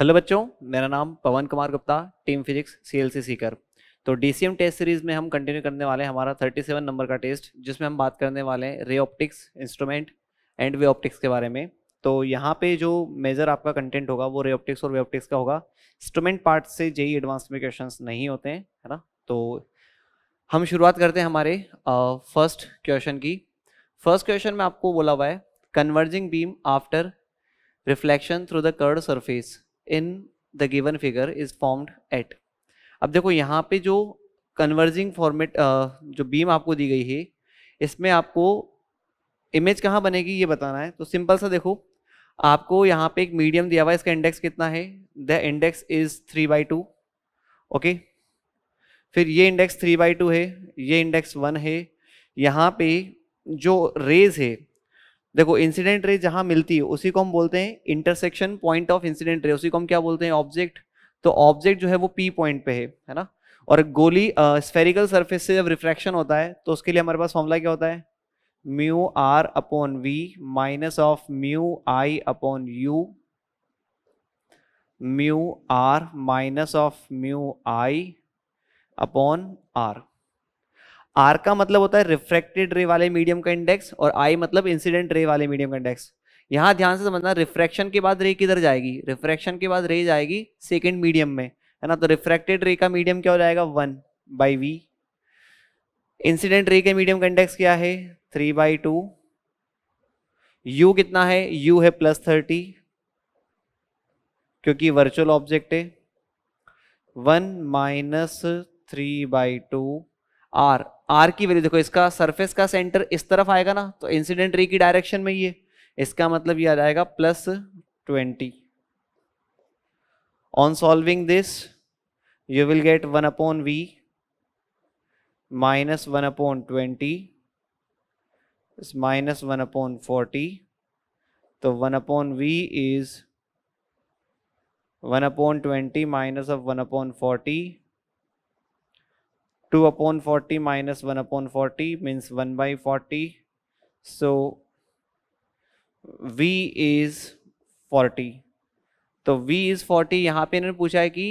Hello बच्चों मेरा नाम Pawan Kumar Gupta team physics CLC Sikar तो डीसीएम टेस्ट सीरीज में हम कंटिन्यू करने वाले हैं हमारा 37 नंबर का टेस्ट जिसमें हम बात करने वाले हैं ray optics instrument and wave optics के बारे में तो यहाँ पे जो मेजर आपका कंटेंट होगा वो रे ऑप्टिक्स और वे ऑप्टिक्स का होगा इंस्ट्रूमेंट पार्ट से जेई एडवांस में क्वेश्चन नहीं होते हैं है ना तो हम शुरुआत करते हैं हमारे फर्स्ट uh, क्वेश्चन की फर्स्ट क्वेश्चन में आपको बोला हुआ है converging beam after reflection through the curved surface in the given figure is formed at अब देखो यहाँ पे जो कन्वर्जिंग फॉर्मेट जो बीम आपको दी गई है इसमें आपको इमेज कहाँ बनेगी ये बताना है तो सिंपल सा देखो आपको यहाँ पे एक मीडियम दिया हुआ है इसका इंडेक्स कितना है the index is three by two okay फिर ये इंडेक्स थ्री बाई टू है ये इंडेक्स वन है यहाँ पे जो रेज है देखो इंसिडेंट रे जहां मिलती है उसी को हम बोलते हैं intersection point of incident ray उसी को हम क्या बोलते हैं ऑब्जेक्ट तो ऑब्जेक्ट जो है वो पी पॉइंट पे है है ना और गोली स्फेरिकल uh, सरफेस से जब रिफ्रैक्शन होता है तो उसके लिए हमारे पास फॉर्मूला क्या होता है mu are upon we minus of mu I upon u mu r minus of mu I upon r r का मतलब होता है रिफ्रैक्टेड रे वाले मीडियम का इंडेक्स और आई मतलब इंसिडेंट रे वाले मीडियम का इंडेक्स यहाँ ध्यान से समझना रिफ्रैक्शन के बाद रे किधर जाएगी रिफ्रैक्शन के बाद रे जाएगी सेकेंड मीडियम में है ना तो रिफ्रैक्टेड रे का मीडियम क्या हो जाएगा one by we incident ray के मीडियम का इंडेक्स क्या है थ्री बाई टू यू कितना है यू है प्लस थर्टी क्योंकि वर्चुअल ऑब्जेक्ट है one minus three by two r r की वैल्यू देखो इसका सरफेस का सेंटर इस तरफ आएगा ना तो इंसिडेंट रे की डायरेक्शन में ये इसका मतलब ये आ जाएगा plus twenty on solving this you will get one upon we minus one upon twenty minus one upon forty तो one upon v is one upon twenty minus of one upon forty 2 upon 40 minus 1 upon 40 means 1 by 40 so v is 40 तो v is 40 यहाँ पे इन्होंने पूछा है कि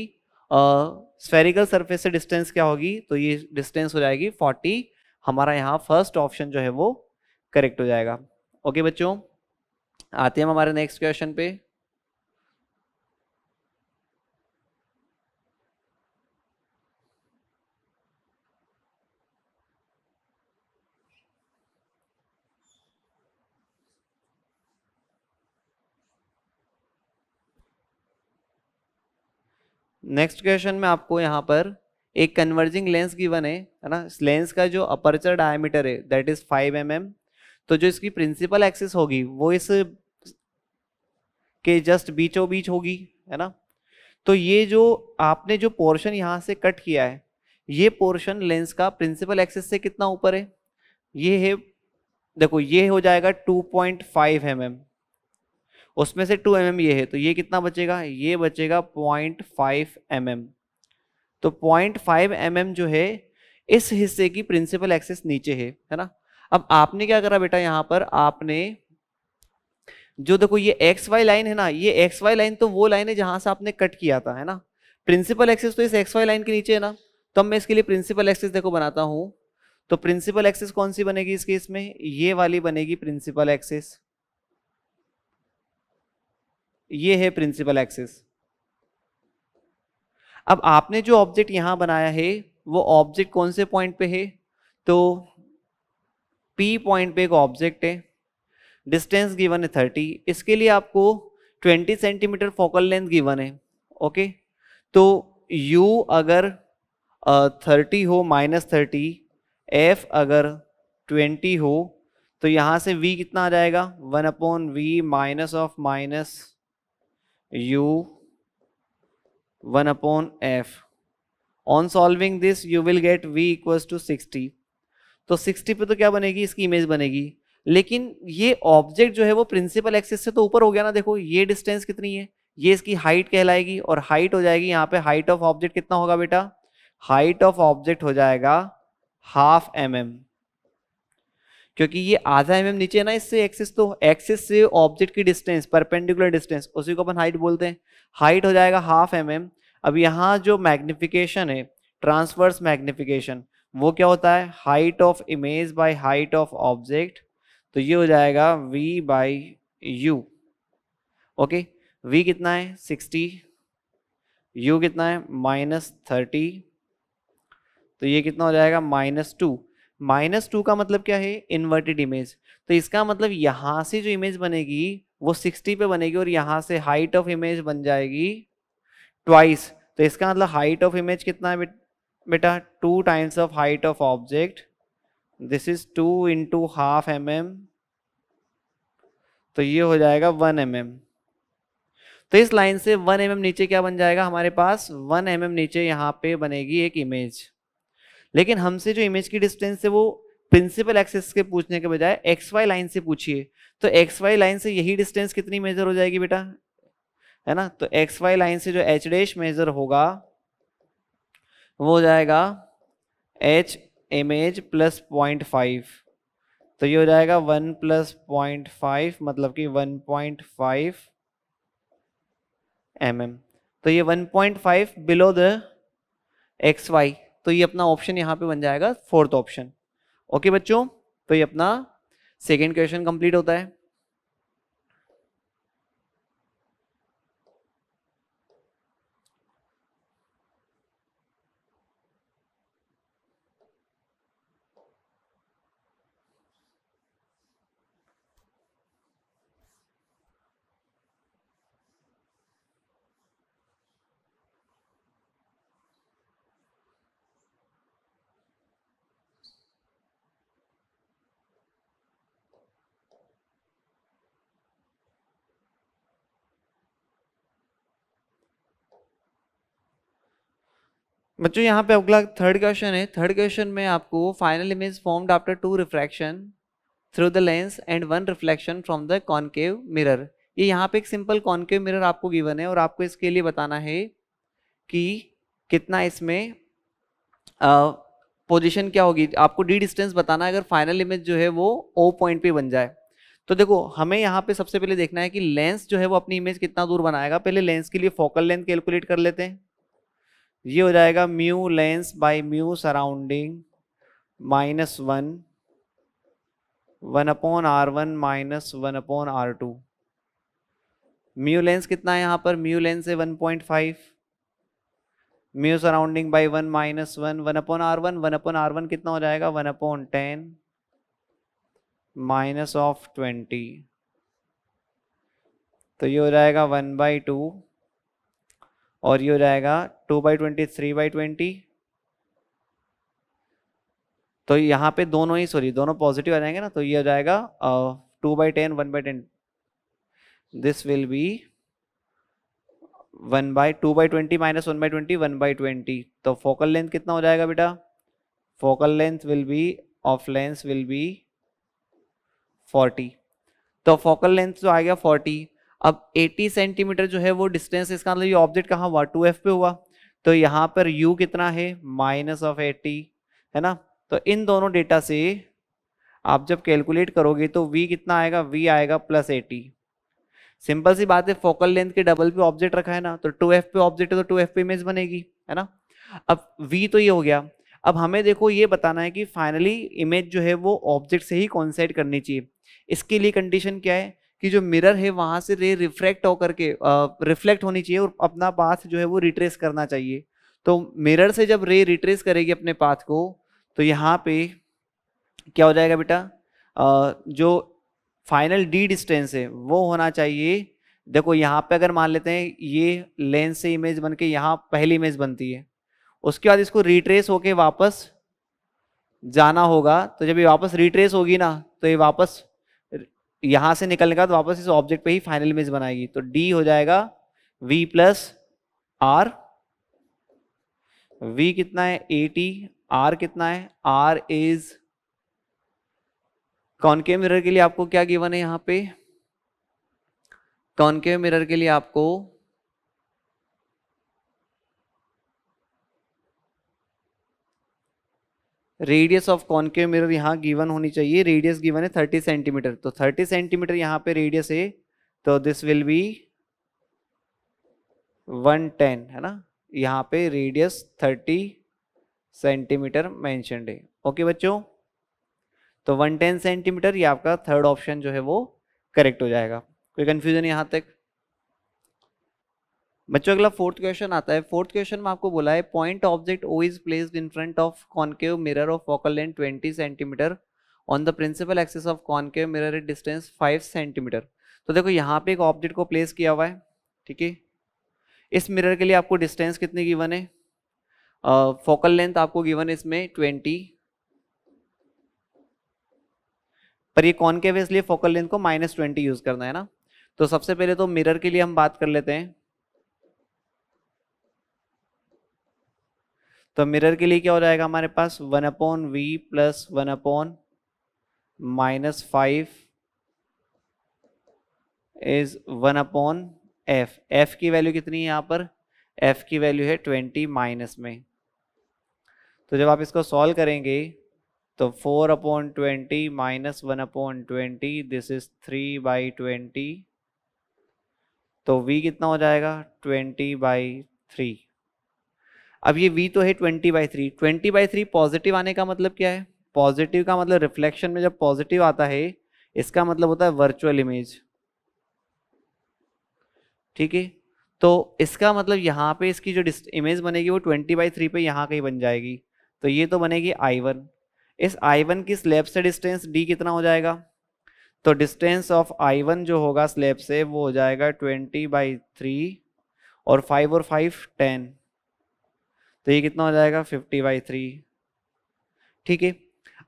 spherical surface से distance क्या होगी तो ये डिस्टेंस हो जाएगी 40 हमारा यहाँ फर्स्ट ऑप्शन जो है वो करेक्ट हो जाएगा ओके बच्चों आते हैं हमारे नेक्स्ट क्वेश्चन पे नेक्स्ट क्वेश्चन में आपको यहाँ पर एक कन्वर्जिंग लेंस गिवन है है ना इस लेंस का जो अपर्चर डायमीटर है दैट इज फाइव एम तो जो इसकी प्रिंसिपल एक्सिस होगी वो इस के जस्ट बीचों बीच होगी है ना तो ये जो आपने जो पोर्शन यहाँ से कट किया है ये पोर्शन लेंस का प्रिंसिपल एक्सिस से कितना ऊपर है ये है देखो ये हो जाएगा 2.5 पॉइंट mm, उसमें से टू एम mm ये है तो ये कितना बचेगा ये बचेगा पॉइंट फाइव एम तो पॉइंट फाइव एम जो है इस हिस्से की प्रिंसिपल एक्सेस नीचे है है ना अब आपने क्या करा बेटा यहाँ पर आपने जो देखो ये एक्स वाई लाइन है ना ये एक्स वाई लाइन तो वो लाइन है जहां से आपने कट किया था है ना प्रिंसिपल एक्सेस तो इस एक्स वाई लाइन के नीचे है ना तो मैं इसके लिए प्रिंसिपल एक्सेस देखो बनाता हूँ तो प्रिंसिपल एक्सेस कौन सी बनेगी इसके इसमें ये वाली बनेगी प्रिंसिपल एक्सेस ये है प्रिंसिपल एक्सिस अब आपने जो ऑब्जेक्ट यहां बनाया है वो ऑब्जेक्ट कौन से पॉइंट पे है तो पी पॉइंट पे एक ऑब्जेक्ट है डिस्टेंस गिवन है थर्टी इसके लिए आपको twenty centimetre focal length given है ओके तो यू अगर थर्टी हो माइनस थर्टी एफ अगर ट्वेंटी हो तो यहाँ से v कितना आ जाएगा one upon we minus of minus u one upon f on solving this you will get v equals to sixty तो सिक्सटी पे तो क्या बनेगी इसकी इमेज बनेगी लेकिन ये ऑब्जेक्ट जो है वो प्रिंसिपल एक्सिस से तो ऊपर हो गया ना देखो ये डिस्टेंस कितनी है ये इसकी हाइट कहलाएगी और हाइट हो जाएगी यहाँ पे हाइट ऑफ ऑब्जेक्ट कितना होगा बेटा हाइट ऑफ ऑब्जेक्ट हो जाएगा हाफ एम mm. क्योंकि ये आधा एम नीचे ना इससे एक्सिस तो एक्सिस से ऑब्जेक्ट की डिस्टेंस परपेंडिकुलर डिस्टेंस उसी को अपन हाइट बोलते हैं हाइट हो जाएगा हाफ एम एम अब यहाँ जो मैग्निफिकेशन है ट्रांसवर्स मैग्निफिकेशन वो क्या होता है height of image by height of object तो ये हो जाएगा v by u okay v कितना है 60 u कितना है माइनस थर्टी तो ये कितना हो जाएगा माइनस टू माइनस टू का मतलब क्या है इन्वर्टेड इमेज तो इसका मतलब यहाँ से जो इमेज बनेगी वो सिक्सटी पे बनेगी और यहाँ से हाइट ऑफ इमेज बन जाएगी ट्वाइस तो इसका मतलब हाइट ऑफ इमेज कितना है बेटा two times of height of object this is two into half m m तो ये हो जाएगा वन एम एम तो इस लाइन से वन एम mm नीचे क्या बन जाएगा हमारे पास वन एम mm नीचे यहाँ पे बनेगी एक इमेज लेकिन हमसे जो इमेज की डिस्टेंस है वो प्रिंसिपल एक्सेस के पूछने के बजाय एक्स वाई लाइन से पूछिए तो एक्स वाई लाइन से यही डिस्टेंस कितनी मेजर हो जाएगी बेटा है ना तो एक्स वाई लाइन से जो एच डैश मेजर होगा वो हो जाएगा h image plus point five तो ये हो जाएगा वन प्लस पॉइंट फाइव मतलब कि one point five M m तो ये one point five below the x y तो ये अपना ऑप्शन यहाँ पे बन जाएगा फोर्थ ऑप्शन ओके बच्चों तो ये अपना सेकेंड क्वेश्चन कंप्लीट होता है बच्चों यहाँ पे अगला थर्ड क्वेश्चन है थर्ड क्वेश्चन में आपको final image formed after two refraction through the lens and one reflection from the concave mirror ये यहाँ पे एक सिंपल कॉन्केव मिरर आपको गिवन है और आपको इसके लिए बताना है कि कितना इसमें पोजिशन क्या होगी आपको डी डिस्टेंस बताना है अगर फाइनल इमेज जो है वो ओ पॉइंट पे बन जाए तो देखो हमें यहाँ पे सबसे पहले देखना है कि लेंस जो है वो अपनी इमेज कितना दूर बनाएगा पहले लेंस के लिए फोकल लेंथ कैलकुलेट कर लेते हैं ये हो जाएगा mu lens by mu surrounding minus one one upon are one minus one upon r two mu lens कितना है यहाँ पर म्यू लेंस है one point five mu surrounding by one minus one one upon are one one upon are one कितना हो जाएगा one upon ten minus of twenty तो ये हो जाएगा वन बाई टू और ये हो जाएगा two by twenty three by twenty तो यहाँ पे दोनों ही सॉरी दोनों पॉजिटिव आ जाएंगे ना तो ये हो जाएगा two by ten one by ten this will be one by two by twenty minus one by twenty one by twenty तो फोकल लेंथ कितना हो जाएगा बेटा focal length will be of length will be forty तो focal length जो तो आ गया forty अब 80 सेंटीमीटर जो है वो डिस्टेंस इसका मतलब ये ऑब्जेक्ट कहाँ हुआ टू पे हुआ तो यहाँ पर यू कितना है माइनस ऑफ एटी है ना तो इन दोनों डेटा से आप जब कैलकुलेट करोगे तो वी कितना आएगा वी आएगा प्लस एटी सिंपल सी बात है फोकल लेंथ के डबल पे ऑब्जेक्ट रखा है ना तो टू एफ पे ऑब्जेक्ट है तो टू एफ पे इमेज बनेगी है ना अब वी तो ये हो गया अब हमें देखो ये बताना है कि फाइनली इमेज जो है वो ऑब्जेक्ट से ही कॉन्साइड करनी चाहिए इसके लिए कंडीशन क्या है कि जो मिरर है वहां से रे रिफ्रैक्ट होकर के रिफ्लेक्ट होनी चाहिए और अपना पाथ जो है वो रिट्रेस करना चाहिए तो मिरर से जब रे रिट्रेस करेगी अपने पाथ को तो यहाँ पे क्या हो जाएगा बेटा जो फाइनल डी डिस्टेंस है वो होना चाहिए देखो यहाँ पे अगर मान लेते हैं ये लेंस से इमेज बन के यहाँ पहली इमेज बनती है उसके बाद इसको रिट्रेस होके वापस जाना होगा तो जब ये वापस रिट्रेस होगी ना तो ये वापस यहां से निकलने का तो वापस इस ऑब्जेक्ट पे ही फाइनल इमेज बनाएगी तो डी हो जाएगा वी प्लस आर वी कितना है ए टी आर कितना है आर इज कॉनके मिरर के लिए आपको क्या गिवन है यहां पे कॉनके मिरर के लिए आपको रेडियस ऑफ कॉनकेव मिरर यहाँ गिवन होनी चाहिए रेडियस गिवन है थर्टी सेंटीमीटर तो थर्टी सेंटीमीटर यहाँ पे रेडियस है तो this will be one ten है ना यहाँ पे रेडियस थर्टी सेंटीमीटर मैंशनड है ओके बच्चों तो वन टेन सेंटीमीटर ये आपका थर्ड ऑप्शन जो है वो करेक्ट हो जाएगा कोई कन्फ्यूजन यहाँ तक बच्चों अगला फोर्थ क्वेश्चन आता है फोर्थ क्वेश्चन में आपको बोला है point object o is placed in front of concave mirror of focal length twenty centimetre on the principal axis of concave mirror at distance five centimetre तो देखो यहाँ पे एक ऑब्जेक्ट को प्लेस किया हुआ है ठीक है इस मिरर के लिए आपको डिस्टेंस कितनी गिवन है फोकल uh, लेंथ आपको गिवन इसमें ट्वेंटी पर ये कॉन्केव है इसलिए फोकल लेंथ को माइनस ट्वेंटी यूज करना है ना तो सबसे पहले तो मिरर के लिए हम बात कर लेते हैं तो मिरर के लिए क्या हो जाएगा हमारे पास one upon v plus one upon minus five is one upon F f की वैल्यू कितनी है यहाँ पर एफ की वैल्यू है ट्वेंटी माइनस में तो जब आप इसको सॉल्व करेंगे तो four upon twenty minus one upon twenty this is three by twenty तो v कितना हो जाएगा ट्वेंटी बाई थ्री अब ये वी तो है twenty by three twenty by three positive आने का मतलब क्या है पॉजिटिव का मतलब रिफ्लेक्शन में जब पॉजिटिव आता है इसका मतलब होता है वर्चुअल इमेज ठीक है तो इसका मतलब यहाँ पे इसकी जो इमेज बनेगी वो ट्वेंटी बाई थ्री पे यहाँ कहीं बन जाएगी तो ये तो बनेगी आई वन इस आई वन की स्लैब से डिस्टेंस डी कितना हो जाएगा तो डिस्टेंस ऑफ आई वन जो होगा स्लैब से वो हो जाएगा ट्वेंटी बाई थ्री और फाइव और फाइव टेन तो ये कितना हो जाएगा फिफ्टी बाई थ्री ठीक है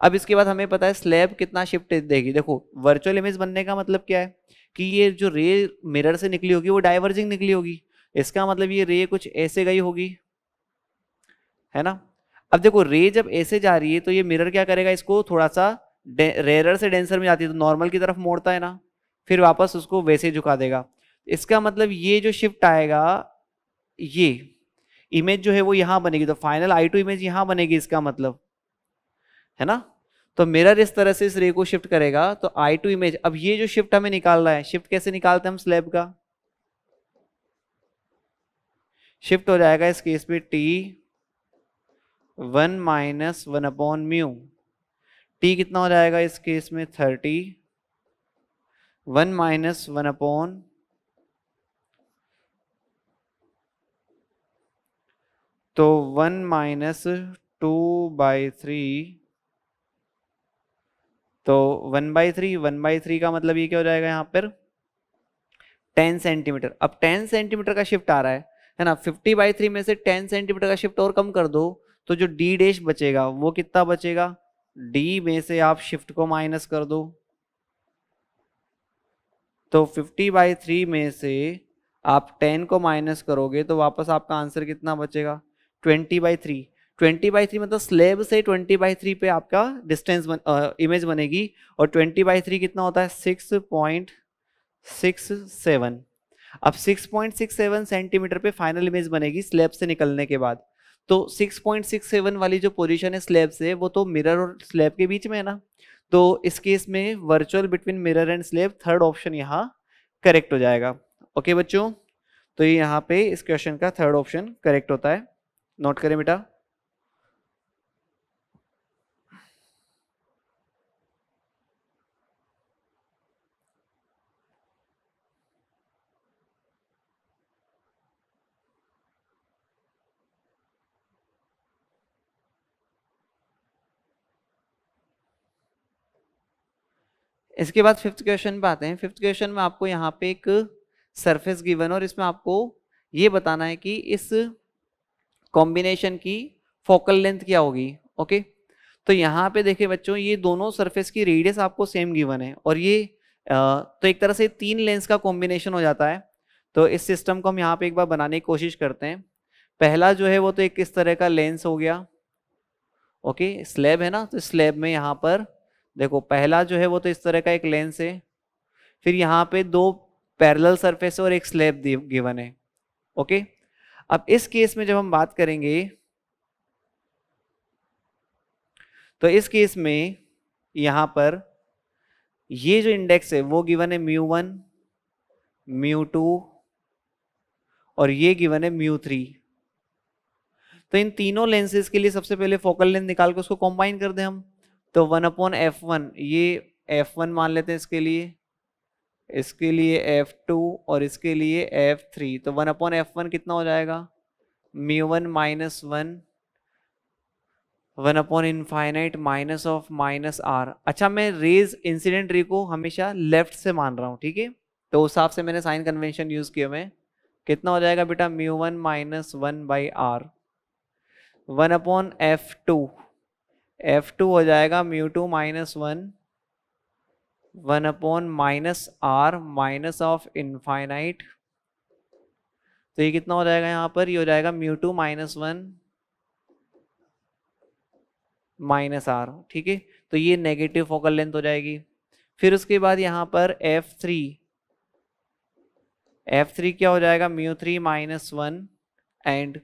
अब इसके बाद हमें पता है स्लैब कितना शिफ्ट देगी देखो वर्चुअल इमेज बनने का मतलब क्या है कि ये जो रे मिरर से निकली होगी वो डाइवर्जिंग निकली होगी इसका मतलब ये रे कुछ ऐसे गई होगी है ना अब देखो रे जब ऐसे जा रही है तो ये मिरर क्या करेगा इसको थोड़ा सा रेरर से डेंसर में जाती है तो नॉर्मल की तरफ मोड़ता है ना फिर वापस उसको वैसे झुका देगा इसका मतलब ये जो शिफ्ट आएगा ये इमेज जो है वो यहाँ बनेगी तो फाइनल आई टू इमेज यहाँ बनेगी इसका मतलब है ना तो मिरर इस तरह से इस रे को शिफ्ट करेगा तो आई टू इमेज अब ये जो शिफ्ट हमें रहा है शिफ्ट कैसे निकालते हैं हम स्लैब का शिफ्ट हो जाएगा इस केस में t one minus one upon mu t कितना हो जाएगा इस केस में thirty one minus one upon तो one minus two by three तो one by three one by three का मतलब ये क्या हो जाएगा यहाँ पर टेन सेंटीमीटर अब टेन सेंटीमीटर का शिफ्ट आ रहा है है ना फिफ्टी बाई थ्री में से टेन सेंटीमीटर का शिफ्ट और कम कर दो तो जो डी डैश बचेगा वो कितना बचेगा डी में से आप शिफ्ट को माइनस कर दो तो फिफ्टी बाई थ्री में से आप टेन को माइनस करोगे तो वापस आपका आंसर कितना बचेगा twenty by three twenty by three मतलब स्लेब से ट्वेंटी बाई थ्री पे आपका डिस्टेंस बन इमेज बनेगी और ट्वेंटी बाई थ्री कितना होता है सिक्स पॉइंट सिक्स सेवन अब six six point seven centimetre पे फाइनल इमेज बनेगी स्लेब से निकलने के बाद तो सिक्स सिक्स पॉइंट सेवन वाली जो पोजिशन है स्लेब से वो तो मिरर और स्लेब के बीच में है ना तो इस केस में virtual between mirror and slab third option यहाँ करेक्ट हो जाएगा ओके बच्चों तो ये यहाँ पे इस क्वेश्चन का थर्ड ऑप्शन करेक्ट होता है नोट करें बेटा इसके बाद फिफ्थ क्वेश्चन पे आते हैं फिफ्थ क्वेश्चन में आपको यहाँ पे एक सरफेस गिवन और इसमें आपको ये बताना है कि इस कॉम्बिनेशन की फोकल लेंथ क्या होगी ओके तो यहाँ पे देखे बच्चों ये दोनों सरफेस की रेडियस आपको सेम गिवन है और ये तो एक तरह से तीन लेंस का कॉम्बिनेशन हो जाता है तो इस सिस्टम को हम यहाँ पे एक बार बनाने की कोशिश करते हैं पहला जो है वो तो एक इस तरह का लेंस हो गया ओके स्लैब है ना तो स्लैब में यहाँ पर देखो पहला जो है वो तो इस तरह का एक लेंस है फिर यहाँ पे दो पैरेलल सरफेस और एक स्लैब गिवन है ओके अब इस केस में जब हम बात करेंगे तो इस केस में यहां पर ये जो इंडेक्स है वो गिवन है म्यू वन म्यू टू और ये गिवन है म्यू थ्री तो इन तीनों लेंसेज के लिए सबसे पहले फोकल लेंथ निकाल के उसको कंबाइन कर दें हम तो वन अपॉन एफ वन ये एफ वन मान लेते हैं इसके लिए इसके लिए एफ़ टू और इसके लिए एफ़ थ्री तो वन अपॉन एफ वन कितना हो जाएगा mu one minus one one upon infinite minus of minus r अच्छा मैं रेज इंसिडेंट रे को हमेशा लेफ्ट से मान रहा हूँ ठीक है तो उस हिसाब से मैंने साइन कन्वेंशन यूज़ किया मैं कितना हो जाएगा बेटा mu one minus one by r one upon F two f two हो जाएगा mu two minus one one upon minus r minus of infinite तो ये कितना हो जाएगा यहाँ पर ये हो जाएगा mu two minus one minus r ठीक है तो ये नेगेटिव फोकल लेंथ हो जाएगी फिर उसके बाद यहाँ पर एफ थ्री एफ थ्री क्या हो जाएगा mu three minus one and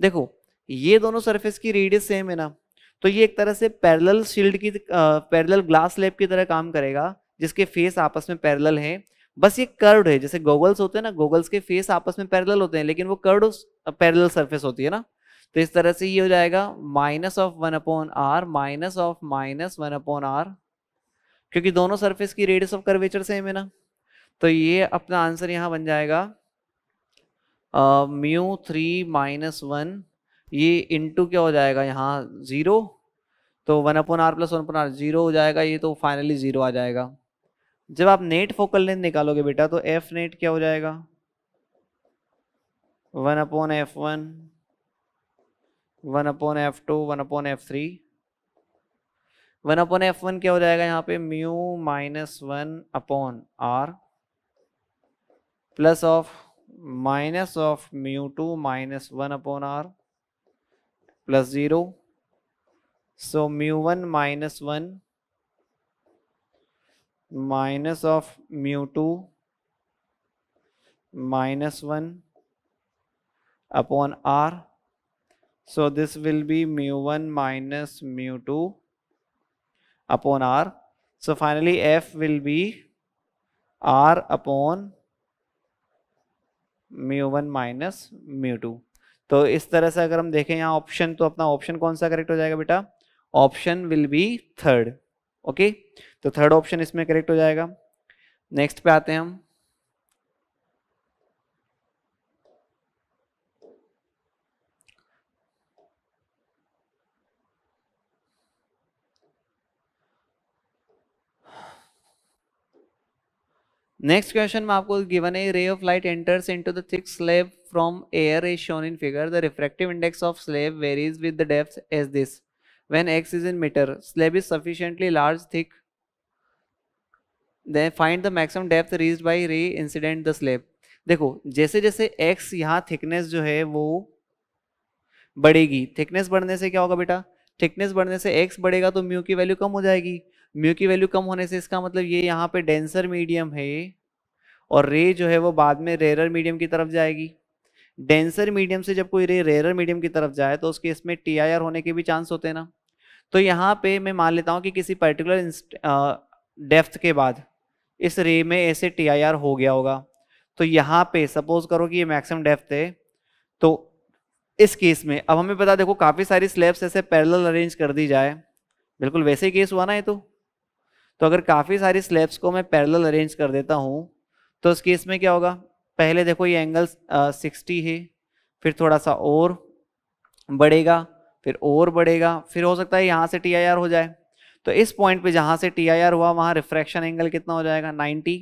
देखो ये दोनों सरफेस की रेडियस सेम है ना तो ये एक तरह से पैरेलल शील्ड की पैरेलल ग्लास लेप की तरह काम करेगा जिसके फेस आपस में पैरेलल है बस ये कर्व्ड है जैसे गोगल्स होते हैं ना गोगल्स के फेस आपस में पैरेलल होते हैं लेकिन वो कर्व्ड पैरेलल सरफेस होती है ना तो इस तरह से ये हो जाएगा minus of one upon are minus of minus one upon r क्योंकि दोनों सरफेस की रेडियस ऑफ कर्वेचर सेम है ना तो ये अपना आंसर यहाँ बन जाएगा म्यू थ्री माइनस वन ये इंटू क्या हो जाएगा यहाँ ज़ीरो तो one upon are plus one upon r zero हो जाएगा ये तो फाइनली ज़ीरो आ जाएगा जब आप नेट फोकल लेंथ निकालोगे बेटा तो एफ नेट क्या हो जाएगा one upon F one one upon F two one upon f three one upon F one क्या हो जाएगा यहाँ पे mu minus one upon are plus of minus of mu two minus one upon r plus 0. So mu 1 minus 1 minus of mu 2 minus 1 upon r. So this will be mu 1 minus mu 2 upon r. So finally f will be r upon mu 1 minus mu 2. तो इस तरह से अगर हम देखें यहाँ option तो अपना ऑप्शन कौन सा करेक्ट हो जाएगा बेटा option will be third okay तो थर्ड ऑप्शन इसमें करेक्ट हो जाएगा नेक्स्ट पे आते हैं हम नेक्स्ट क्वेश्चन में आपको गिवन है ray of light enters into the thick slab from air is shown in figure the refractive index of slab varies with the depth as this when x is in metre slab is sufficiently large thick they find the maximum depth reached by ray incident the slab देखो जैसे जैसे x यहाँ thickness जो है वो बढ़ेगी thickness बढ़ने से क्या होगा बेटा थिकनेस बढ़ने से एक्स बढ़ेगा तो म्यू की वैल्यू कम हो जाएगी म्यू की वैल्यू कम होने से इसका मतलब ये यहाँ पे डेंसर मीडियम है और रे जो है वो बाद में रेरर मीडियम की तरफ जाएगी डेंसर मीडियम से जब कोई रे रेरर मीडियम की तरफ जाए तो उस केस में टी होने के भी चांस होते हैं ना तो यहाँ पे मैं मान लेता हूँ कि किसी पर्टिकुलर डेफ्थ के बाद इस रे में ऐसे टी हो गया होगा तो यहाँ पे सपोज करो कि ये मैक्सिमम डेफ्थ है तो इस केस में अब हमें पता देखो काफ़ी सारी स्लैब्स ऐसे पैरेलल अरेंज कर दी जाए बिल्कुल वैसे ही केस हुआ ना ये तो तो अगर काफ़ी सारी स्लैब्स को मैं पैरेलल अरेंज कर देता हूँ तो उस केस में क्या होगा पहले देखो ये एंगल सिक्सटी है फिर थोड़ा सा और बढ़ेगा फिर और बढ़ेगा फिर हो सकता है यहाँ से टी हो जाए तो इस पॉइंट पे जहाँ से टी हुआ वहाँ रिफ्रैक्शन एंगल कितना हो जाएगा 90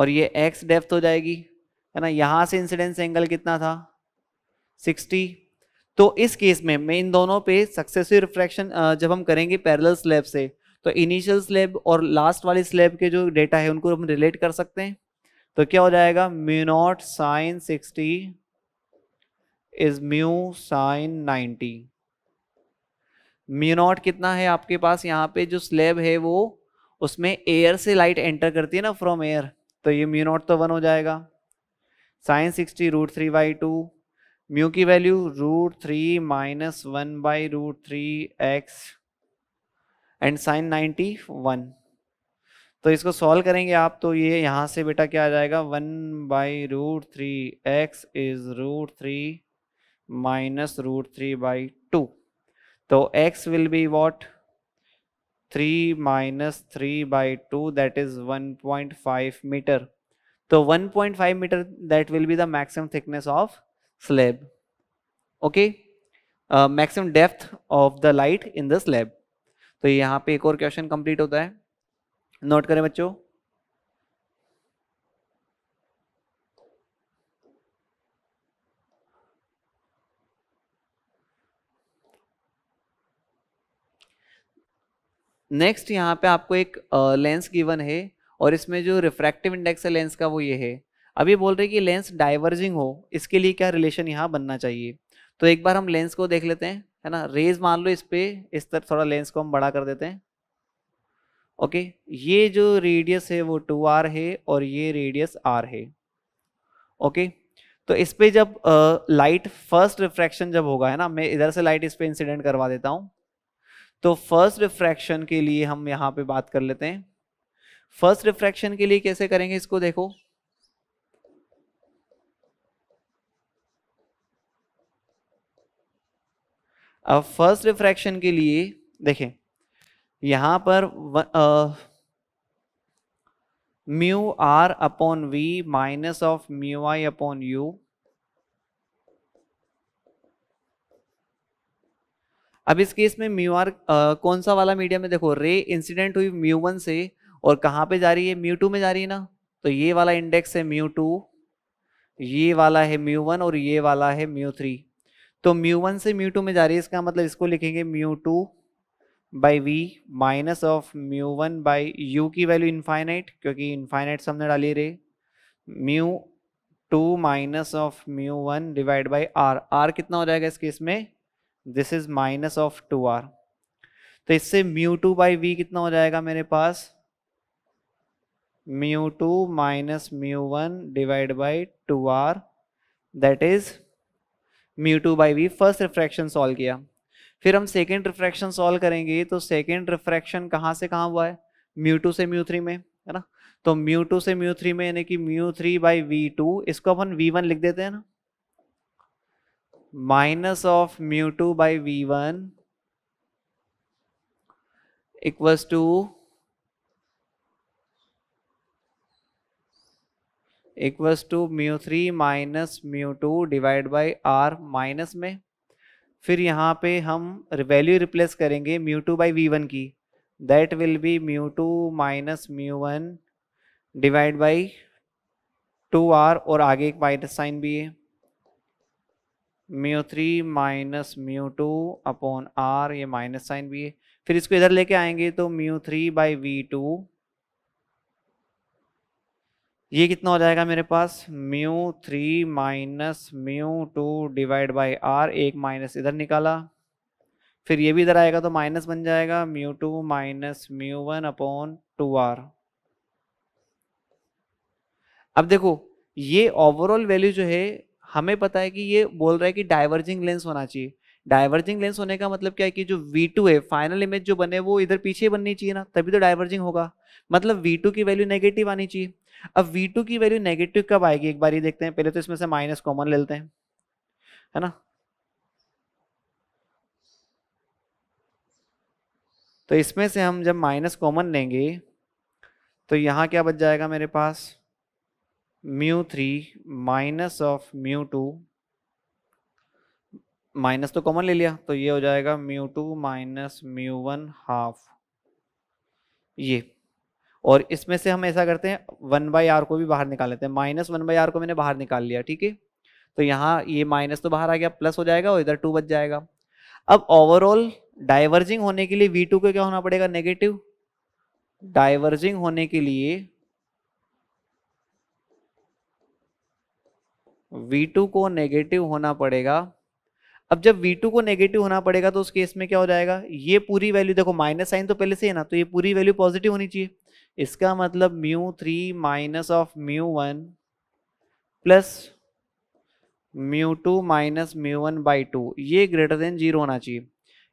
और ये एक्स डेप्थ हो जाएगी है ना यहाँ से इंसिडेंस एंगल कितना था 60 तो इस केस में मैं इन दोनों पे सक्सेसिव रिफ्रैक्शन जब हम करेंगे पैरेलल स्लैब से तो इनिशियल स्लेब और लास्ट वाली स्लेब के जो डेटा है उनको हम रिलेट कर सकते हैं तो क्या हो जाएगा mu naught sine sixty is mu sine ninety mu naught कितना है आपके पास यहाँ पे जो स्लेब है वो उसमें एयर से लाइट एंटर करती है ना फ्रॉम एयर तो ये म्यू नॉट तो वन हो जाएगा sine sixty root three by two mu की value root three minus one by root three x and sine ninety one तो इसको सॉल्व करेंगे आप तो ये यहाँ से बेटा क्या आ जाएगा one by root three x is root three minus root three by two तो x will be what three minus three by two that is one point five metre तो one point five metre that will be the maximum thickness of slab okay maximum depth of the light in the slab तो यहाँ पे एक और question complete होता है note करें बच्चों नेक्स्ट यहाँ पे आपको एक लेंस गिवन है और इसमें जो रिफ्रैक्टिव इंडेक्स है लेंस का वो ये है अभी बोल रहे कि लेंस डाइवर्जिंग हो इसके लिए क्या रिलेशन यहाँ बनना चाहिए तो एक बार हम लेंस को देख लेते हैं है ना रेज मान लो इस पर इस तरफ थोड़ा लेंस को हम बड़ा कर देते हैं ओके ये जो रेडियस है वो टू आर है और ये रेडियस आर है ओके तो इस पे जब लाइट फर्स्ट रिफ्रैक्शन जब होगा है ना मैं इधर से लाइट इस पे इंसिडेंट करवा देता हूँ तो फर्स्ट रिफ्रैक्शन के लिए हम यहाँ पे बात कर लेते हैं फर्स्ट रिफ्रैक्शन के लिए कैसे करेंगे इसको देखो अब फर्स्ट रिफ्रैक्शन के लिए देखें यहाँ पर mu are upon we minus of mu I upon you अब इस केस में म्यू आर कौन सा वाला मीडियम में देखो रे इंसिडेंट हुई म्यू वन से और कहाँ पे जा रही है म्यू टू में जा रही है ना तो ये वाला इंडेक्स है म्यू टू ये वाला है म्यू वन और ये वाला है म्यू थ्री तो म्यू वन से म्यू टू में जा रही है इसका मतलब इसको लिखेंगे mu two by V minus of mu one by U की वैल्यू इन्फाइनाइट क्योंकि इन्फाइनाइट सामने डाली रही mu two minus of mu one divide by R R कितना हो जाएगा इस केस में this is minus of two R तो इससे म्यू टू बाई वी कितना हो जाएगा मेरे पास mu two minus mu one divide by two R that is mu two by V first refraction solve किया फिर हम सेकेंड रिफ्रैक्शन सॉल्व करेंगे तो सेकेंड रिफ्रैक्शन कहाँ से कहाँ हुआ है म्यू टू से म्यू थ्री में है ना तो म्यू टू से म्यू थ्री में यानी कि mu three by V two इसको अपन वी वन लिख देते हैं ना minus of mu two by V one equals two equals to mu three minus mu two divide by R minus में फिर यहाँ पे हम वैल्यू रिप्लेस करेंगे mu two by V one की that will B mu two minus mu one divide by two R और आगे एक माइनस साइन भी है mu three minus mu two upon R ये माइनस साइन भी है फिर इसको इधर लेके आएंगे तो mu three by V two ये कितना हो जाएगा मेरे पास mu three minus mu two divide by R एक माइनस इधर निकाला फिर ये भी इधर आएगा तो माइनस बन जाएगा mu two minus mu one upon two R अब देखो ये ओवरऑल वैल्यू जो है हमें पता है कि ये बोल रहा है कि डाइवर्जिंग लेंस होना चाहिए डाइवर्जिंग लेंस होने का मतलब क्या है कि जो V2 है फाइनल इमेज जो बने वो इधर पीछे बननी चाहिए ना तभी तो डाइवर्जिंग होगा मतलब V2 की वैल्यू नेगेटिव आनी चाहिए अब v2 की वैल्यू नेगेटिव कब आएगी एक बार ही देखते हैं पहले तो इसमें से माइनस कॉमन ले लेते हैं है ना तो इसमें से हम जब माइनस कॉमन लेंगे तो यहां क्या बच जाएगा मेरे पास mu three minus of mu two minus तो कॉमन ले लिया तो ये हो जाएगा mu two minus mu one half ये और इसमें से हम ऐसा करते हैं वन बाई आर को भी बाहर निकाल लेते हैं माइनस वन बाई आर को मैंने बाहर निकाल लिया ठीक है तो यहाँ ये माइनस तो बाहर आ गया प्लस हो जाएगा और इधर टू बच जाएगा अब ओवरऑल डाइवर्जिंग होने के लिए वी टू को क्या होना पड़ेगा नेगेटिव डाइवर्जिंग होने के लिए V2 को नेगेटिव होना पड़ेगा अब जब V2 को नेगेटिव होना पड़ेगा तो उस केस में क्या हो जाएगा ये पूरी वैल्यू देखो माइनस साइन तो पहले से है ना तो ये पूरी वैल्यू पॉजिटिव होनी चाहिए इसका मतलब mu three minus of mu one plus mu two minus mu one by two ये ग्रेटर देन जीरो होना चाहिए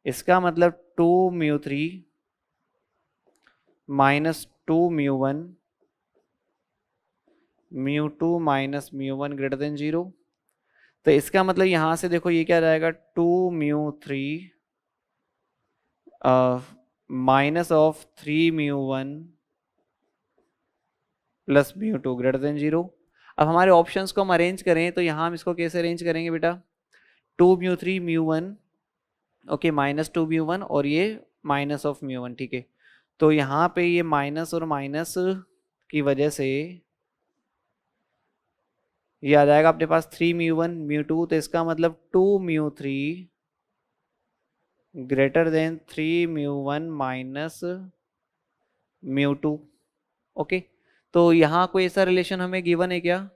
इसका मतलब two mu three minus two mu one mu two minus mu one greater than zero तो इसका मतलब यहां से देखो ये क्या जाएगा two mu three minus of three mu one plus mu two greater than zero अब हमारे ऑप्शंस को हम अरेंज करें तो यहाँ हम इसको कैसे अरेंज करेंगे बेटा two mu three mu one okay minus two mu one और ये माइनस ऑफ म्यू वन ठीक है तो यहाँ पे ये माइनस और माइनस की वजह से ये आ जाएगा अपने पास three mu one mu two तो इसका मतलब two mu three greater than three mu one minus mu two okay तो यहाँ कोई ऐसा रिलेशन हमें गिवन है क्या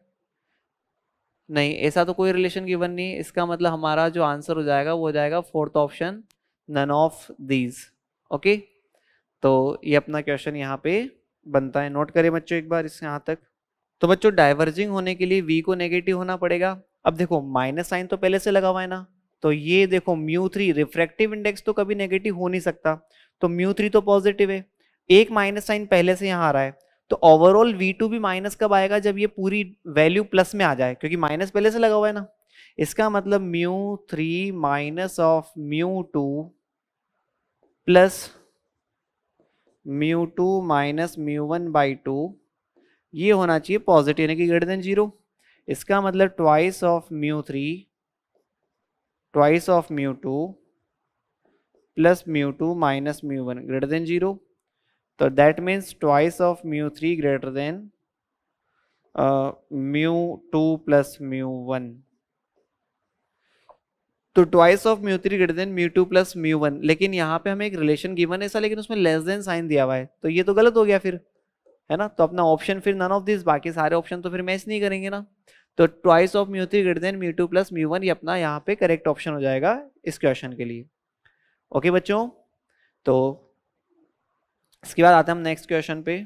नहीं ऐसा तो कोई रिलेशन गिवन नहीं इसका मतलब हमारा जो आंसर हो जाएगा वो हो जाएगा fourth option none of these okay तो ये अपना क्वेश्चन यहाँ पे बनता है नोट करें बच्चों एक बार इसके यहाँ तक तो बच्चों डाइवर्जिंग होने के लिए वी को नेगेटिव होना पड़ेगा अब देखो माइनस साइन तो पहले से लगा हुआ है ना तो ये देखो म्यू थ्री रिफ्रैक्टिव इंडेक्स तो कभी नेगेटिव हो नहीं सकता तो म्यू थ्री तो पॉजिटिव है एक माइनस साइन पहले से यहाँ आ रहा है तो ओवरऑल वी टू भी माइनस कब आएगा जब ये पूरी वैल्यू प्लस में आ जाए क्योंकि माइनस पहले से लगा हुआ है ना इसका मतलब mu three minus of mu two plus mu two minus mu one by two ये होना चाहिए पॉजिटिव यानी कि ग्रेटर देन जीरो इसका मतलब twice of mu three twice of mu two plus mu two minus mu one greater than zero तो that means twice of mu three greater than mu two plus mu one तो twice of mu three greater than mu two plus mu one लेकिन यहाँ पे हमें एक relation given है ऐसा लेकिन उसमें लेस देन साइन दिया हुआ है तो ये तो गलत हो गया फिर है ना तो अपना ऑप्शन फिर नन ऑफ दिस बाकी सारे ऑप्शन तो फिर मैच नहीं करेंगे ना तो twice of mu three greater than mu two plus mu one ये अपना यहाँ पे करेक्ट ऑप्शन हो जाएगा इस क्वेश्चन के लिए ओके बच्चों तो इसके बाद आते हैं हम नेक्स्ट क्वेश्चन पे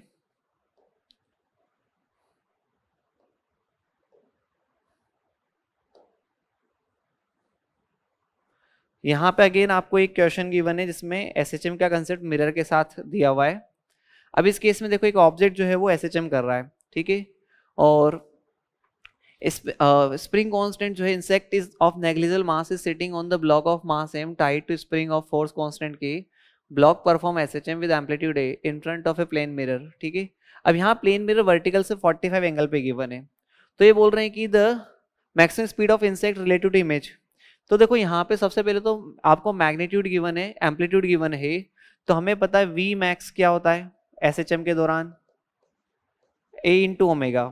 यहाँ पे अगेन आपको एक क्वेश्चन गिवन है जिसमें एस का कंसेप्ट मिरर के साथ दिया हुआ है अब इस केस में देखो एक ऑब्जेक्ट जो है वो एस कर रहा है ठीक है और स्प्रिंग कांस्टेंट जो है insect is of negligible mass is sitting on the block of mass M tied to spring of force constant की block perform S H M with amplitude A in front of a plane mirror ठीक है अब यहाँ plane mirror vertical से 45 angle पे given है तो ये बोल रहे हैं कि the maximum speed of insect relative to image तो देखो यहाँ पे सबसे पहले तो आपको मैग्नीट्यूड गिवन है एम्पलीट्यूड गिवन है तो हमें पता है वी मैक्स क्या होता है एस एच एम के दौरान A into omega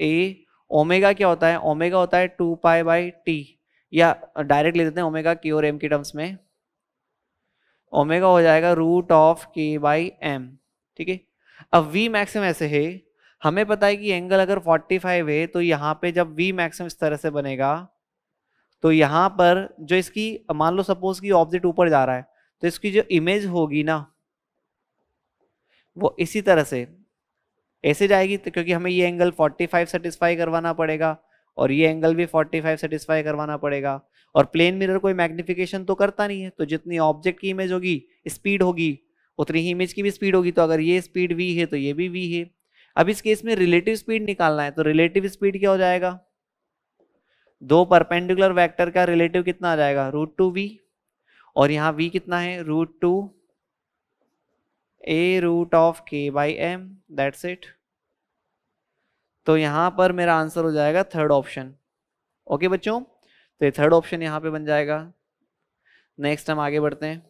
A omega क्या होता है ओमेगा होता है टू पाई बाई टी या डायरेक्ट ले देते हैं ओमेगा की और एम के टर्म्स में ओमेगा हो जाएगा root of K by M ठीक है अब वी मैक्सिम ऐसे है हमें पता है कि एंगल अगर 45 है तो यहाँ पे जब वी मैक्सिम इस तरह से बनेगा तो यहाँ पर जो इसकी मान लो सपोज कि ऑब्जेक्ट ऊपर जा रहा है तो इसकी जो इमेज होगी ना वो इसी तरह से ऐसे जाएगी तो क्योंकि हमें ये एंगल 45 सेटिस्फाई करवाना पड़ेगा और ये एंगल भी 45 सेटिस्फाई करवाना पड़ेगा और प्लेन मिरर कोई मैग्निफिकेशन तो करता नहीं है तो जितनी ऑब्जेक्ट की इमेज होगी स्पीड होगी उतनी ही इमेज की भी स्पीड होगी तो अगर ये स्पीड वी है तो ये भी वी है अब इस केस में रिलेटिव स्पीड निकालना है तो रिलेटिव स्पीड क्या हो जाएगा दो परपेंडिकुलर वैक्टर का रिलेटिव कितना आ जाएगा रूट टू वी और यहाँ वी कितना है root two A root of K by M that's it तो यहाँ पर मेरा आंसर हो जाएगा थर्ड ऑप्शन ओके बच्चों तो ये थर्ड ऑप्शन यहाँ पे बन जाएगा नेक्स्ट हम आगे बढ़ते हैं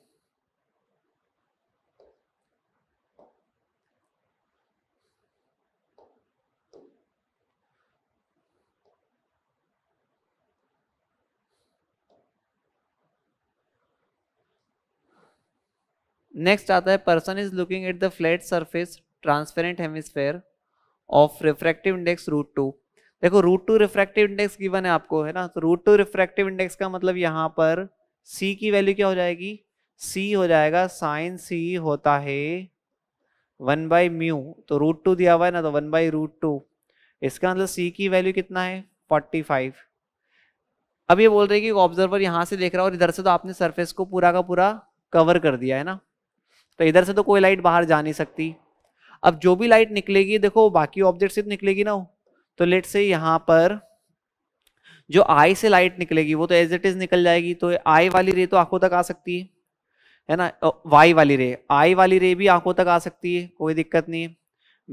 नेक्स्ट आता है person is looking at the flat surface transparent hemisphere of refractive index root two देखो root two refractive index given है आपको है ना तो रूट टू रिफ्रैक्टिव इंडेक्स का मतलब यहाँ पर सी की वैल्यू क्या हो जाएगी सी हो जाएगा साइन सी होता है वन बाई म्यू तो रूट टू दिया हुआ है ना तो वन बाई रूट टू इसका मतलब सी की वैल्यू कितना है फोर्टी फाइव अब ये बोल रहे कि ऑब्जर्वर यहाँ से देख रहा है और इधर से तो आपने सरफेस को पूरा का पूरा कवर कर दिया है ना तो इधर से तो कोई लाइट बाहर जा नहीं सकती अब जो भी लाइट निकलेगी देखो बाकी ऑब्जेक्ट से तो निकलेगी ना तो लेट से यहाँ पर जो आई से लाइट निकलेगी वो तो एज इट इज निकल जाएगी तो आई वाली रे तो आंखों तक आ सकती है है ना वाई वाली रे आई वाली रे भी आंखों तक आ सकती है कोई दिक्कत नहीं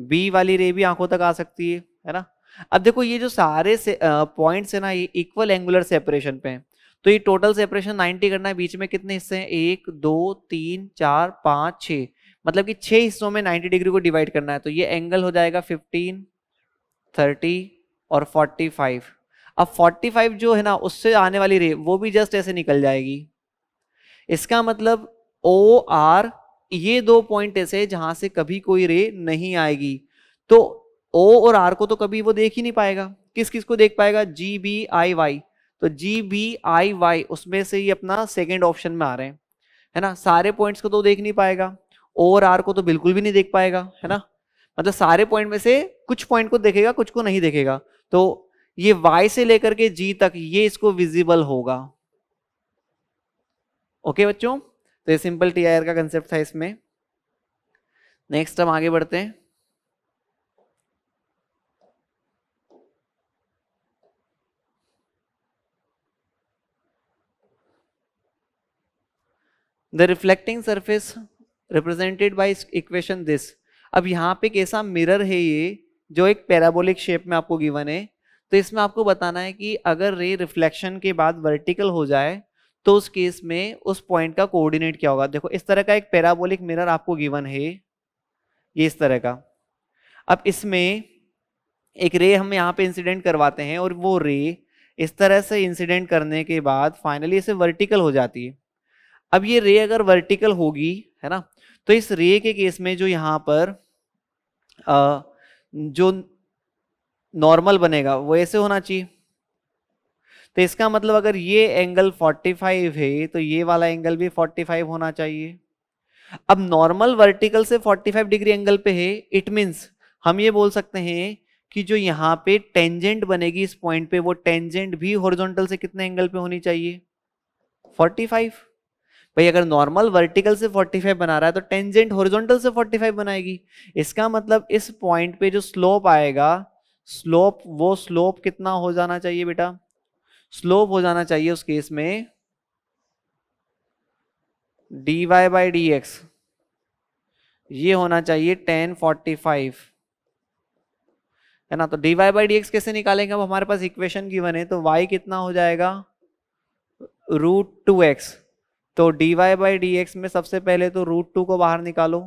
बी वाली रे भी आंखों तक आ सकती है है ना अब देखो ये जो सारे से पॉइंट्स है ना ये इक्वल एंगुलर सेपरेशन पे हैं तो ये टोटल सेपरेशन 90 करना है बीच में कितने हिस्से हैं एक दो तीन चार पाँच छः मतलब कि छह हिस्सों में 90 डिग्री को डिवाइड करना है तो ये एंगल हो जाएगा 15, 30 और 45। अब 45 जो है ना उससे आने वाली रे वो भी जस्ट ऐसे निकल जाएगी इसका मतलब ओ आर ये दो पॉइंट ऐसे जहां से कभी कोई रे नहीं आएगी तो ओ और आर को तो कभी वो देख ही नहीं पाएगा किस किस को देख पाएगा जी बी आई वाई तो जी बी आई वाई उसमें से ही अपना सेकेंड ऑप्शन में आ रहे हैं है ना सारे पॉइंट्स को तो देख नहीं पाएगा और आर को तो बिल्कुल भी नहीं देख पाएगा है ना मतलब सारे पॉइंट में से कुछ पॉइंट को देखेगा कुछ को नहीं देखेगा तो ये y से लेकर के g तक ये इसको विजिबल होगा ओके बच्चों तो ये सिंपल टी का कंसेप्ट था इसमें नेक्स्ट हम आगे बढ़ते हैं the reflecting surface represented by equation this अब यहाँ पे कैसा मिरर है ये जो एक पैराबोलिक शेप में आपको गिवन है तो इसमें आपको बताना है कि अगर रे रिफ्लेक्शन के बाद वर्टिकल हो जाए तो उस केस में उस पॉइंट का कोऑर्डिनेट क्या होगा देखो इस तरह का एक पैराबोलिक मिरर आपको गिवन है ये इस तरह का अब इसमें एक रे हम यहाँ पे इंसिडेंट करवाते हैं और वो रे इस तरह से इंसिडेंट करने के बाद फाइनली इसे वर्टिकल हो जाती है अब ये रे अगर वर्टिकल होगी है ना तो इस रे के केस में जो यहाँ पर आ, जो नॉर्मल बनेगा वो ऐसे होना चाहिए तो इसका मतलब अगर ये एंगल 45 है तो ये वाला एंगल भी 45 होना चाहिए अब नॉर्मल वर्टिकल से 45 डिग्री एंगल पे है इट मीन्स हम ये बोल सकते हैं कि जो यहाँ पे टेंजेंट बनेगी इस पॉइंट पे वो टेंजेंट भी हॉरिजॉन्टल से कितने एंगल पे होनी चाहिए 45 भाई अगर नॉर्मल वर्टिकल से 45 बना रहा है तो टेंजेंट हॉरिजॉन्टल से 45 बनाएगी इसका मतलब इस पॉइंट पे जो स्लोप आएगा स्लोप वो स्लोप कितना हो जाना चाहिए बेटा स्लोप हो जाना चाहिए उस केस में D Y by D X ये होना चाहिए टेन फोर्टी फाइव है ना तो D Y by D X कैसे निकालेंगे अब हमारे पास इक्वेशन गिवन है तो वाई कितना हो जाएगा रूट टू एक्स तो D Y by D X में सबसे पहले तो रूट टू को बाहर निकालो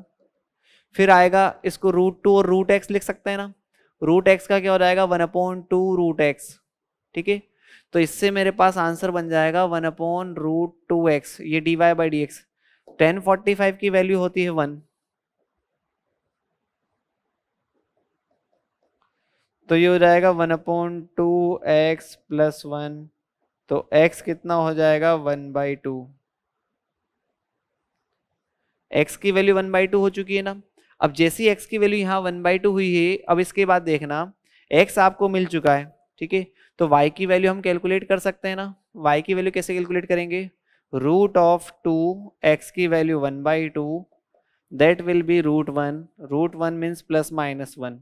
फिर आएगा इसको रूट टू और रूट एक्स लिख सकते हैं ना रूट एक्स का क्या हो जाएगा one upon two root X ठीक है तो इससे मेरे पास आंसर बन जाएगा one upon root two X ये D Y by D X tan forty five की वैल्यू होती है वन तो ये हो जाएगा one upon two X plus one तो एक्स कितना हो जाएगा वन बाई टू एक्स की वैल्यू वन बाई टू हो चुकी है ना अब जैसी एक्स की वैल्यू यहाँ वन बाई टू हुई है अब इसके बाद देखना एक्स आपको मिल चुका है ठीक है तो वाई की वैल्यू हम कैलकुलेट कर सकते हैं ना वाई की वैल्यू कैसे कैलकुलेट करेंगे रूट ऑफ टू एक्स की value one by two that will be root one root one means plus minus one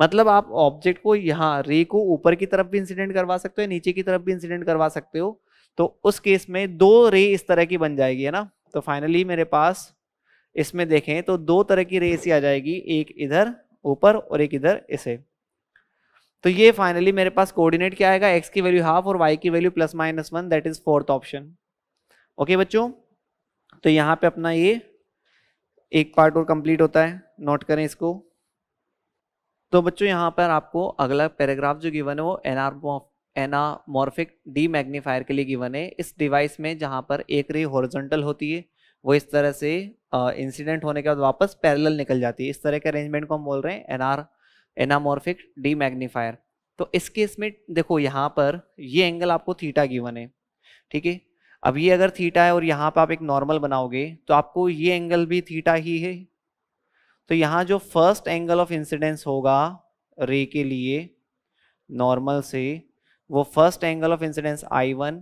मतलब आप ऑब्जेक्ट को यहाँ रे को ऊपर की तरफ भी इंसिडेंट करवा सकते हो नीचे की तरफ भी इंसिडेंट करवा सकते हो तो उस केस में दो रे इस तरह की बन जाएगी है ना तो फाइनली मेरे पास इसमें देखें तो दो तरह की रेस ही आ जाएगी एक इधर ऊपर और एक इधर इसे तो ये फाइनली मेरे पास कोऑर्डिनेट क्या आएगा एक्स की वैल्यू हाफ और वाई की value plus minus one that is fourth option okay बच्चों तो यहाँ पे अपना ये एक पार्ट और कंप्लीट होता है नोट करें इसको तो बच्चों यहाँ पर आपको अगला पैराग्राफ जो गिवन है वो एनआर एनामॉर्फिक डी मैग्नीफायर के लिए गिवन है इस डिवाइस में जहाँ पर एक रे हॉरिजॉन्टल होती है वो इस तरह से इंसिडेंट होने के बाद वापस पैरेलल निकल जाती है इस तरह के अरेंजमेंट को हम बोल रहे हैं एनआर एनामोर्फिक डी मैग्नीफायर तो इस केस में देखो यहाँ पर ये एंगल आपको थीटा गिवन है ठीक है अब ये अगर थीटा है और यहाँ पर आप एक नॉर्मल बनाओगे तो आपको ये एंगल भी थीटा ही है तो यहाँ जो फर्स्ट एंगल ऑफ इंसिडेंस होगा रे के लिए नॉर्मल से वो first angle of incidence I one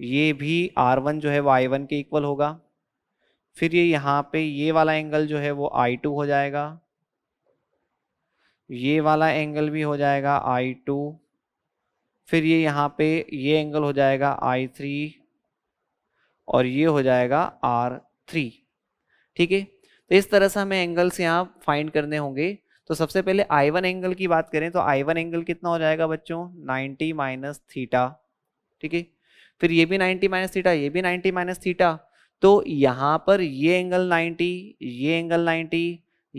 ये भी आर वन जो है वो आई वन के इक्वल होगा फिर ये यहाँ पे ये वाला एंगल जो है वो आई टू हो जाएगा ये वाला एंगल भी हो जाएगा आई टू फिर ये यहाँ पे ये एंगल हो जाएगा आई थ्री और ये हो जाएगा आर थ्री ठीक है तो इस तरह से हमें एंगल्स यहाँ फाइंड करने होंगे तो सबसे पहले आई वन एंगल की बात करें तो आई वन एंगल कितना हो जाएगा बच्चों नाइन्टी माइनस थीटा ठीक है फिर ये भी 90 माइनस थीटा ये भी 90 माइनस थीटा तो यहाँ पर ये एंगल 90 ये एंगल 90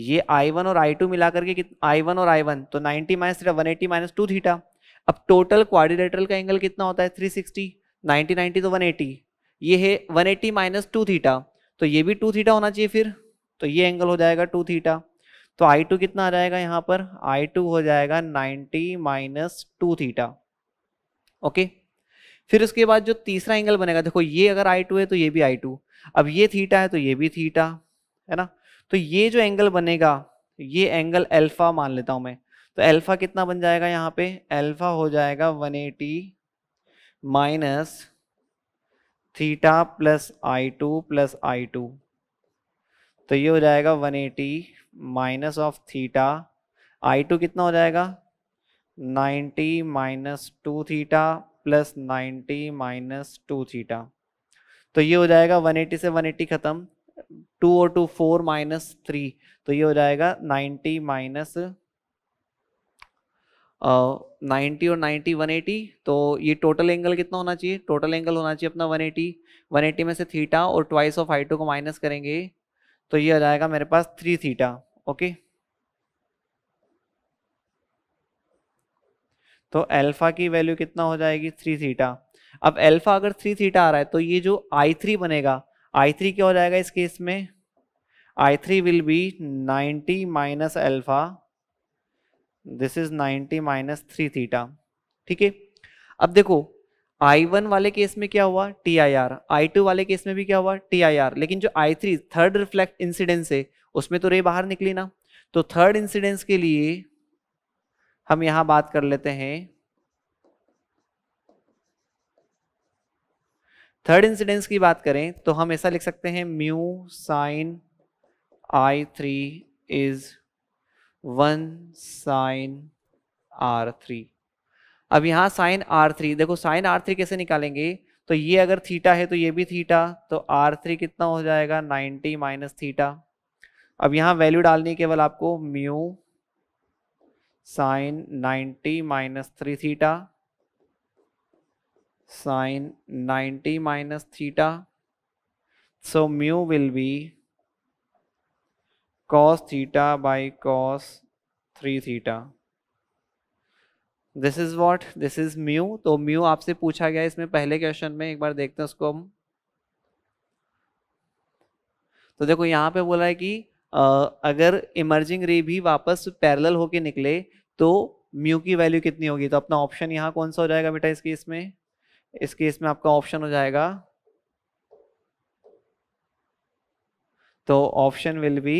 ये I1 और I2 मिला करके I1 और I1 तो 90 minus theta one eighty minus two theta अब टोटल क्वारिलेटरल का एंगल कितना होता है 360 नाइन्टी नाइन्टी तो एटी ये है one eighty minus two theta तो ये भी टू थीटा होना चाहिए फिर तो ये एंगल हो जाएगा टू थीटा तो आई टू कितना आ जाएगा यहाँ पर आई टू हो जाएगा ninety minus two theta okay फिर उसके बाद जो तीसरा एंगल बनेगा देखो ये अगर आई टू है तो ये भी आई टू अब ये थीटा है तो ये भी थीटा है ना तो ये जो एंगल बनेगा ये एंगल एल्फा मान लेता हूँ मैं तो एल्फा कितना बन जाएगा यहाँ पे एल्फा हो जाएगा one eighty minus theta plus I two plus I two तो ये हो जाएगा one eighty minus of theta I two कितना हो जाएगा ninety minus two theta plus ninety minus two theta तो ये हो जाएगा 180 से 180 खत्म टू और टू फोर माइनस थ्री तो ये हो जाएगा 90 माइनस नाइन्टी और नाइन्टी 180 तो ये टोटल एंगल कितना होना चाहिए टोटल एंगल होना चाहिए अपना 180 180 में से थीटा और ट्वाइस ऑफ हाइटो को माइनस करेंगे तो ये आ जाएगा मेरे पास थ्री थीटा ओके तो अल्फा की वैल्यू कितना हो जाएगी थ्री थीटा अब अल्फा अगर थ्री थीटा आ रहा है तो ये जो आई थ्री बनेगा आई थ्री क्या हो जाएगा इस केस में I three will be ninety minus alpha this is ninety minus three theta ठीक है अब देखो आई वन वाले केस में क्या हुआ T I R I two वाले केस में भी क्या हुआ टी आई आर लेकिन जो I three third reflect incidence है उसमें तो रे बाहर निकली ना तो थर्ड इंसिडेंस के लिए हम यहां बात कर लेते हैं थर्ड इंसिडेंस की बात करें तो हम ऐसा लिख सकते हैं mu sine I three is one sine R three अब यहां साइन आर थ्री देखो साइन आर थ्री कैसे निकालेंगे तो ये अगर थीटा है तो ये भी थीटा तो आर थ्री कितना हो जाएगा 90 माइनस थीटा अब यहां वैल्यू डालनी केवल आपको mu sine 90 minus three theta sine 90 minus theta so mu will be cos theta by cos three theta this is what this is mu तो म्यू आपसे पूछा गया इसमें पहले क्वेश्चन में एक बार देखते हैं उसको हम तो देखो यहाँ पे बोला है कि आ, अगर इमर्जिंग रे भी वापस पैरेलल होके निकले तो म्यू की वैल्यू कितनी होगी तो अपना ऑप्शन यहाँ कौन सा हो जाएगा बेटा इस केस में इस केस में आपका ऑप्शन हो जाएगा तो option will be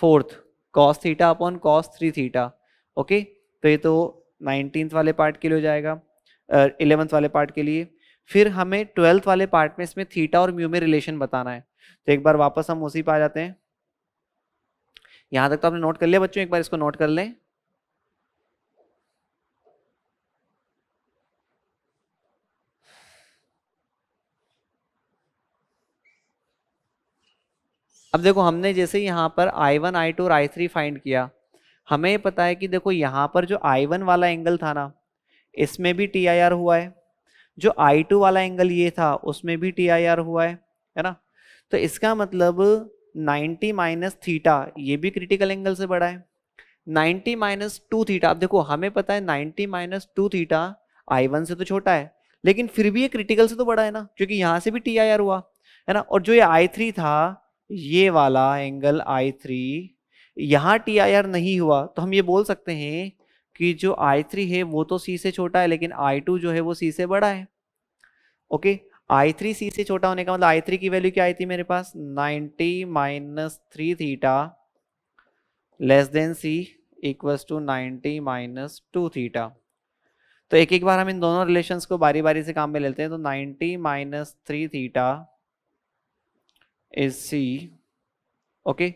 fourth cos theta upon cos three theta okay तो ये तो नाइनटीन्थ वाले पार्ट के लिए हो जाएगा इलेवंथ uh, वाले पार्ट के लिए फिर हमें ट्वेल्थ वाले पार्ट में इसमें थीटा और म्यू में रिलेशन बताना है तो एक बार वापस हम उसी पर आ जाते हैं यहां तक तो आपने नोट कर लिया बच्चों एक बार इसको नोट कर लें अब देखो हमने जैसे यहां पर आई वन आई टू और आई थ्री फाइंड किया हमें पता है कि देखो यहां पर जो आई वन वाला एंगल था ना इसमें भी टी आई आर हुआ है जो आई टू वाला एंगल ये था उसमें भी टी आई आर हुआ है है ना तो इसका मतलब 90 माइनस थीटा ये भी क्रिटिकल एंगल से बड़ा है 90 माइनस टू थीटा अब देखो हमें पता है 90 minus two theta I one से तो छोटा है लेकिन फिर भी ये क्रिटिकल से तो बड़ा है ना क्योंकि यहाँ से भी टी आई आर हुआ है ना और जो ये आई थ्री था ये वाला एंगल आई थ्री यहाँ टी आई आर नहीं हुआ तो हम ये बोल सकते हैं कि जो आई थ्री है वो तो सी से छोटा है लेकिन आई टू जो है वो सी से बड़ा है okay okay? I three C से छोटा होने का मतलब आई थ्री की वैल्यू क्या आई थी मेरे पास ninety minus three theta less than C equals to ninety minus two theta तो एक एक बार हम इन दोनों रिलेशंस को बारी बारी से काम में लेते हैं तो ninety minus three theta is C okay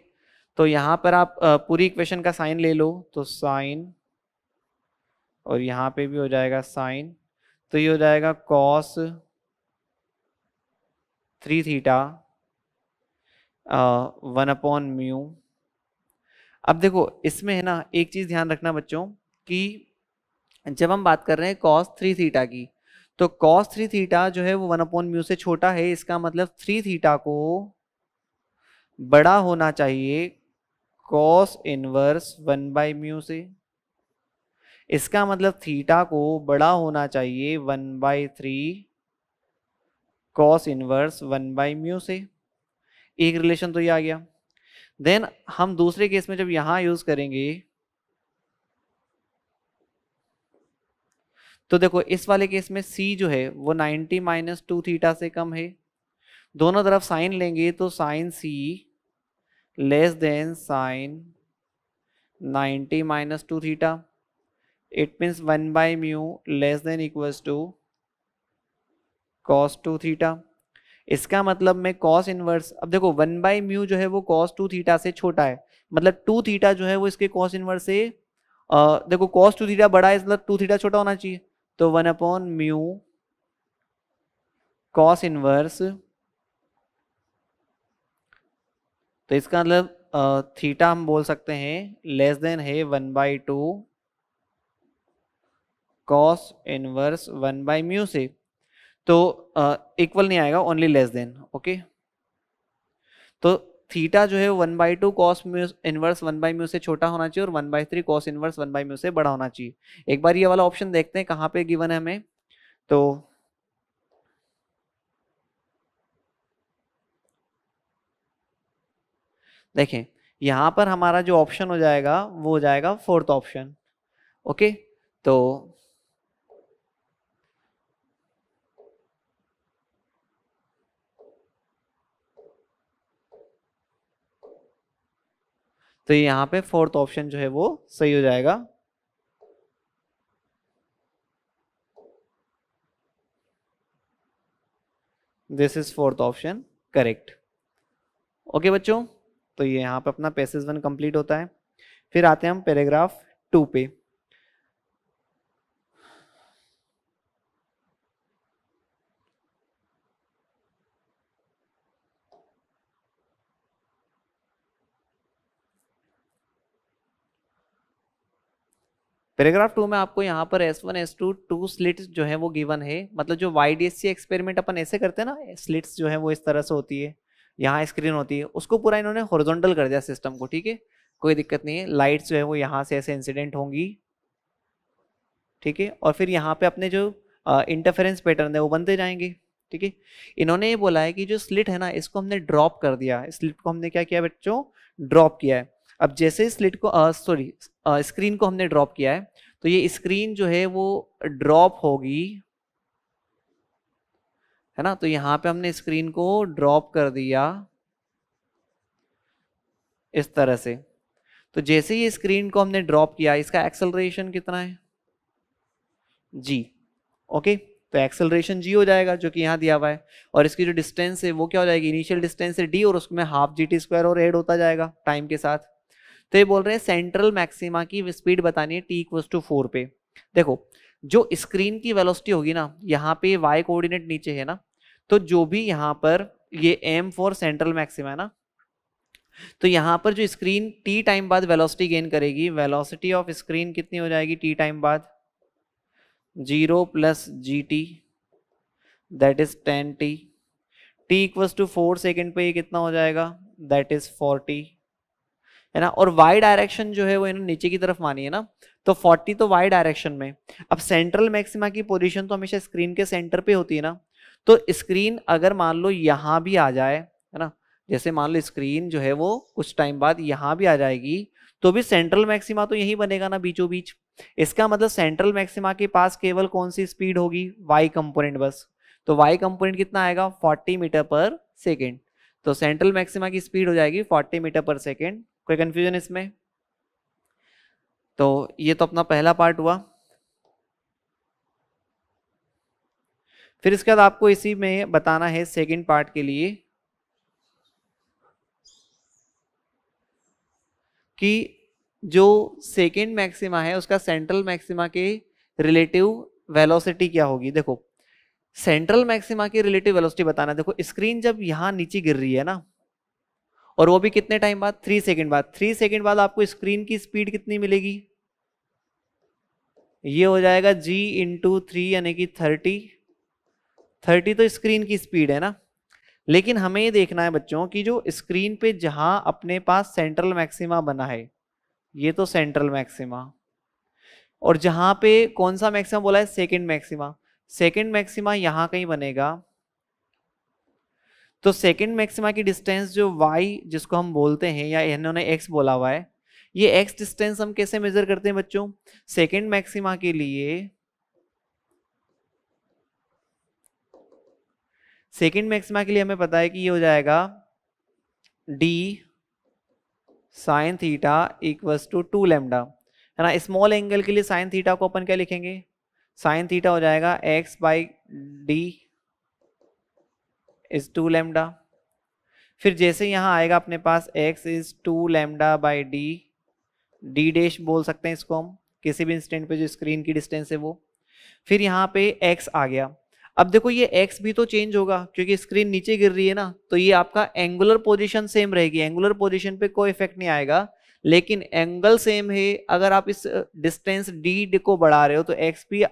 तो यहाँ पर आप पूरी इक्वेशन का साइन ले लो तो साइन और यहाँ पे भी हो जाएगा साइन तो ये हो जाएगा cos three theta one upon mu अब देखो इसमें है ना एक चीज़ ध्यान रखना बच्चों कि जब हम बात कर रहे हैं कॉस थ्री थीटा की तो कॉस थ्री थीटा जो है वो वन अपॉन म्यू से छोटा है इसका मतलब थ्री थीटा को बड़ा होना चाहिए cos inverse one by mu से इसका मतलब थीटा को बड़ा होना चाहिए one by three cos inverse one by mu से एक रिलेशन तो ये आ गया देन हम दूसरे केस में जब यहां यूज करेंगे तो देखो इस वाले केस में सी जो है वो 90 माइनस टू थीटा से कम है दोनों तरफ साइन लेंगे तो sine C less than sine 90 minus two theta it means one by mu less than equals to cos two theta इसका मतलब मैं कॉस इनवर्स अब देखो वन बाई म्यू जो है वो कॉस टू थीटा से छोटा है मतलब टू थीटा जो है वो इसके कॉस इनवर्स से आ, देखो कॉस टू थीटा बड़ा है मतलब टू थीटा छोटा होना चाहिए तो one upon mu cos inverse तो इसका मतलब थीटा हम बोल सकते हैं लेस देन है one by two cos inverse one by mu से तो इक्वल uh, नहीं आएगा ओनली लेस देन ओके तो थीटा जो है one by two cos mu inverse one by mu से छोटा होना चाहिए और one by three cos inverse one by mu से बड़ा होना चाहिए एक बार ये वाला ऑप्शन देखते हैं कहाँ पे गिवन है हमें तो देखें यहाँ पर हमारा जो ऑप्शन हो जाएगा वो हो जाएगा फोर्थ ऑप्शन ओके तो तो यहाँ पे फोर्थ ऑप्शन जो है वो सही हो जाएगा this is fourth option correct okay बच्चों तो ये यहाँ पे अपना पेसेज वन कंप्लीट होता है फिर आते हैं हम पैराग्राफ टू पे पैराग्राफ टू में आपको यहाँ पर S one S two two slits जो है वो गिवन है मतलब जो Y D S C experiment अपन ऐसे करते हैं ना स्लिट्स जो है वो इस तरह से होती है यहाँ स्क्रीन होती है उसको पूरा इन्होंने हॉरिजॉन्टल कर दिया सिस्टम को ठीक है कोई दिक्कत नहीं है लाइट्स जो है वो यहाँ से ऐसे इंसिडेंट होंगी ठीक है और फिर यहाँ पे अपने जो इंटरफेरेंस पैटर्न है वो बनते जाएंगे ठीक है इन्होंने ये बोला है कि जो स्लिट है ना इसको हमने ड्रॉप कर दिया स्लिट को हमने क्या किया बच्चों ड्रॉप किया है अब जैसे स्लिट को सॉरी स्क्रीन को हमने ड्रॉप किया है तो ये स्क्रीन जो है वो ड्रॉप होगी है ना तो यहां पे हमने स्क्रीन को ड्रॉप कर दिया इस तरह से तो जैसे ये स्क्रीन को हमने ड्रॉप किया इसका एक्सेलरेशन कितना है जी ओके तो एक्सेलरेशन जी हो जाएगा जो कि यहां दिया हुआ है और इसकी जो डिस्टेंस है वो क्या हो जाएगी इनिशियल डिस्टेंस है डी और उसमें हाफ जी टी स्क्वायर और एड होता जाएगा टाइम के साथ तो ये बोल रहे हैं सेंट्रल मैक्सिमा की स्पीड बतानी है टी इक्वस टू फोर पे देखो जो स्क्रीन की वेलोसिटी होगी ना यहाँ पे वाई कोऑर्डिनेट नीचे है ना तो जो भी यहाँ पर ये एम फॉर सेंट्रल मैक्सिमा है ना तो यहाँ पर जो स्क्रीन टी टाइम बाद वेलोसिटी गेन करेगी वेलोसिटी ऑफ स्क्रीन कितनी हो जाएगी टी टाइम बाद zero plus G T that is ten T T equals to four second पर ये कितना हो जाएगा दैट इज फोर्टी है ना और वाई डायरेक्शन जो है वो इन्होंने नीचे की तरफ मानी है ना तो 40 तो वाई डायरेक्शन में अब सेंट्रल मैक्सिमा की पोजीशन तो हमेशा स्क्रीन के सेंटर पे होती है ना तो स्क्रीन अगर मान लो यहाँ भी आ जाए है ना जैसे मान लो स्क्रीन जो है वो कुछ टाइम बाद यहाँ भी आ जाएगी तो भी सेंट्रल मैक्सिमा तो यही बनेगा ना बीचों बीच इसका मतलब सेंट्रल मैक्सिमा के पास केवल कौन सी स्पीड होगी वाई कंपोनेंट बस तो वाई कंपोनेंट कितना आएगा 40 मीटर पर सेकेंड तो सेंट्रल मैक्सिमा की स्पीड हो जाएगी 40 मीटर पर सेकेंड कोई कन्फ्यूजन इसमें तो ये तो अपना पहला पार्ट हुआ फिर इसके बाद आपको इसी में बताना है सेकंड पार्ट के लिए कि जो सेकंड मैक्सिमा है उसका सेंट्रल मैक्सिमा के रिलेटिव वेलोसिटी क्या होगी देखो सेंट्रल मैक्सिमा की रिलेटिव वेलोसिटी बताना देखो स्क्रीन जब यहां नीचे गिर रही है ना और वो भी कितने टाइम बाद थ्री सेकेंड बाद थ्री सेकेंड बाद आपको स्क्रीन की स्पीड कितनी मिलेगी ये हो जाएगा जी इंटू थ्री यानी कि थर्टी थर्टी तो स्क्रीन की स्पीड है ना लेकिन हमें ये देखना है बच्चों कि जो स्क्रीन पे जहां अपने पास सेंट्रल मैक्सिमा बना है ये तो सेंट्रल मैक्सिमा और जहां पे कौन सा मैक्सिमा बोला है सेकेंड मैक्सिमा सेकेंड मैक्सिमा यहां कहीं बनेगा तो सेकेंड मैक्सिमा की डिस्टेंस जो y जिसको हम बोलते हैं या इन्होंने x बोला हुआ है ये x डिस्टेंस हम कैसे मेजर करते हैं बच्चों सेकेंड मैक्सिमा के लिए सेकेंड मैक्सिमा के लिए हमें पता है कि ये हो जाएगा d sine theta equals to two lambda है ना स्मॉल एंगल के लिए साइन थीटा को अपन क्या लिखेंगे साइन थीटा हो जाएगा x by D is two lambda फिर जैसे यहाँ आएगा अपने पास x is two lambda by D D dash बोल सकते हैं इसको हम किसी भी इंस्टेंट पे जो स्क्रीन की डिस्टेंस है वो फिर यहाँ पे x आ गया अब देखो ये x भी तो चेंज होगा क्योंकि स्क्रीन नीचे गिर रही है ना तो ये आपका एंगुलर पोजिशन सेम रहेगी एंगुलर पोजिशन पे कोई इफेक्ट नहीं आएगा लेकिन एंगल सेम है अगर आप इस डिस्टेंस डी को बढ़ा रहे हो तो एक्स भी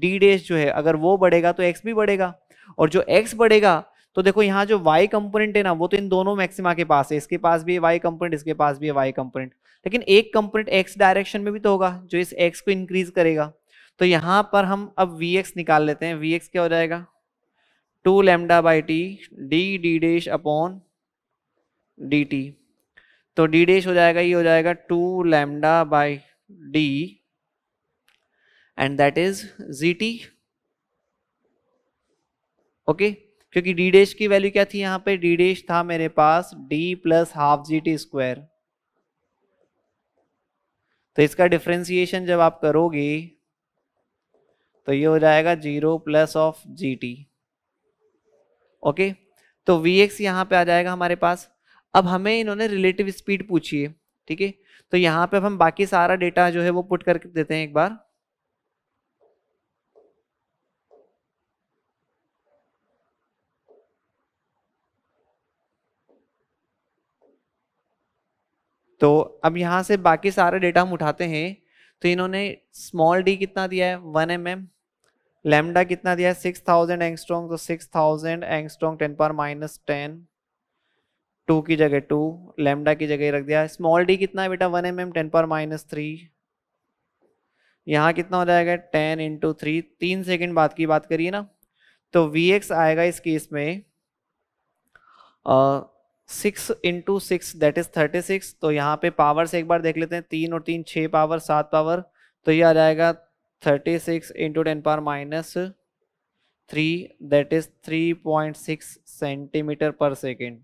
डी डैश जो है अगर वो बढ़ेगा तो एक्स भी बढ़ेगा और जो एक्स बढ़ेगा तो देखो यहाँ जो वाई कंपोनेंट है ना वो तो इन दोनों मैक्सिमा के पास है इसके पास भी वाई कंपोनेंट इसके पास भी वाई कंपोनेंट लेकिन एक कंपोनेंट एक्स डायरेक्शन में भी तो होगा जो इस एक्स को इंक्रीज करेगा तो यहाँ पर हम अब वी एक्स निकाल लेते हैं वी एक्स क्या हो जाएगा two lambda by T D D dash upon D T तो डी डेश हो जाएगा ये हो जाएगा two lambda by D and that is G T okay क्योंकि डी डेश की वैल्यू क्या थी यहां पे डी डेश था मेरे पास D plus half G T square तो इसका डिफ्रेंसिएशन जब आप करोगे तो ये हो जाएगा zero plus of G T okay तो वी एक्स यहां पर आ जाएगा हमारे पास अब हमें इन्होंने रिलेटिव स्पीड पूछी है ठीक है तो यहां पे अब हम बाकी सारा डेटा जो है वो पुट कर देते हैं एक बार तो अब यहाँ से बाकी सारे डेटा हम उठाते हैं तो इन्होंने स्मॉल डी कितना दिया है वन एम एम लेमडा कितना दिया है सिक्स थाउजेंड एंगस्ट्रॉन्ग तो six thousand angstrom ten power minus ten two की जगह टू लेमडा की जगह रख दिया स्मॉल डी कितना है बेटा one M M ten power minus three यहाँ कितना हो जाएगा टेन इंटू थ्री तीन सेकेंड बाद की बात करिए ना तो वी एक्स आएगा इस केस में आ, six into six that is thirty six तो यहाँ पे पावर से एक बार देख लेते हैं तीन और तीन छः पावर सात पावर तो ये आ जाएगा thirty six into ten power minus three that is three point six centimetre per second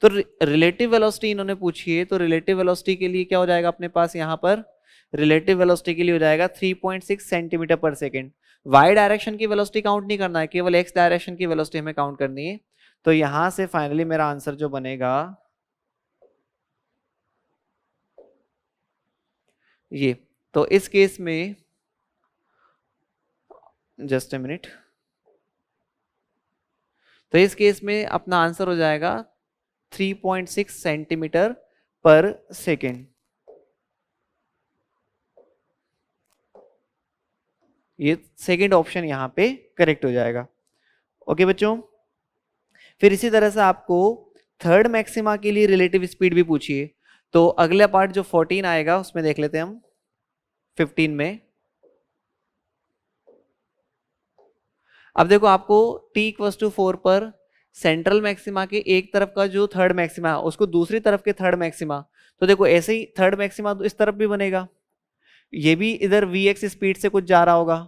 तो रिलेटिव वेलोसिटी इन्होंने पूछी है तो रिलेटिव वेलोसिटी के लिए क्या हो जाएगा अपने पास यहाँ पर रिलेटिव वेलोसिटी के लिए हो जाएगा 3.6 centimetre per second Y direction की वेलोसिटी काउंट नहीं करना है केवल एक्स डायरेक्शन की वेलोसिटी हमें काउंट करनी है तो यहां से फाइनली मेरा आंसर जो बनेगा ये तो इस केस में जस्ट ए मिनट तो इस केस में अपना आंसर हो जाएगा 3.6 सेंटीमीटर पर सेकेंड ये सेकेंड ऑप्शन यहां पे करेक्ट हो जाएगा ओके बच्चों फिर इसी तरह से आपको थर्ड मैक्सिमा के लिए रिलेटिव स्पीड भी पूछिए तो अगला पार्ट जो 14 आएगा उसमें देख लेते हैं हम 15 में अब देखो आपको t इक्वस टू फोर पर सेंट्रल मैक्सिमा के एक तरफ का जो थर्ड मैक्सिमा है उसको दूसरी तरफ के थर्ड मैक्सिमा तो देखो ऐसे ही थर्ड मैक्सिमा तो इस तरफ भी बनेगा ये भी इधर वी एक्स स्पीड से कुछ जा रहा होगा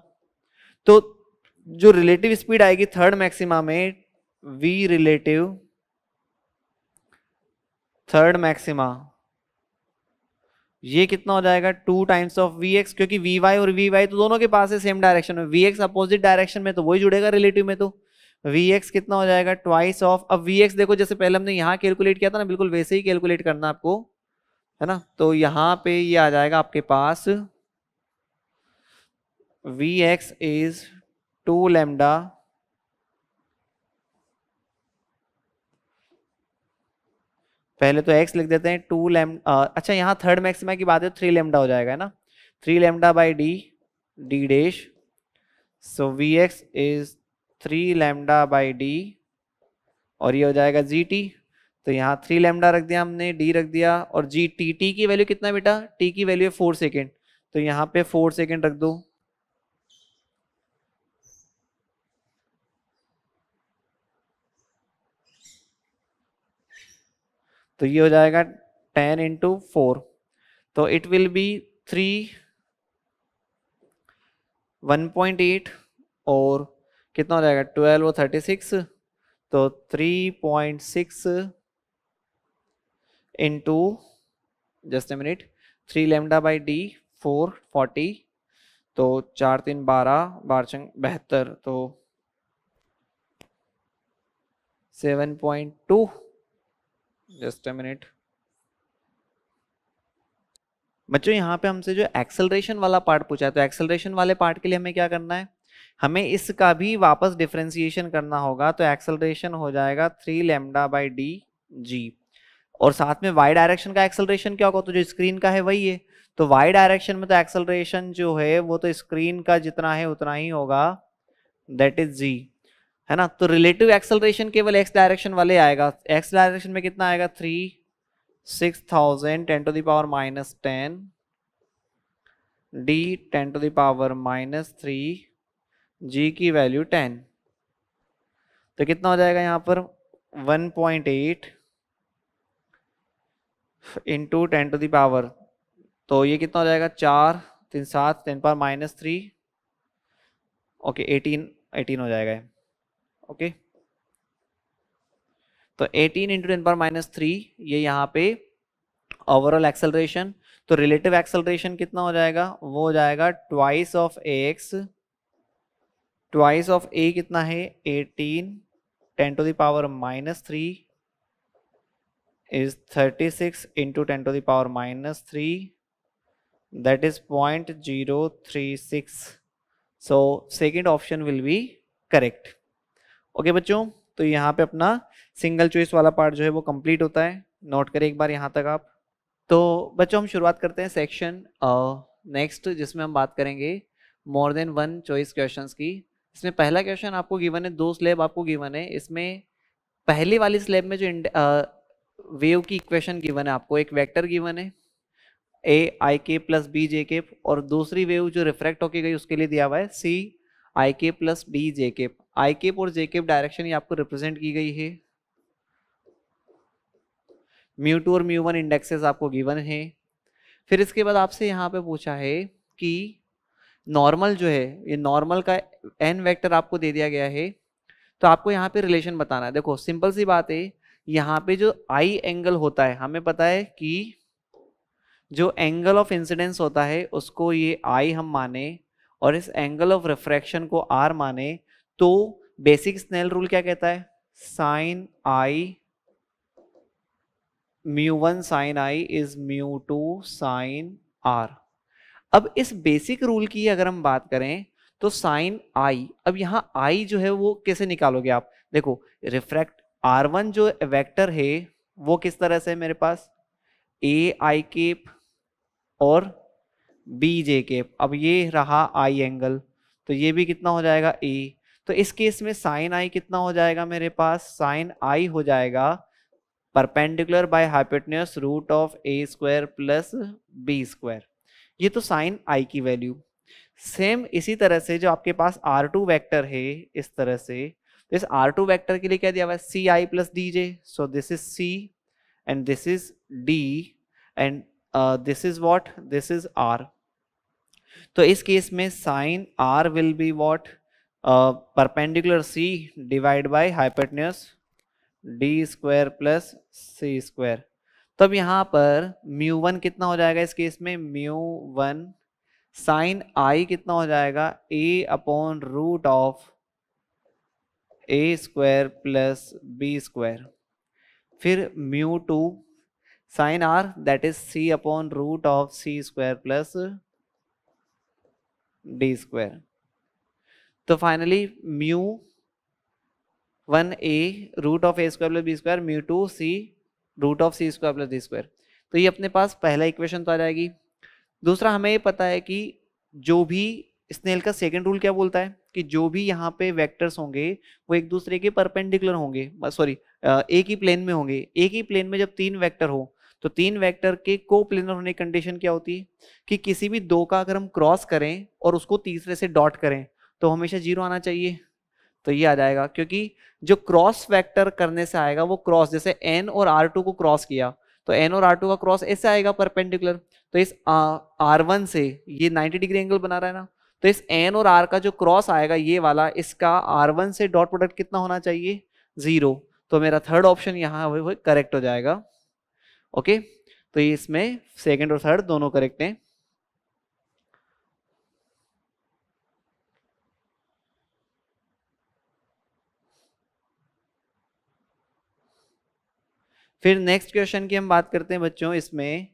तो जो रिलेटिव स्पीड आएगी थर्ड मैक्सिमा में V relative थर्ड मैक्सिमा ये कितना हो जाएगा two times of V X क्योंकि वी वाई और वी वाई तो दोनों के पास है सेम डायरेक्शन में वी एक्स अपोजिट डायरेक्शन में तो वही जुड़ेगा रिलेटिव में तो वी एक्स कितना हो जाएगा ट्वाइस ऑफ अब वी एक्स देखो जैसे पहले हमने यहाँ कैलकुलेट किया था ना बिल्कुल वैसे ही कैलकुलेट करना आपको है ना तो यहाँ पे ये यह आ जाएगा आपके पास V X is two lambda पहले तो एक्स लिख देते हैं टू लेम अच्छा यहाँ थर्ड मैक्सिमा की बात है थ्री लेमडा हो जाएगा ना three lambda by D D dash so V X is three lambda by D और ये हो जाएगा जी टी तो यहाँ थ्री लेमडा रख दिया हमने डी रख दिया और जी टी टी की वैल्यू कितना बेटा टी की वैल्यू है फोर सेकेंड तो यहाँ पे फोर सेकेंड रख दो तो ये हो जाएगा टेन इंटू फोर तो it will be three one point eight और कितना हो जाएगा ट्वेल्व और थर्टी सिक्स तो three point six into just a minute three lambda by D four forty तो चार तीन बारह बार चंग बहत्तर तो seven point two just a minute बच्चों यहाँ पे हमसे जो एक्सेलरेशन वाला पार्ट पूछा है तो एक्सेलरेशन वाले पार्ट के लिए हमें क्या करना है हमें इसका भी वापस डिफ्रेंसिएशन करना होगा तो एक्सेलरेशन हो जाएगा three lambda by D G और साथ में वाई डायरेक्शन का एक्सेलरेशन क्या होगा तो जो स्क्रीन का है वही है तो वाई डायरेक्शन में तो एक्सेलरेशन जो है वो तो स्क्रीन का जितना है उतना ही होगा दैट इज जी है ना तो रिलेटिव एक्सेलरेशन केवल एक्स डायरेक्शन वाले आएगा एक्स डायरेक्शन में कितना आएगा three six thousand ten to the power minus ten D ten to the power minus three G की वैल्यू टेन तो कितना हो जाएगा यहाँ पर one point eight into ten to the power तो ये कितना हो जाएगा चार तीन सात ten power minus three okay eighteen eighteen हो जाएगा ओके तो 18 इंटू टेन पर माइनस थ्री ये यहाँ पे ओवरऑल एक्सेलरेशन तो रिलेटिव एक्सेलरेशन कितना हो जाएगा वो हो जाएगा twice of A X twice of A कितना है 18 ten to the power minus three is 36 six into ten to the power minus three that is point zero three six so second option will be correct okay बच्चों तो यहाँ पे अपना single choice वाला part जो है वो कंप्लीट होता है नोट करें एक बार यहाँ तक आप तो बच्चों हम शुरुआत करते हैं सेक्शन नेक्स्ट जिसमें हम बात करेंगे more than one choice questions की इसमें पहला क्वेश्चन आपको गिवन है दो स्लेब आपको गिवन है इसमें पहली वाली स्लेब में जो वेव की इक्वेशन गिवन है आपको एक वैक्टर गिवन है ए आई के प्लस बी जे के और दूसरी वेव जो रिफ्रैक्ट होके गई उसके लिए दिया हुआ है सी आई के प्लस बी जे के आई केप और जे केप डायरेक्शन ये आपको रिप्रेजेंट की गई है म्यू टू और म्यू वन इंडेक्सेस आपको गिवन है फिर इसके बाद आपसे यहाँ पे पूछा है कि नॉर्मल जो है ये नॉर्मल का एन वेक्टर आपको दे दिया गया है तो आपको यहाँ पे रिलेशन बताना है देखो सिंपल सी बात है यहाँ पे जो आई एंगल होता है हमें पता है कि जो एंगल ऑफ इंसिडेंस होता है उसको ये आई हम माने और इस एंगल ऑफ रिफ्रैक्शन को आर माने तो बेसिक स्नेल रूल क्या कहता है sine I mu one sine I is mu two sine R अब इस बेसिक रूल की अगर हम बात करें तो साइन आई अब यहां आई जो है वो कैसे निकालोगे आप देखो रिफ्रैक्ट आर वन जो वेक्टर है वो किस तरह से है मेरे पास ए आई केप और बी जे केप अब ये रहा आई एंगल तो ये भी कितना हो जाएगा ए तो इस केस में साइन आई कितना हो जाएगा मेरे पास साइन आई हो जाएगा perpendicular by hypotenuse root of A square plus B square ये तो साइन आई की वैल्यू सेम इसी तरह से जो आपके पास आर टू वैक्टर है इस तरह से तो इस आर टू वैक्टर के लिए क्या दिया हुआ है C I plus D J so this is C and this is D and this is what this is R तो इस केस में sine R will be what perpendicular C divide by by D square plus C square तब यहाँ पर mu one कितना हो जाएगा इस केस में म्यू वन साइन आई कितना हो जाएगा A upon root of A square plus B square फिर mu two sine R that is C upon root of C square plus D square तो finally mu one A root of A square plus B square mu two C root of C square plus D square तो ये अपने पास पहला equation तो आ जाएगी दूसरा हमें ये पता है कि जो भी स्नेल का सेकेंड रूल क्या बोलता है कि जो भी यहाँ पे वेक्टर्स होंगे वो एक दूसरे के परपेंडिकुलर होंगे सॉरी एक ही प्लेन में होंगे एक ही प्लेन में जब तीन वेक्टर हो तो तीन वेक्टर के को प्लेनर होने की कंडीशन क्या होती है कि किसी भी दो का अगर हम क्रॉस करें और उसको तीसरे से डॉट करें तो हमेशा जीरो आना चाहिए तो ये आ जाएगा क्योंकि जो क्रॉस फैक्टर करने से आएगा वो क्रॉस जैसे एन और आर टू को क्रॉस किया तो एन और आर टू का क्रॉस ऐसे आएगा परपेंडिकुलर तो इस आर वन से ये नाइन्टी डिग्री एंगल बना रहा है ना तो इस एन और आर का जो क्रॉस आएगा ये वाला इसका आर वन से डॉट प्रोडक्ट कितना होना चाहिए जीरो तो मेरा थर्ड ऑप्शन यहाँ करेक्ट हो जाएगा ओके तो ये इसमें सेकेंड और थर्ड दोनों करेक्ट हैं फिर नेक्स्ट क्वेश्चन की हम बात करते हैं बच्चों इसमें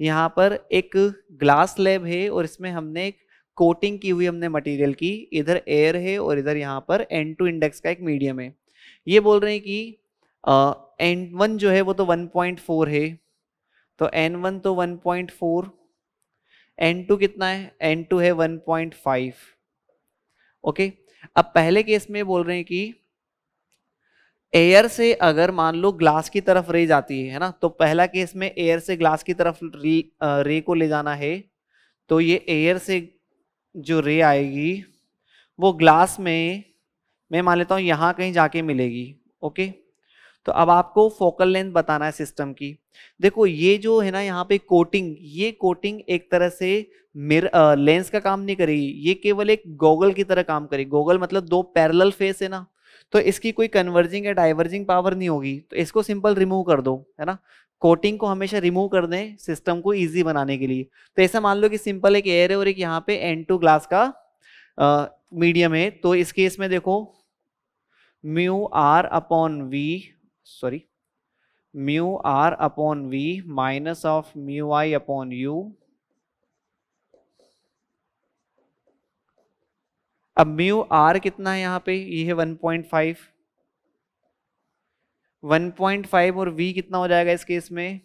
यहाँ पर एक ग्लास लैब है और इसमें हमने एक कोटिंग की हुई हमने मटेरियल की इधर एयर है और इधर यहाँ पर एन टू इंडेक्स का एक मीडियम है ये बोल रहे हैं कि एन वन जो है वो तो 1.4 है तो एन वन तो 1.4 एन टू कितना है एन टू है 1.5 ओके अब पहले केस में बोल रहे हैं कि एयर से अगर मान लो ग्लास की तरफ रे जाती है ना तो पहला केस में एयर से ग्लास की तरफ रे, रे को ले जाना है तो ये एयर से जो रे आएगी वो ग्लास में मैं मान लेता हूँ यहाँ कहीं जाके मिलेगी ओके तो अब आपको फोकल लेंथ बताना है सिस्टम की देखो ये जो है ना यहाँ पे कोटिंग ये कोटिंग एक तरह से मिर लेंस का काम नहीं करेगी ये केवल एक गोगल की तरह काम करेगी गोगल मतलब दो पैरेलल फेस है ना तो इसकी कोई कन्वर्जिंग या डाइवर्जिंग पावर नहीं होगी तो इसको सिंपल रिमूव कर दो है ना कोटिंग को हमेशा रिमूव कर दें सिस्टम को ईजी बनाने के लिए तो ऐसा मान लो कि सिंपल एक एयर है और एक यहाँ पे एन टू ग्लास का मीडियम है तो इस केस में देखो mu are upon V sorry mu are upon we minus of mu I upon you अब म्यू आर कितना है यहाँ पे ये है 1.5 1.5 और वी कितना हो जाएगा इस केस में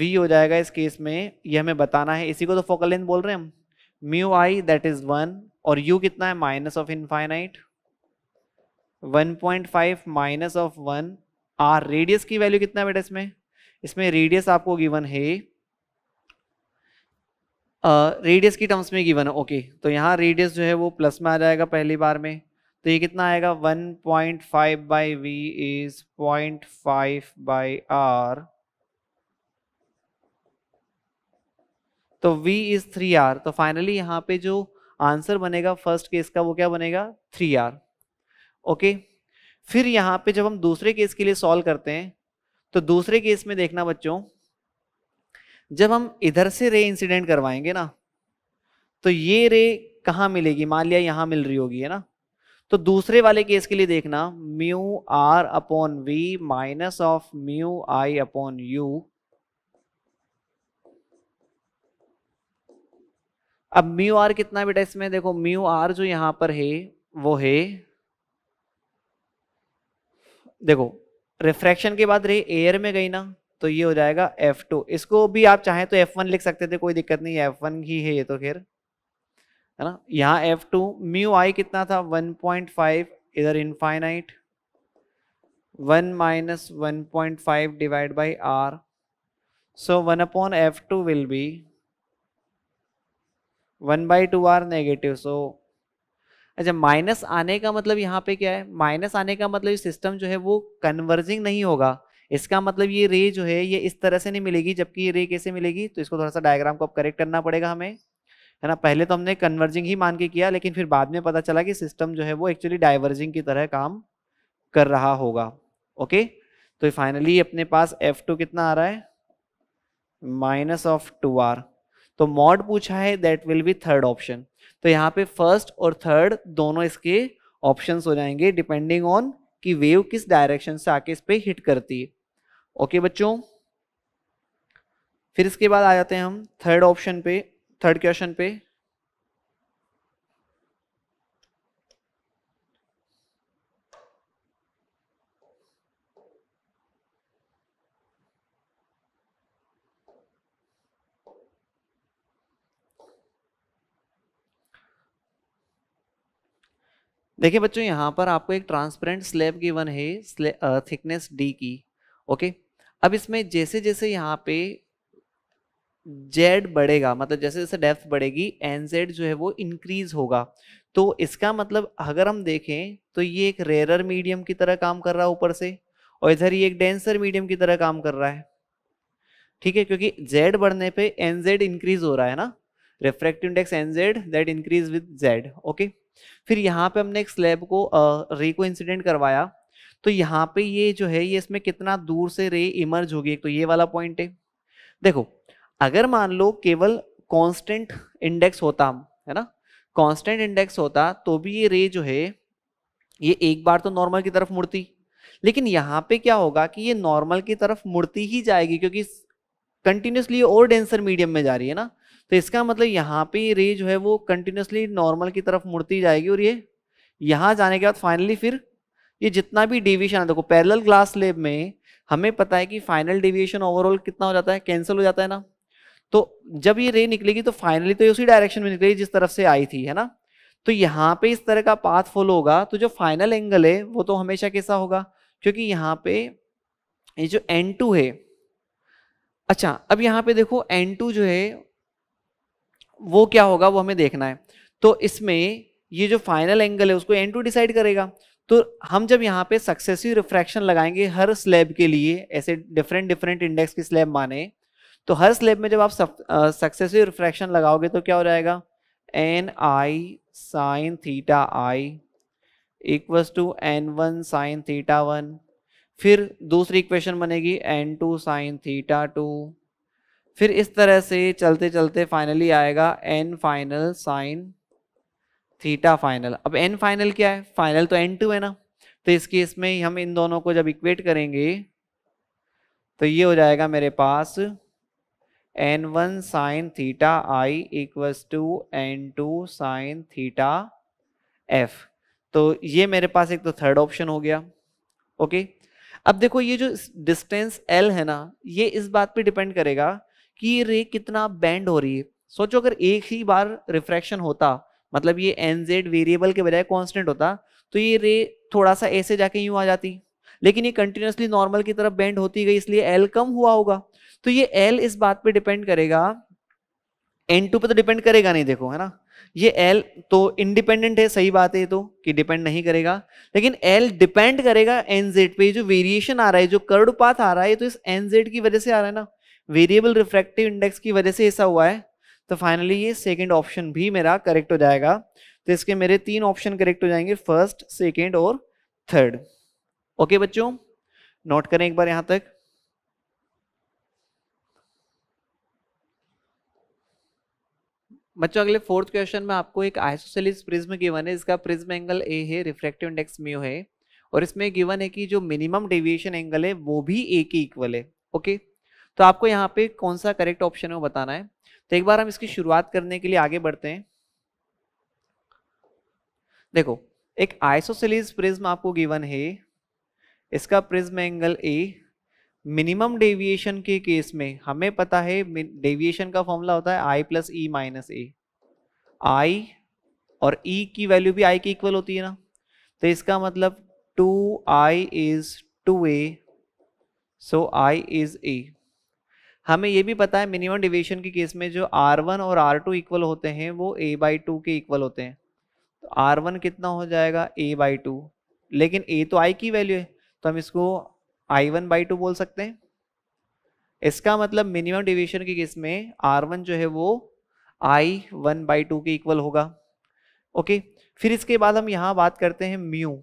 वी हो जाएगा इस केस में ये हमें बताना है इसी को तो फोकल लेंथ बोल रहे हैं हम mu I that is one और यू कितना है minus of infinite 1.5 minus of one R radius की वैल्यू कितना है बेटा इसमें इसमें रेडियस आपको गिवन है रेडियस की टर्म्स में गिवन है ओके तो यहाँ रेडियस जो है वो प्लस में आ जाएगा पहली बार में तो ये कितना आएगा 1.5 point five by V is point five by R तो v इज थ्री आर तो फाइनली यहाँ पे जो आंसर बनेगा फर्स्ट केस का वो क्या बनेगा थ्री आर ओके फिर यहाँ पे जब हम दूसरे केस के लिए सॉल्व करते हैं तो दूसरे केस में देखना बच्चों जब हम इधर से रे इंसिडेंट करवाएंगे ना तो ये रे कहाँ मिलेगी मान लिया यहाँ मिल रही होगी है ना तो दूसरे वाले केस के लिए देखना mu are upon we minus of mu I upon you अब म्यू आर कितना बेटा इसमें देखो म्यू आर जो यहां पर है वो है देखो रिफ्रैक्शन के बाद रे एयर में गई ना तो ये हो जाएगा F2 इसको भी आप चाहें तो F1 लिख सकते थे कोई दिक्कत नहीं F1 ही है ये तो खैर है ना यहाँ F2 टू म्यू आई कितना था 1.5 इधर infinite 1 minus one point five divide by R so one upon F two will be one by two R negative so अच्छा माइनस आने का मतलब यहाँ पे क्या है माइनस आने का मतलब सिस्टम जो है वो कन्वर्जिंग नहीं होगा इसका मतलब ये रे जो है ये इस तरह से नहीं मिलेगी जबकि ये रे कैसे मिलेगी तो इसको थोड़ा सा डायग्राम को अब करेक्ट करना पड़ेगा हमें है ना पहले तो हमने कन्वर्जिंग ही मान के किया लेकिन फिर बाद में पता चला कि सिस्टम जो है वो एक्चुअली डाइवर्जिंग की तरह काम कर रहा होगा ओके तो फाइनली अपने पास एफ टू कितना आ रहा है माइनस ऑफ टू आर तो मॉड पूछा है that will be third option तो यहाँ पे फर्स्ट और थर्ड दोनों इसके ऑप्शन हो जाएंगे डिपेंडिंग ऑन कि वेव किस डायरेक्शन से आके इस पर हिट करती है ओके बच्चों फिर इसके बाद आ जाते हैं हम थर्ड ऑप्शन पे थर्ड क्वेश्चन पे देखिए बच्चों यहां पर आपको एक ट्रांसपेरेंट स्लैब गिवन है थिकनेस डी की ओके अब इसमें जैसे जैसे यहाँ पे जेड बढ़ेगा मतलब जैसे जैसे डेप्थ बढ़ेगी एन जेड जो है वो इंक्रीज होगा तो इसका मतलब अगर हम देखें तो ये एक रेरर मीडियम की तरह काम कर रहा है ऊपर से और इधर ये एक डेंसर मीडियम की तरह काम कर रहा है ठीक है क्योंकि जेड बढ़ने पे एन जेड इंक्रीज हो रहा है ना refractive index N Z that increase with Z okay फिर यहाँ पे हमने एक स्लैब को रिको uh, करवाया तो यहाँ पे ये जो है ये इसमें कितना दूर से रे इमर्ज होगी एक तो ये वाला पॉइंट है देखो अगर मान लो केवल कांस्टेंट इंडेक्स होता है ना कांस्टेंट इंडेक्स होता तो भी ये रे जो है ये एक बार तो नॉर्मल की तरफ मुड़ती लेकिन यहाँ पे क्या होगा कि ये नॉर्मल की तरफ मुड़ती ही जाएगी क्योंकि कंटिन्यूसली और डेंसर मीडियम में जा रही है ना तो इसका मतलब यहाँ पे रे जो है वो कंटिन्यूसली नॉर्मल की तरफ मुड़ती जाएगी और ये यहाँ जाने के बाद फाइनली फिर ये जितना भी डिविएशन है देखो पैरेलल ग्लास लेब में हमें पता है कि फाइनल डिविएशन ओवरऑल कितना हो जाता है कैंसिल हो जाता है ना तो जब ये रे निकलेगी तो फाइनली तो ये उसी डायरेक्शन में निकलेगी जिस तरफ से आई थी है ना तो यहाँ पे इस तरह का पाथ फॉलो होगा तो जो फाइनल एंगल है वो तो हमेशा कैसा होगा क्योंकि यहाँ पे ये जो एन टू है अच्छा अब यहाँ पे देखो एन टू जो है वो क्या होगा वो हमें देखना है तो इसमें ये जो फाइनल एंगल है उसको एन टू डिसाइड करेगा तो हम जब यहाँ पे सक्सेसिव रिफ्रैक्शन लगाएंगे हर स्लैब के लिए ऐसे डिफरेंट डिफरेंट इंडेक्स की स्लैब माने तो हर स्लैब में जब आप सक्सेसिव रिफ्रैक्शन लगाओगे तो क्या हो जाएगा N I sine theta I equals to N one sine theta one फिर दूसरी इक्वेशन बनेगी N two sine theta two फिर इस तरह से चलते चलते फाइनली आएगा N final sine theta final अब एन फाइनल क्या है फाइनल तो एन टू है ना तो इस केस में हम इन दोनों को जब इक्वेट करेंगे तो ये हो जाएगा मेरे पास N one sine theta I equals to N two sine theta F तो ये मेरे पास एक तो थर्ड ऑप्शन हो गया ओके अब देखो ये जो डिस्टेंस एल है ना ये इस बात पे डिपेंड करेगा कि ये रे कितना बैंड हो रही है सोचो अगर एक ही बार रिफ्रैक्शन होता मतलब ये एन जेड वेरिएबल के बजाय कॉन्स्टेंट होता तो ये रे थोड़ा सा ऐसे जाके यूं आ जाती लेकिन ये कंटिन्यूसली नॉर्मल की तरफ बेंड होती गई इसलिए एल कम हुआ होगा तो ये एल इस बात पे डिपेंड करेगा एन टू पर तो डिपेंड करेगा नहीं देखो है ना ये एल तो इंडिपेंडेंट है सही बात है तो कि डिपेंड नहीं करेगा लेकिन एल डिपेंड करेगा एन जेड पे जो वेरिएशन आ रहा है जो कर्ड पाथ आ रहा है तो इस एन जेड की वजह से आ रहा है ना वेरिएबल रिफ्रैक्टिव इंडेक्स की वजह से ऐसा हुआ है तो फाइनली ये सेकेंड ऑप्शन भी मेरा करेक्ट हो जाएगा तो इसके मेरे तीन ऑप्शन करेक्ट हो जाएंगे फर्स्ट सेकेंड और थर्ड ओके बच्चों नोट करें एक बार यहां तक बच्चों अगले फोर्थ क्वेश्चन में आपको एक आइसोसेलिस प्रिज्म गिवन है इसका प्रिज्म एंगल ए है रिफ्रैक्टिव इंडेक्स म्यू है और इसमें गिवन है कि जो मिनिमम डेविएशन एंगल है वो भी ए के इक्वल है ओके तो आपको यहाँ पे कौन सा करेक्ट ऑप्शन है वो बताना है तो एक बार हम इसकी शुरुआत करने के लिए आगे बढ़ते हैं देखो एक आइसोसेलिस प्रिज्म आपको गिवन है इसका prism angle A minimum deviation के केस में हमें पता है डेविएशन का फॉर्मूला होता है आई प्लस ई माइनस ए आई और ई e की वैल्यू भी आई के इक्वल होती है ना तो इसका मतलब two I is two A so I is A हमें ये भी पता है मिनिमम डिवीजन के केस में जो आर वन और आर टू इक्वल होते हैं वो ए बाई टू के इक्वल होते हैं तो आर वन कितना हो जाएगा ए बाई टू लेकिन ए तो आई की वैल्यू है तो हम इसको आई वन बाई टू बोल सकते हैं इसका मतलब मिनिमम डिवीजन के केस में आर वन जो है वो आई वन बाई टू के इक्वल होगा ओके फिर इसके बाद हम यहाँ बात करते हैं म्यू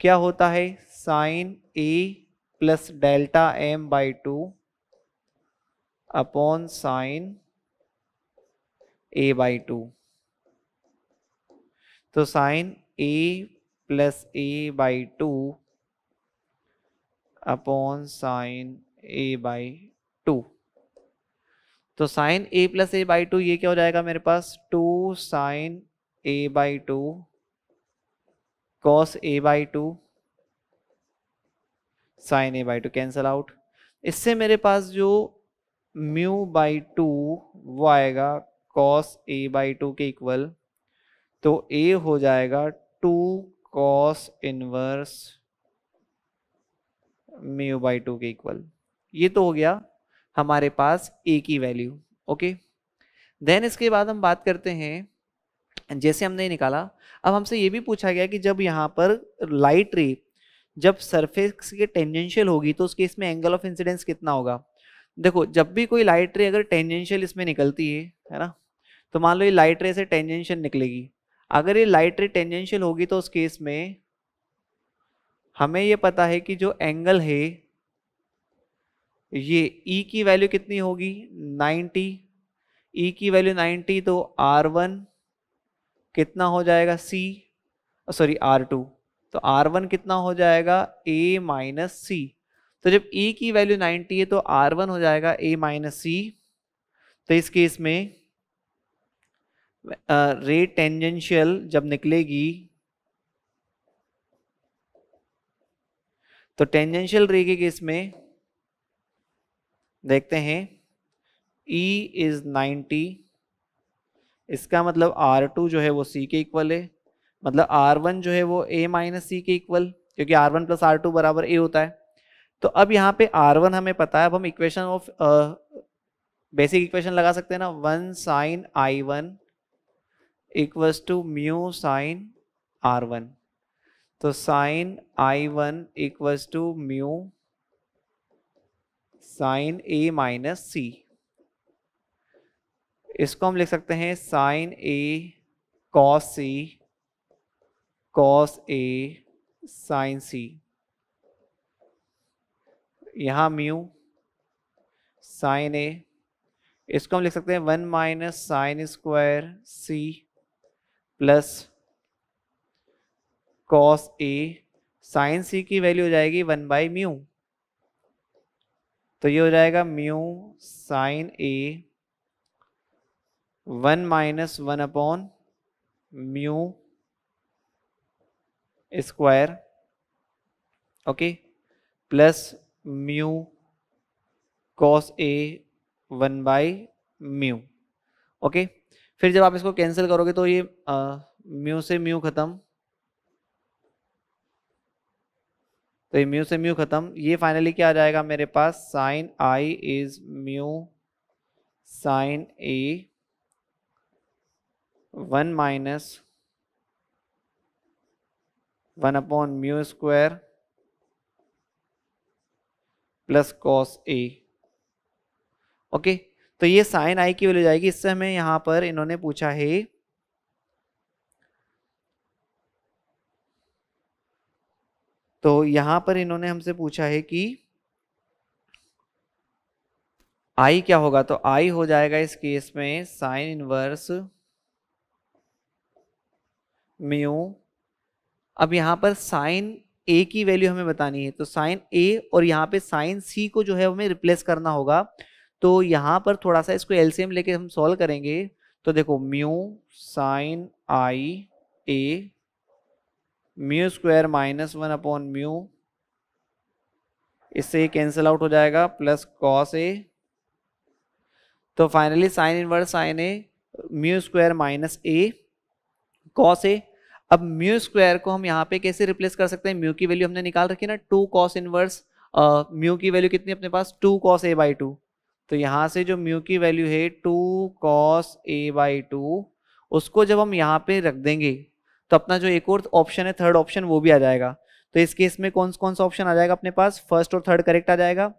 क्या होता है sine A plus delta M by two upon sine A by two तो sine A plus A by two upon sine A by two तो sine A plus A by two ये क्या हो जाएगा मेरे पास two sine A by two cos A by two sine A by two cancel out इससे मेरे पास जो म्यू बाई टू वो आएगा कॉस ए बाई टू के इक्वल तो ए हो जाएगा two cos inverse mu by two के इक्वल ये तो हो गया हमारे पास ए की वैल्यू ओके देन इसके बाद हम बात करते हैं जैसे हमने निकाला अब हमसे ये भी पूछा गया कि जब यहाँ पर लाइट रे जब सरफेस के टेंजेंशियल होगी तो उसके इसमें एंगल ऑफ इंसिडेंस कितना होगा देखो जब भी कोई लाइट रे अगर टेंजेंशियल इसमें निकलती है है ना तो मान लो ये लाइट रे से टेंजेंशियल निकलेगी अगर ये लाइट रे टेंजेंशियल होगी तो उस केस में हमें ये पता है कि जो एंगल है ये E की वैल्यू कितनी होगी 90 E की वैल्यू 90 तो आर वन कितना हो जाएगा सी सॉरी आर टू तो आर वन कितना हो जाएगा ए माइनस सी तो जब e की वैल्यू 90 है तो r1 हो जाएगा a माइनस सी तो इस केस में रे टेंजेंशियल जब निकलेगी तो टेंजेंशियल रे के केस में देखते हैं E इज 90 इसका मतलब R2 जो है वो C के इक्वल है मतलब R1 जो है वो A माइनस सी के इक्वल क्योंकि R1 वन प्लस आर बराबर A होता है तो अब यहाँ पे आर वन हमें पता है अब हम इक्वेशन ऑफ बेसिक इक्वेशन लगा सकते हैं ना one sine I one equals to mu sine R one तो sine I one equals to mu sine A minus C इसको हम लिख सकते हैं sine A cos C cos A sine C यहाँ म्यू साइन ए इसको हम लिख सकते हैं one minus sine square C plus cos A sine C की वैल्यू हो जाएगी वन बाई म्यू तो ये हो जाएगा mu sine A one minus one upon mu square okay plus mu cos A one by mu okay फिर जब आप इसको कैंसिल करोगे तो ये म्यू से म्यू खत्म तो ये म्यू से म्यू खत्म ये फाइनली क्या आ जाएगा मेरे पास sine I is mu sine A one minus one upon mu square plus cos A okay तो ये साइन आई की वैल्यू जाएगी इससे हमें यहां पर इन्होंने पूछा है तो यहां पर इन्होंने हमसे पूछा है कि आई क्या होगा तो आई हो जाएगा इस केस में साइन इनवर्स म्यू अब यहां पर साइन ए की वैल्यू हमें बतानी है तो साइन ए और यहाँ पे साइन सी को जो है हमें रिप्लेस करना होगा तो यहाँ पर थोड़ा सा इसको एलसीएम लेके हम सॉल्व करेंगे तो देखो mu sine I A mu square minus one upon mu इससे कैंसिल आउट हो जाएगा प्लस कॉस ए तो finally sine inverse sine A mu square minus A cos A अब म्यू स्क्वायर को हम यहाँ पे कैसे रिप्लेस कर सकते हैं म्यू की वैल्यू हमने निकाल रखी है ना टू कॉस इनवर्स म्यू की वैल्यू कितनी अपने पास two cos A by two तो यहाँ से जो म्यू की वैल्यू है two cos A by two उसको जब हम यहाँ पे रख देंगे तो अपना जो एक और ऑप्शन है थर्ड ऑप्शन वो भी आ जाएगा तो इस केस में कौन कौन सा ऑप्शन आ जाएगा अपने पास फर्स्ट और थर्ड करेक्ट आ जाएगा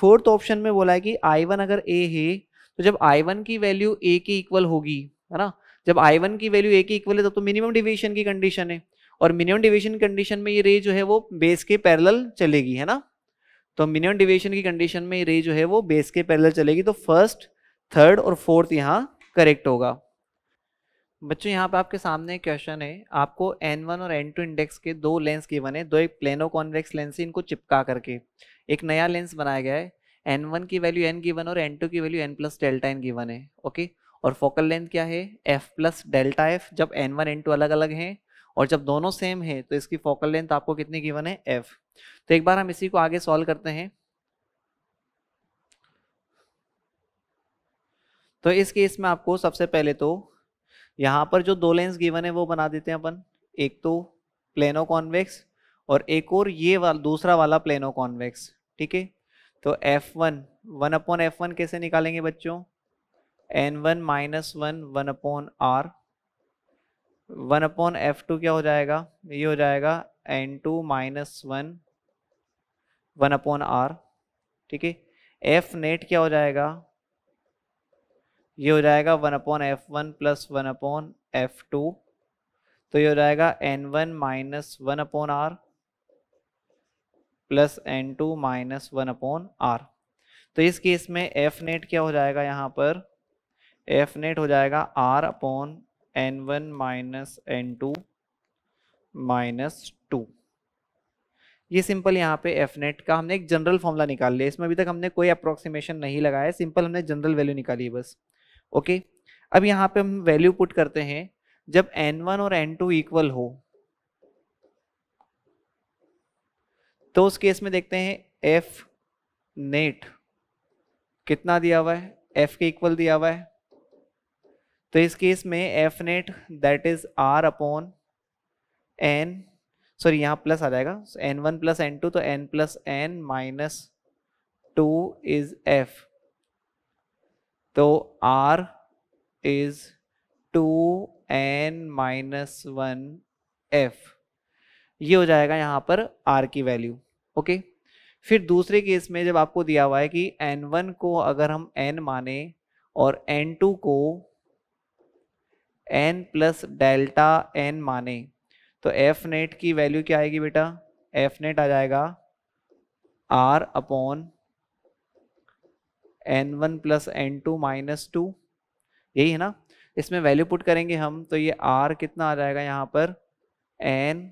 फोर्थ ऑप्शन में बोला है कि आई वन अगर ए है तो जब आई वन की वैल्यू ए के इक्वल होगी है ना जब आई वन की वैल्यू ए की इक्वल है तब तो मिनिमम डिविएशन की कंडीशन है और मिनिमम डिविएशन कंडीशन में ये रे जो है वो बेस के पैरेलल चलेगी है ना तो मिनिमम डिविएशन की कंडीशन में ये रे जो है वो बेस के पैरेलल चलेगी तो फर्स्ट थर्ड और फोर्थ यहाँ करेक्ट होगा बच्चों यहाँ पे आपके सामने क्वेश्चन है आपको एन वन और एन टू इंडेक्स के दो लेंस गिवन है दो एक प्लेनो कॉन्वेक्स लेंस है इनको चिपका करके एक नया लेंस बनाया गया है एन वन की वैल्यू की गिवन और एन टू की वैल्यू एन प्लस डेल्टा की गिवन है ओके और फोकल लेंथ क्या है एफ प्लस डेल्टा एफ जब एन वन एन टू अलग अलग हैं और जब दोनों सेम है तो इसकी फोकल लेंथ आपको कितनी गिवन है एफ तो एक बार हम इसी को आगे सॉल्व करते हैं तो इस केस में आपको सबसे पहले तो यहाँ पर जो दो लेंस गिवन है वो बना देते हैं अपन एक तो प्लेनो कॉन्वेक्स और एक और ये वाला दूसरा वाला प्लेनो कॉन्वेक्स ठीक है तो F1 one upon F one कैसे निकालेंगे बच्चों N one minus one one upon are one upon F two क्या हो जाएगा ये हो जाएगा N two minus one one upon R ठीक है एफ नेट क्या हो जाएगा ये हो जाएगा one upon F one plus one upon F two तो ये हो जाएगा N one minus one upon are plus N two minus one upon R तो इस केस में एफ नेट क्या हो जाएगा यहाँ पर एफ नेट हो जाएगा R upon N one minus N two minus two ये सिंपल यहाँ पे एफ नेट का हमने एक जनरल फॉर्मूला निकाल लिया इसमें अभी तक हमने कोई अप्रोक्सीमेशन नहीं लगाया सिंपल हमने जनरल वैल्यू निकाली है बस ओके अब यहाँ पे हम वैल्यू पुट करते हैं जब एन वन और एन टू इक्वल हो तो उस केस में देखते हैं एफ नेट कितना दिया हुआ है एफ के इक्वल दिया हुआ है तो इस केस में F net that is R upon N sorry यहाँ प्लस आ जाएगा N one plus N two तो N plus N minus two is F तो R is two N minus one F ये हो जाएगा यहाँ पर आर की वैल्यू ओके फिर दूसरे केस में जब आपको दिया हुआ है कि एन वन को अगर हम एन माने और एन टू को एन प्लस डेल्टा एन माने तो एफ नेट की वैल्यू क्या आएगी बेटा एफ नेट आ जाएगा R upon N one plus N two minus two यही है ना इसमें वैल्यू पुट करेंगे हम तो ये आर कितना आ जाएगा यहाँ पर N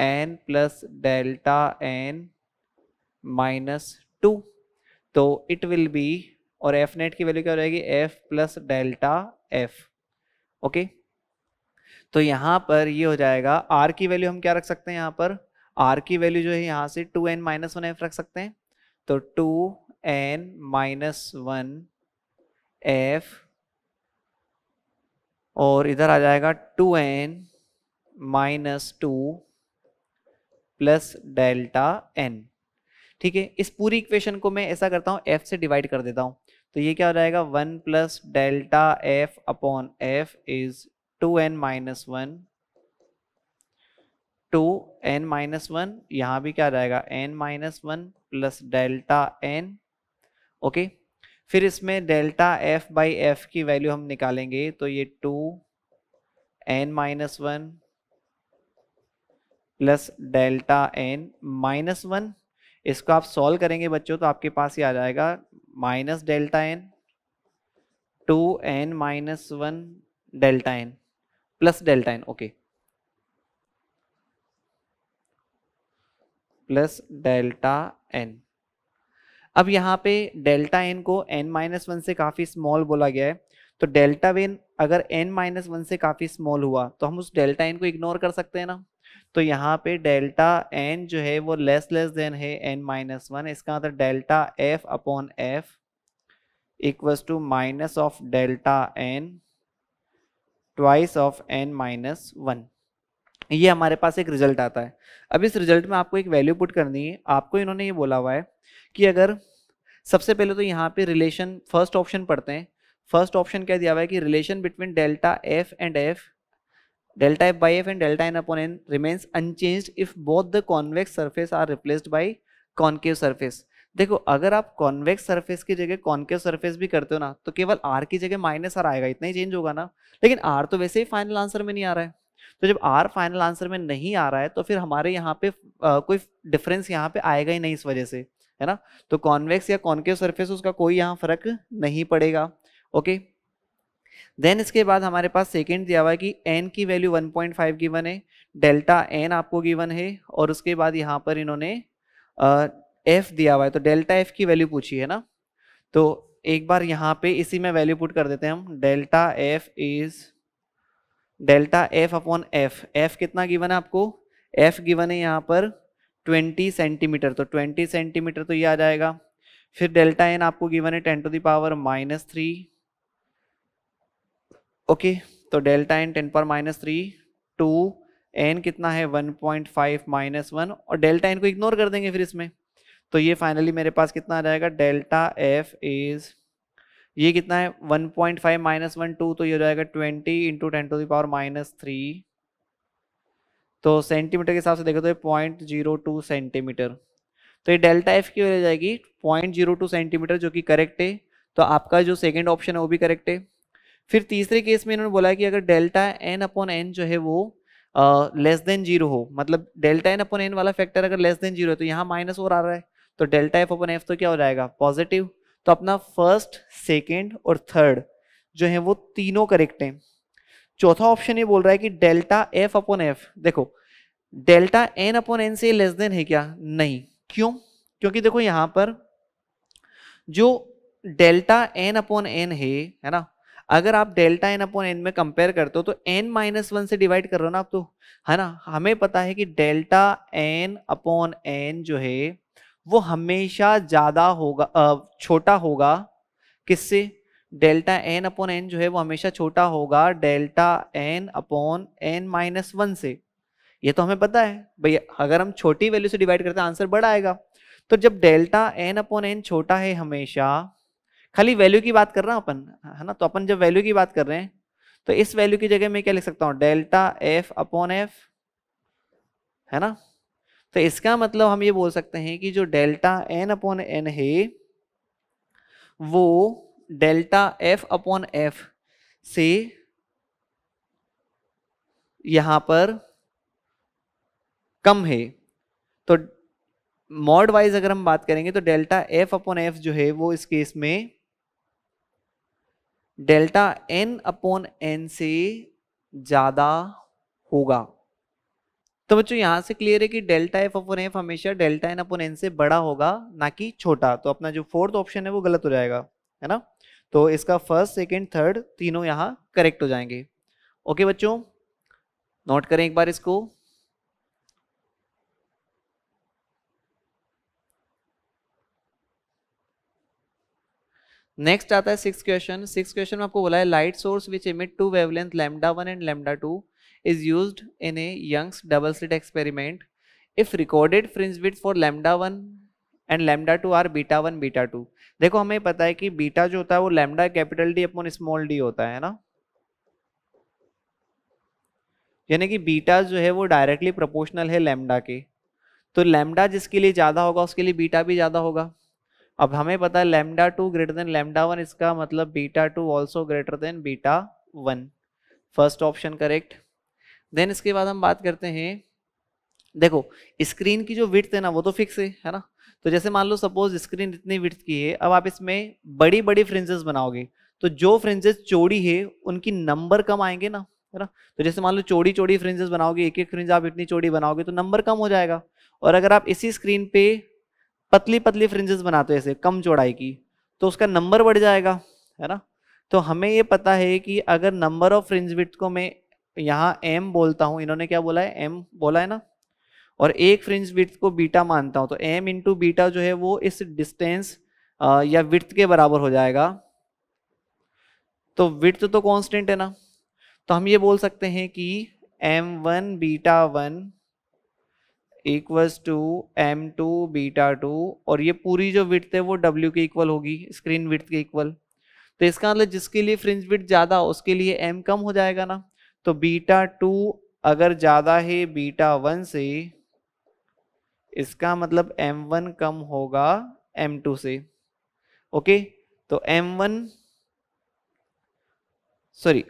N plus delta N minus two तो इट विल बी और एफ नेट की वैल्यू क्या हो जाएगी F plus delta F okay तो यहाँ पर ये हो जाएगा आर की वैल्यू हम क्या रख सकते हैं यहाँ पर आर की वैल्यू जो है यहाँ से two N minus one F रख सकते हैं तो two N minus one F और इधर आ जाएगा two N minus two plus delta N ठीक है इस पूरी इक्वेशन को मैं ऐसा करता हूँ एफ से डिवाइड कर देता हूँ तो ये क्या हो जाएगा one plus delta F upon F is two N minus one two N minus one यहाँ भी क्या रहेगा N minus one plus delta N okay फिर इसमें डेल्टा एफ बाई एफ की वैल्यू हम निकालेंगे तो ये two N minus one plus delta N minus one इसको आप सॉल्व करेंगे बच्चों तो आपके पास ये आ जाएगा minus delta N two N minus one delta N plus delta N okay plus delta N अब यहां पे डेल्टा एन को एन माइनस वन से काफ़ी स्मॉल बोला गया है तो डेल्टा वेन अगर एन माइनस वन से काफ़ी स्मॉल हुआ तो हम उस डेल्टा एन को इग्नोर कर सकते हैं ना तो यहाँ पे डेल्टा एन जो है वो लेस लेस देन है एन माइनस वन इसका मतलब delta F upon F equals to minus of delta N twice of N minus one ये हमारे पास एक रिजल्ट आता है अब इस रिजल्ट में आपको एक वैल्यू पुट करनी है आपको इन्होंने ये बोला हुआ है कि अगर सबसे पहले तो यहाँ पे रिलेशन फर्स्ट ऑप्शन पढ़ते हैं फर्स्ट ऑप्शन क्या दिया हुआ है कि relation between delta F and F delta f by f and delta n upon n remains unchanged if both the convex surface are replaced by concave surface देखो अगर आप कॉन्वेक्स सर्फेस की जगह कॉन्केव सर्फेस भी करते हो ना तो केवल आर की जगह माइनस आर आएगा इतना ही चेंज होगा ना लेकिन आर तो वैसे ही फाइनल आंसर में नहीं आ रहा है तो जब आर फाइनल आंसर में नहीं आ रहा है तो फिर हमारे यहाँ पे आ, कोई डिफरेंस यहाँ पे आएगा ही नहीं इस वजह से है ना तो कॉन्वेक्स या कॉन्केव सरफेस उसका कोई यहाँ फर्क नहीं पड़ेगा ओके देन इसके बाद हमारे पास सेकेंड दिया हुआ है कि एन की वैल्यू 1.5 गिवन है डेल्टा एन आपको गिवन है और उसके बाद यहाँ पर इन्होंने एफ दिया हुआ है तो डेल्टा एफ की वैल्यू पूछी है ना तो एक बार यहाँ पे इसी में वैल्यू पुट कर देते हैं हम delta F is delta F upon F F कितना गिवन है आपको एफ गिवन है यहाँ पर 20 सेंटीमीटर तो 20 सेंटीमीटर तो ये आ जाएगा फिर डेल्टा एन आपको गिवन है 10 to the power minus three okay तो डेल्टा एन टेन पर माइनस थ्री टू एन कितना है one point five minus one और डेल्टा एन को इग्नोर कर देंगे फिर इसमें तो ये फाइनली मेरे पास कितना आ जाएगा डेल्टा एफ इज ये कितना है one point five minus one two तो ये हो जाएगा twenty into ten to the power minus three तो सेंटीमीटर के हिसाब से देखो तो ये पॉइंट जीरो टू सेंटीमीटर तो ये डेल्टा एफ की हो जाएगी पॉइंट जीरो टू सेंटीमीटर जो कि करेक्ट है तो आपका जो सेकेंड ऑप्शन है वो भी करेक्ट है फिर तीसरे केस में इन्होंने बोला कि अगर डेल्टा एन अपॉन एन जो है वो लेस देन जीरो हो मतलब डेल्टा एन अपॉन एन वाला फैक्टर अगर लेस देन जीरो है तो यहाँ माइनस और आ रहा है तो डेल्टा एफ अपॉन एफ तो क्या हो जाएगा पॉजिटिव तो अपना फर्स्ट सेकेंड और थर्ड जो है वो तीनों करेक्ट हैं चौथा ऑप्शन ये बोल रहा है कि डेल्टा एफ अपॉन एफ देखो डेल्टा एन अपॉन एन से लेस देन है क्या नहीं क्यों क्योंकि देखो यहां पर जो डेल्टा एन अपॉन एन है है ना अगर आप डेल्टा एन अपॉन एन में कंपेयर करते हो तो एन माइनस वन से डिवाइड कर रहे हो ना आप तो है ना हमें पता है कि डेल्टा एन अपॉन एन जो है वो हमेशा ज़्यादा होगा छोटा होगा किससे डेल्टा एन अपॉन एन जो है वो हमेशा छोटा होगा delta N upon N minus one से ये तो हमें पता है भैया अगर हम छोटी वैल्यू से डिवाइड करते हैं आंसर बड़ा आएगा तो जब डेल्टा एन अपॉन एन छोटा है हमेशा खाली वैल्यू की बात कर रहा हूँ अपन है ना तो अपन जब वैल्यू की बात कर रहे हैं तो इस वैल्यू की जगह मैं क्या लिख सकता हूँ डेल्टा एफ अपॉन एफ है ना तो इसका मतलब हम ये बोल सकते हैं कि जो डेल्टा एन अपॉन एन है वो डेल्टा एफ अपॉन एफ से यहां पर कम है तो मॉड वाइज अगर हम बात करेंगे तो डेल्टा एफ अपॉन एफ जो है वो इस केस में डेल्टा एन अपॉन एन से ज्यादा होगा तो बच्चों यहां से क्लियर है कि डेल्टा एफ अपॉन एफ हमेशा डेल्टा एन अपॉन एन से बड़ा होगा ना कि छोटा तो अपना जो फोर्थ ऑप्शन है वो गलत हो जाएगा है ना तो इसका फर्स्ट सेकेंड थर्ड तीनों यहां करेक्ट हो जाएंगे ओके बच्चों नोट करें एक बार इसको नेक्स्ट आता है सिक्स क्वेश्चन सिक्स क्वेश्चन में आपको बोला है light source which emit two wavelength lambda one and lambda two is use in a Young's double slit experiment if recorded fringe with for lambda one and lambda two are beta one beta two देखो हमें पता है कि beta जो होता है वो lambda capital D upon small D होता है ना यानी कि बीटा जो है वो डायरेक्टली प्रोपोर्शनल है लेमडा के तो लेमडा जिसके लिए ज़्यादा होगा उसके लिए बीटा भी ज़्यादा होगा अब हमें पता है lambda two greater than lambda one इसका मतलब beta two also greater than beta one first option correct then इसके बाद हम बात करते हैं देखो स्क्रीन की जो विथ है ना वो तो फिक्स है है ना तो जैसे मान लो सपोज स्क्रीन इतनी विथ की है अब आप इसमें बड़ी बड़ी फ्रिंजेस बनाओगे तो जो फ्रिंजेस चौड़ी है उनकी नंबर कम आएंगे ना है ना तो जैसे मान लो चौड़ी चौड़ी फ्रिंजेस बनाओगे एक एक फ्रिंज आप इतनी चौड़ी बनाओगे तो नंबर कम हो जाएगा और अगर आप इसी स्क्रीन पे पतली पतली फ्रिंजेस बनाते हैं ऐसे कम चौड़ाई की तो उसका नंबर बढ़ जाएगा है ना तो हमें ये पता है कि अगर नंबर ऑफ फ्रिंज विथ को मैं यहाँ एम बोलता हूँ इन्होंने क्या बोला है एम बोला है ना और एक फ्रिंज विथ को बीटा मानता हूँ तो एम इंटू बीटा जो है वो इस डिस्टेंस या विथ के बराबर हो जाएगा तो विथ तो कॉन्स्टेंट है ना तो हम ये बोल सकते हैं कि M one beta one equals to M two beta two और ये पूरी जो विथ है वो डब्ल्यू के इक्वल होगी स्क्रीन विथ के इक्वल तो इसका मतलब जिसके लिए फ्रिंज विथ ज़्यादा उसके लिए एम कम हो जाएगा ना तो बीटा टू अगर ज़्यादा है बीटा वन से इसका मतलब एम वन कम होगा एम टू से ओके तो M one sorry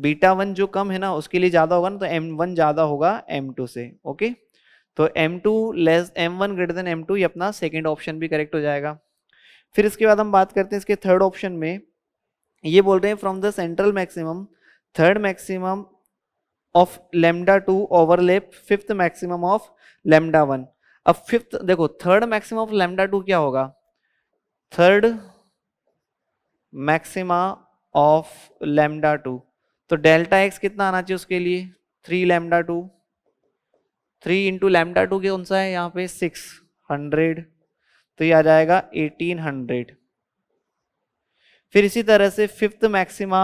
beta one जो कम है ना उसके लिए ज़्यादा होगा ना तो एम वन ज़्यादा होगा एम टू से ओके तो m2 two less M one greater than M ये अपना सेकेंड ऑप्शन भी करेक्ट हो जाएगा फिर इसके बाद हम बात करते हैं इसके थर्ड ऑप्शन में ये बोल रहे हैं from the central maximum third maximum of lambda two overlap fifth maximum of lambda one अब फिफ्थ देखो third maximum of lambda two क्या होगा third maxima of lambda two तो डेल्टा एक्स कितना आना चाहिए उसके लिए three lambda two three into lambda two कौन सा है यहाँ पे सिक्स हंड्रेड तो ये आ जाएगा एटीन हंड्रेड फिर इसी तरह से फिफ्थ मैक्सिमा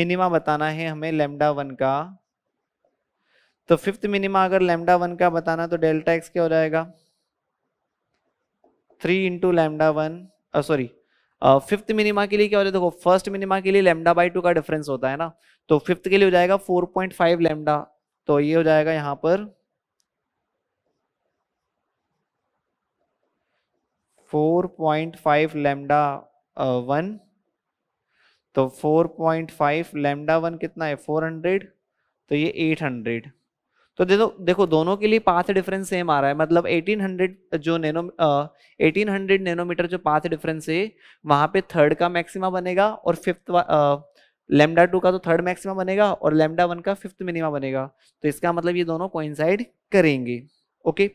मिनिमा बताना है हमें लेमडा वन का तो फिफ्थ मिनिमा अगर लेमडा वन का बताना तो डेल्टा एक्स क्या हो जाएगा three into lambda one sorry fifth minima के लिए क्या हो जाए देखो फर्स्ट मिनिमा के लिए लेमडा बाई टू का डिफरेंस होता है ना तो फिफ्थ के लिए हो जाएगा फोर पॉइंट फाइव लेमडा तो ये हो जाएगा यहाँ पर four point five lambda one तो four point five lambda one कितना है फोर हंड्रेड तो ये एट हंड्रेड तो देखो देखो दोनों के लिए पाथ डिफरेंस सेम आ रहा है मतलब 1800 जो नैनो एटीन हंड्रेड नैनोमीटर जो पाथ डिफरेंस है वहाँ पे थर्ड का मैक्सिमा बनेगा और फिफ्थ लेमडा टू का तो थर्ड मैक्सिमा बनेगा और लेमडा वन का फिफ्थ मिनिमा बनेगा तो इसका मतलब ये दोनों कोइंसाइड करेंगे ओके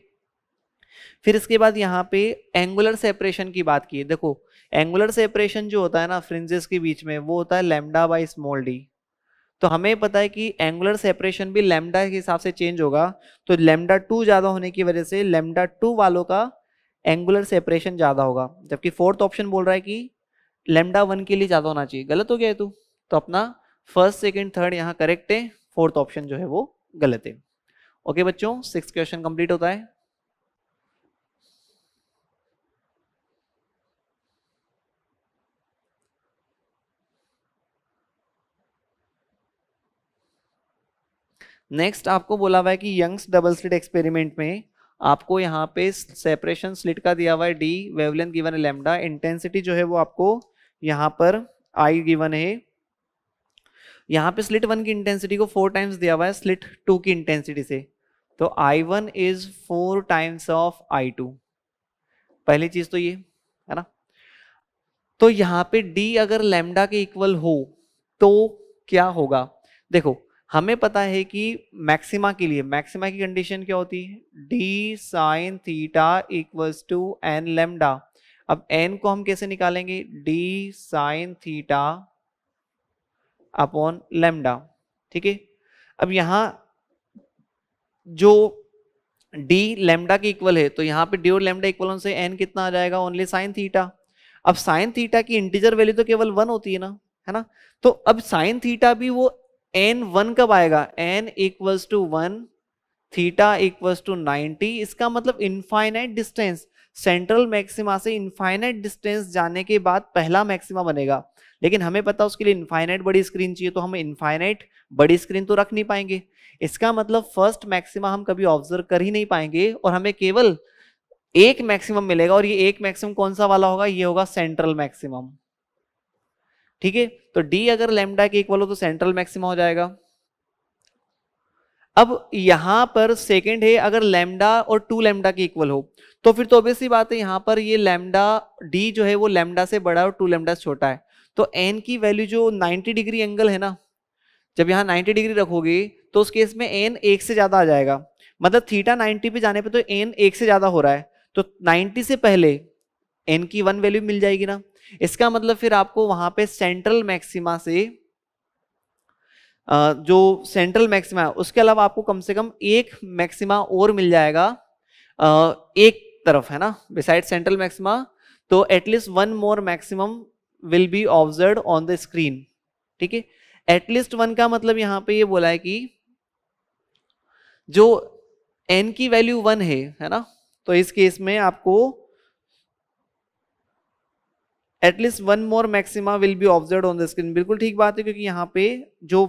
फिर इसके बाद यहाँ पे एंगुलर सेपरेशन की बात की देखो एंगुलर सेपरेशन जो होता है ना फ्रिंजेस के बीच में वो होता है लेमडा बाई स्मॉल डी तो हमें पता है कि एंगुलर सेपरेशन भी लेमडा के हिसाब से चेंज होगा तो लेमडा टू ज़्यादा होने की वजह से लेमडा टू वालों का एंगुलर सेपरेशन ज़्यादा होगा जबकि फोर्थ ऑप्शन बोल रहा है कि लेमडा वन के लिए ज़्यादा होना चाहिए गलत हो गया है तू तो।, तो अपना फर्स्ट सेकेंड थर्ड यहाँ करेक्ट है फोर्थ ऑप्शन जो है वो गलत है ओके बच्चों सिक्स क्वेश्चन कंप्लीट होता है नेक्स्ट आपको बोला हुआ है कि यंग्स डबल स्लिट एक्सपेरिमेंट में आपको यहाँ पे सेपरेशन स्लिट का दिया हुआ है डी वेवलेंथ गिवन है लेमडा इंटेंसिटी जो है वो आपको यहाँ पर आई गिवन है यहाँ पे स्लिट वन की इंटेंसिटी को फोर टाइम्स दिया हुआ है स्लिट टू की इंटेंसिटी से तो I one is four times of I two पहली चीज तो ये है ना तो यहाँ पे डी अगर लेमडा के इक्वल हो तो क्या होगा देखो हमें पता है कि मैक्सिमा के लिए मैक्सिमा की कंडीशन क्या होती है D sine theta equals to N lambda अब एन को हम कैसे निकालेंगे D sine theta upon lambda ठीक है अब यहां जो डी लेमडा के इक्वल है तो यहां पे डी और लेमडा इक्वल से एन कितना आ जाएगा ओनली साइन थीटा अब साइन थीटा की इंटीजर वैल्यू तो केवल वन होती है ना है ना तो अब साइन थीटा भी वो एन वन कब आएगा N equals to one theta equals to ninety इसका मतलब इनफाइनाइट डिस्टेंस सेंट्रल मैक्सिमा से इनफाइनाइट डिस्टेंस जाने के बाद पहला मैक्सिमा बनेगा लेकिन हमें पता उसके लिए इनफाइनाइट बड़ी स्क्रीन चाहिए तो हम इनफाइनाइट बड़ी स्क्रीन तो रख नहीं पाएंगे इसका मतलब फर्स्ट मैक्सिमा हम कभी ऑब्जर्व कर ही नहीं पाएंगे और हमें केवल एक मैक्सिमम मिलेगा और ये एक मैक्सिमम कौन सा वाला होगा ये होगा सेंट्रल मैक्सिमम ठीक है तो डी अगर लेमडा के इक्वल हो तो सेंट्रल मैक्सिमा हो जाएगा अब यहां पर सेकंड है अगर लेमडा और टू लेमडा के इक्वल हो तो फिर तो ऑब्वियसली बात है यहां पर ये लेमडा डी जो है वो लेमडा से बड़ा और टू लेमडा से छोटा है तो एन की वैल्यू जो 90 डिग्री एंगल है ना जब यहाँ 90 डिग्री रखोगे तो उस केस में एन एक से ज्यादा आ जाएगा मतलब थीटा 90 पे जाने पे तो एन एक से ज्यादा हो रहा है तो 90 से पहले एन की वन वैल्यू मिल जाएगी ना इसका मतलब फिर आपको वहां पे सेंट्रल मैक्सिमा से जो सेंट्रल मैक्सिमा है उसके अलावा आपको कम से कम एक मैक्सिमा और मिल जाएगा एक तरफ है ना बिसाइड सेंट्रल मैक्सिमा तो at least one more maximum will be observe on the screen ठीक है एटलीस्ट वन का मतलब यहां पे ये बोला है कि जो एन की वैल्यू वन है है ना तो इस केस में आपको at least one more maxima will be observe on the screen बिल्कुल ठीक बात है क्योंकि यहाँ पे जो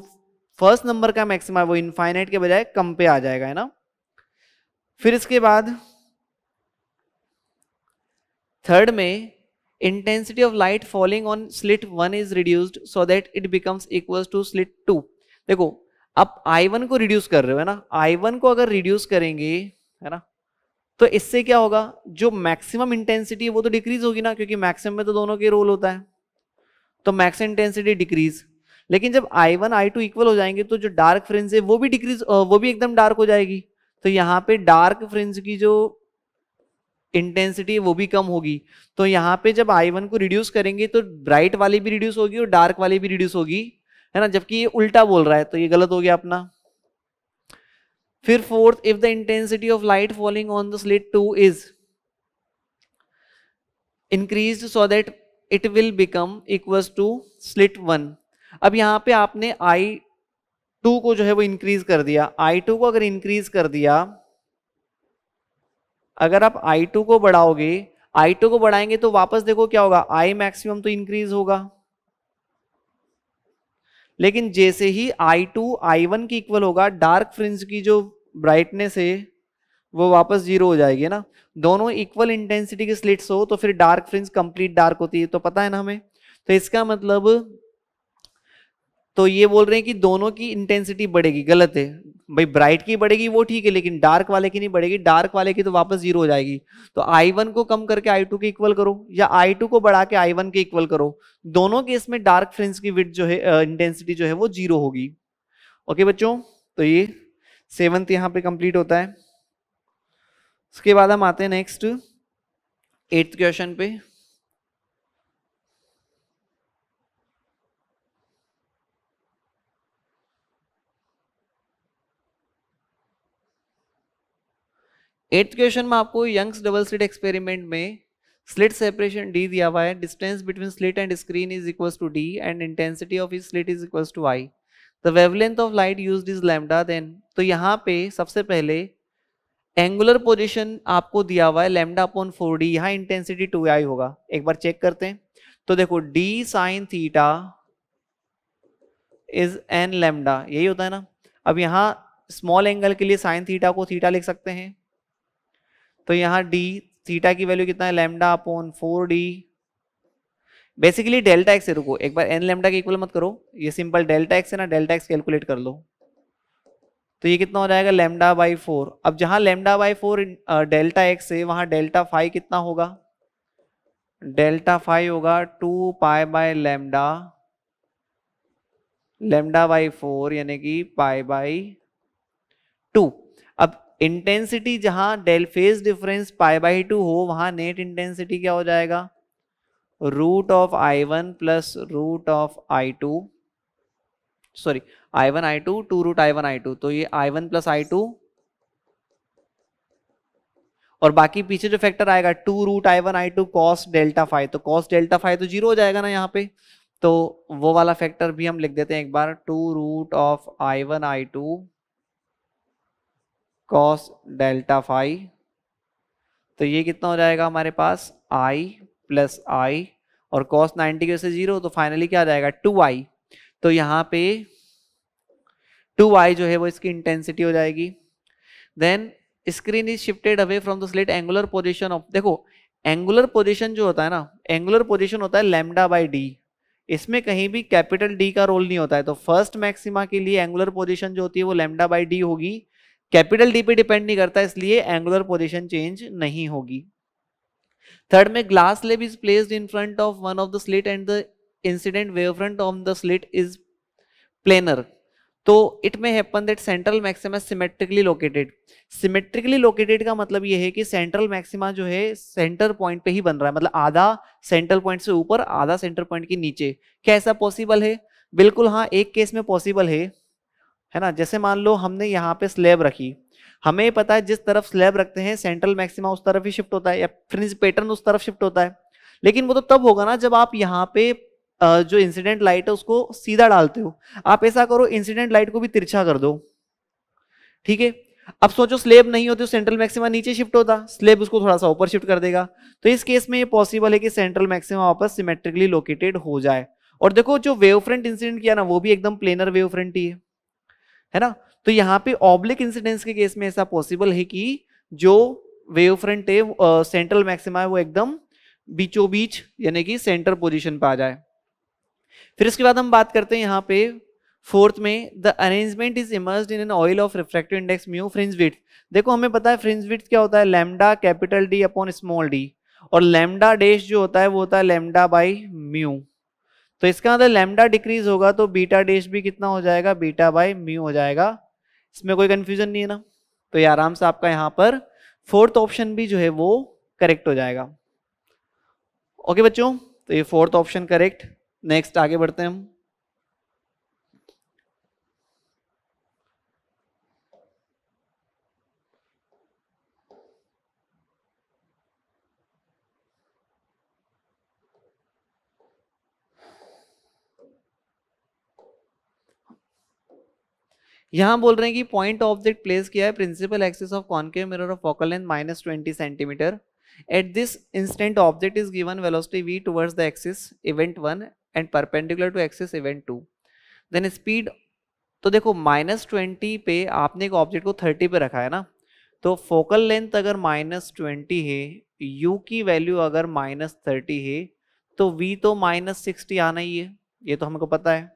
फर्स्ट नंबर का मैक्सिमा है वो इनफाइनाइट के बजाय कम पे आ जाएगा है ना फिर इसके बाद थर्ड में intensity of light falling on slit one is reduced so that it becomes equal to slit two देखो आप आई वन को रिड्यूस कर रहे हो है ना आई वन को अगर रिड्यूस करेंगे है ना तो इससे क्या होगा जो मैक्सिमम इंटेंसिटी है वो तो डिक्रीज होगी ना क्योंकि मैक्सिमम में तो दोनों के रोल होता है तो मैक्सिम इंटेंसिटी डिक्रीज लेकिन जब I one I two equal हो जाएंगे तो जो डार्क फ्रिंज है वो भी डिक्रीज वो भी एकदम डार्क हो जाएगी तो यहाँ पे डार्क फ्रिंज की जो इंटेंसिटी है वो भी कम होगी तो यहाँ पे जब आई वन को रिड्यूस करेंगे तो ब्राइट वाली भी रिड्यूस होगी और डार्क वाली भी रिड्यूस होगी है ना जबकि ये उल्टा बोल रहा है तो ये गलत हो गया अपना फिर fourth if the intensity of light falling on the slit two is increase so that it will become equal to slit one अब यहां पे आपने आई टू को जो है वो इंक्रीज कर दिया आई टू को अगर इंक्रीज कर दिया अगर आप आई टू को बढ़ाओगे आई टू को बढ़ाएंगे तो वापस देखो क्या होगा आई मैक्सिमम तो इंक्रीज होगा लेकिन जैसे ही आई टू आई वन की इक्वल होगा डार्क फ्रिंज की जो ब्राइटनेस है वो वापस जीरो हो जाएगी ना दोनों इक्वल इंटेंसिटी के स्लिट्स हो तो फिर डार्क फ्रिंज कंप्लीट डार्क होती है तो पता है ना हमें तो इसका मतलब तो ये बोल रहे हैं कि दोनों की इंटेंसिटी बढ़ेगी गलत है भाई ब्राइट की बढ़ेगी वो ठीक है लेकिन डार्क वाले की नहीं बढ़ेगी डार्क वाले की तो वापस जीरो हो जाएगी तो आई वन को कम करके आई टू के इक्वल करो या आई टू को बढ़ा के आई वन के इक्वल करो दोनों केस में डार्क फ्रेंस की विट जो है इंटेंसिटी जो है वो जीरो होगी ओके बच्चों तो ये सेवंथ यहाँ पे कंप्लीट होता है उसके बाद हम आते हैं नेक्स्ट एट्थ क्वेश्चन पे एट्थ क्वेश्चन में आपको यंग्स डबल स्लिट एक्सपेरिमेंट में स्लिट सेपरेशन डी दिया हुआ है distance between slit and screen is equal to D and intensity of slit is equal to I the wavelength of light use is lambda then तो यहाँ पे सबसे पहले angular position आपको दिया हुआ है लेमडा अपॉन फोर डी यहाँ इंटेंसिटी टू आई होगा एक बार चेक करते हैं तो देखो D sine theta is N lambda यही होता है ना अब यहाँ स्मॉल एंगल के लिए साइन थीटा को थीटा लिख सकते हैं तो यहाँ डी थीटा की वैल्यू कितना है lambda upon four D basically delta X से रुको एक बार एन लेमडा के इक्वल मत करो ये सिंपल डेल्टा एक्स है ना डेल्टा एक्स कैलकुलेट कर लो तो ये कितना हो जाएगा लेमडा बाई फोर अब जहाँ lambda by four delta X है वहाँ डेल्टा फाइव कितना होगा डेल्टा फाइव होगा two pi by lambda lambda by four यानी कि पाए बाई टू इंटेंसिटी जहां डेल डिफरेंस पाई बाई टू हो वहां नेट इंटेंसिटी क्या हो जाएगा root of I one plus root of I two sorry I one I two two root I one I two तो ये I one plus I to और बाकी पीछे जो फैक्टर आएगा two root I one I two cos delta phi तो cos delta phi तो zero हो जाएगा ना यहाँ पे तो वो वाला फैक्टर भी हम लिख देते हैं एक बार two root of I one I two cos delta phi तो ये कितना हो जाएगा हमारे पास आई प्लस आई और कॉस 90 की जीरो तो फाइनली क्या आ जाएगा टू आई तो यहाँ पे टू आई जो है वो इसकी इंटेंसिटी हो जाएगी then screen is shifted away from the slit angular position of देखो एंगुलर पोजिशन जो होता है ना एंगुलर पोजिशन होता है लेमडा बाई डी इसमें कहीं भी कैपिटल डी का रोल नहीं होता है तो फर्स्ट मैक्सिमा के लिए एंगुलर पोजिशन जो होती है वो लेमडा बाई डी होगी कैपिटल डी पे डिपेंड नहीं करता इसलिए एंगुलर पोजिशन चेंज नहीं होगी थर्ड में glass slab is placed in front of one of the slit and the incident wave front of the slit is planar तो it may happen that central maxima symmetrically located symmetrically located का मतलब यह है कि central maxima जो है centre point पे ही बन रहा है मतलब आधा सेंट्रल पॉइंट से ऊपर आधा सेंटर पॉइंट के नीचे क्या ऐसा पॉसिबल है बिल्कुल हाँ एक केस में पॉसिबल है है ना जैसे मान लो हमने यहाँ पे स्लैब रखी हमें पता है जिस तरफ स्लैब रखते हैं सेंट्रल मैक्सिमा उस तरफ ही शिफ्ट होता है या फ्रिंज पैटर्न उस तरफ शिफ्ट होता है लेकिन वो तो तब होगा ना जब आप यहाँ पे जो इंसिडेंट लाइट है उसको सीधा डालते हो आप ऐसा करो इंसिडेंट लाइट को भी तिरछा कर दो ठीक है अब सोचो स्लेब नहीं होती सेंट्रल मैक्सिमा नीचे शिफ्ट होता स्लेब उसको थोड़ा सा ऊपर शिफ्ट कर देगा तो इस केस में ये पॉसिबल है कि सेंट्रल मैक्सिमा वापस सिमेट्रिकली लोकेटेड हो जाए और देखो जो वेव फ्रंट इंसिडेंट किया ना वो भी एकदम प्लेनर वेव फ्रंट ही है है ना तो यहाँ पे ऑब्लिक इंसिडेंस के केस में ऐसा पॉसिबल है कि जो वेव फ्रंट है सेंट्रल मैक्सिमा है वो एकदम बीचों बीच यानी कि सेंटर पोजीशन पे आ जाए फिर इसके बाद हम बात करते हैं यहाँ पे फोर्थ में the arrangement is immerse in an oil of refractive index mu fringe width देखो हमें पता है फ्रिंज विथ क्या होता है lambda capital D upon small D और लेमडा डेस जो होता है वो होता है लेमडा बाई म्यू तो इसका मतलब लेमडा डिक्रीज होगा तो बीटा डेश भी कितना हो जाएगा बीटा बाई म्यू हो जाएगा इसमें कोई कन्फ्यूजन नहीं है ना तो ये आराम से आपका यहाँ पर फोर्थ ऑप्शन भी जो है वो करेक्ट हो जाएगा ओके बच्चों तो ये फोर्थ ऑप्शन करेक्ट नेक्स्ट आगे बढ़ते हैं हम यहाँ बोल रहे हैं कि पॉइंट ऑब्जेक्ट प्लेस किया है principal axis of concave mirror of focal length minus twenty centimeter at this instant object is given velocity V towards the axis event one and perpendicular to axis event two then speed तो देखो minus twenty पे आपने एक object को thirty पे रखा है ना तो फोकल लेंथ अगर माइनस ट्वेंटी है यू की वैल्यू अगर माइनस थर्टी है तो वी तो माइनस सिक्सटी आना ही है ये तो हमको पता है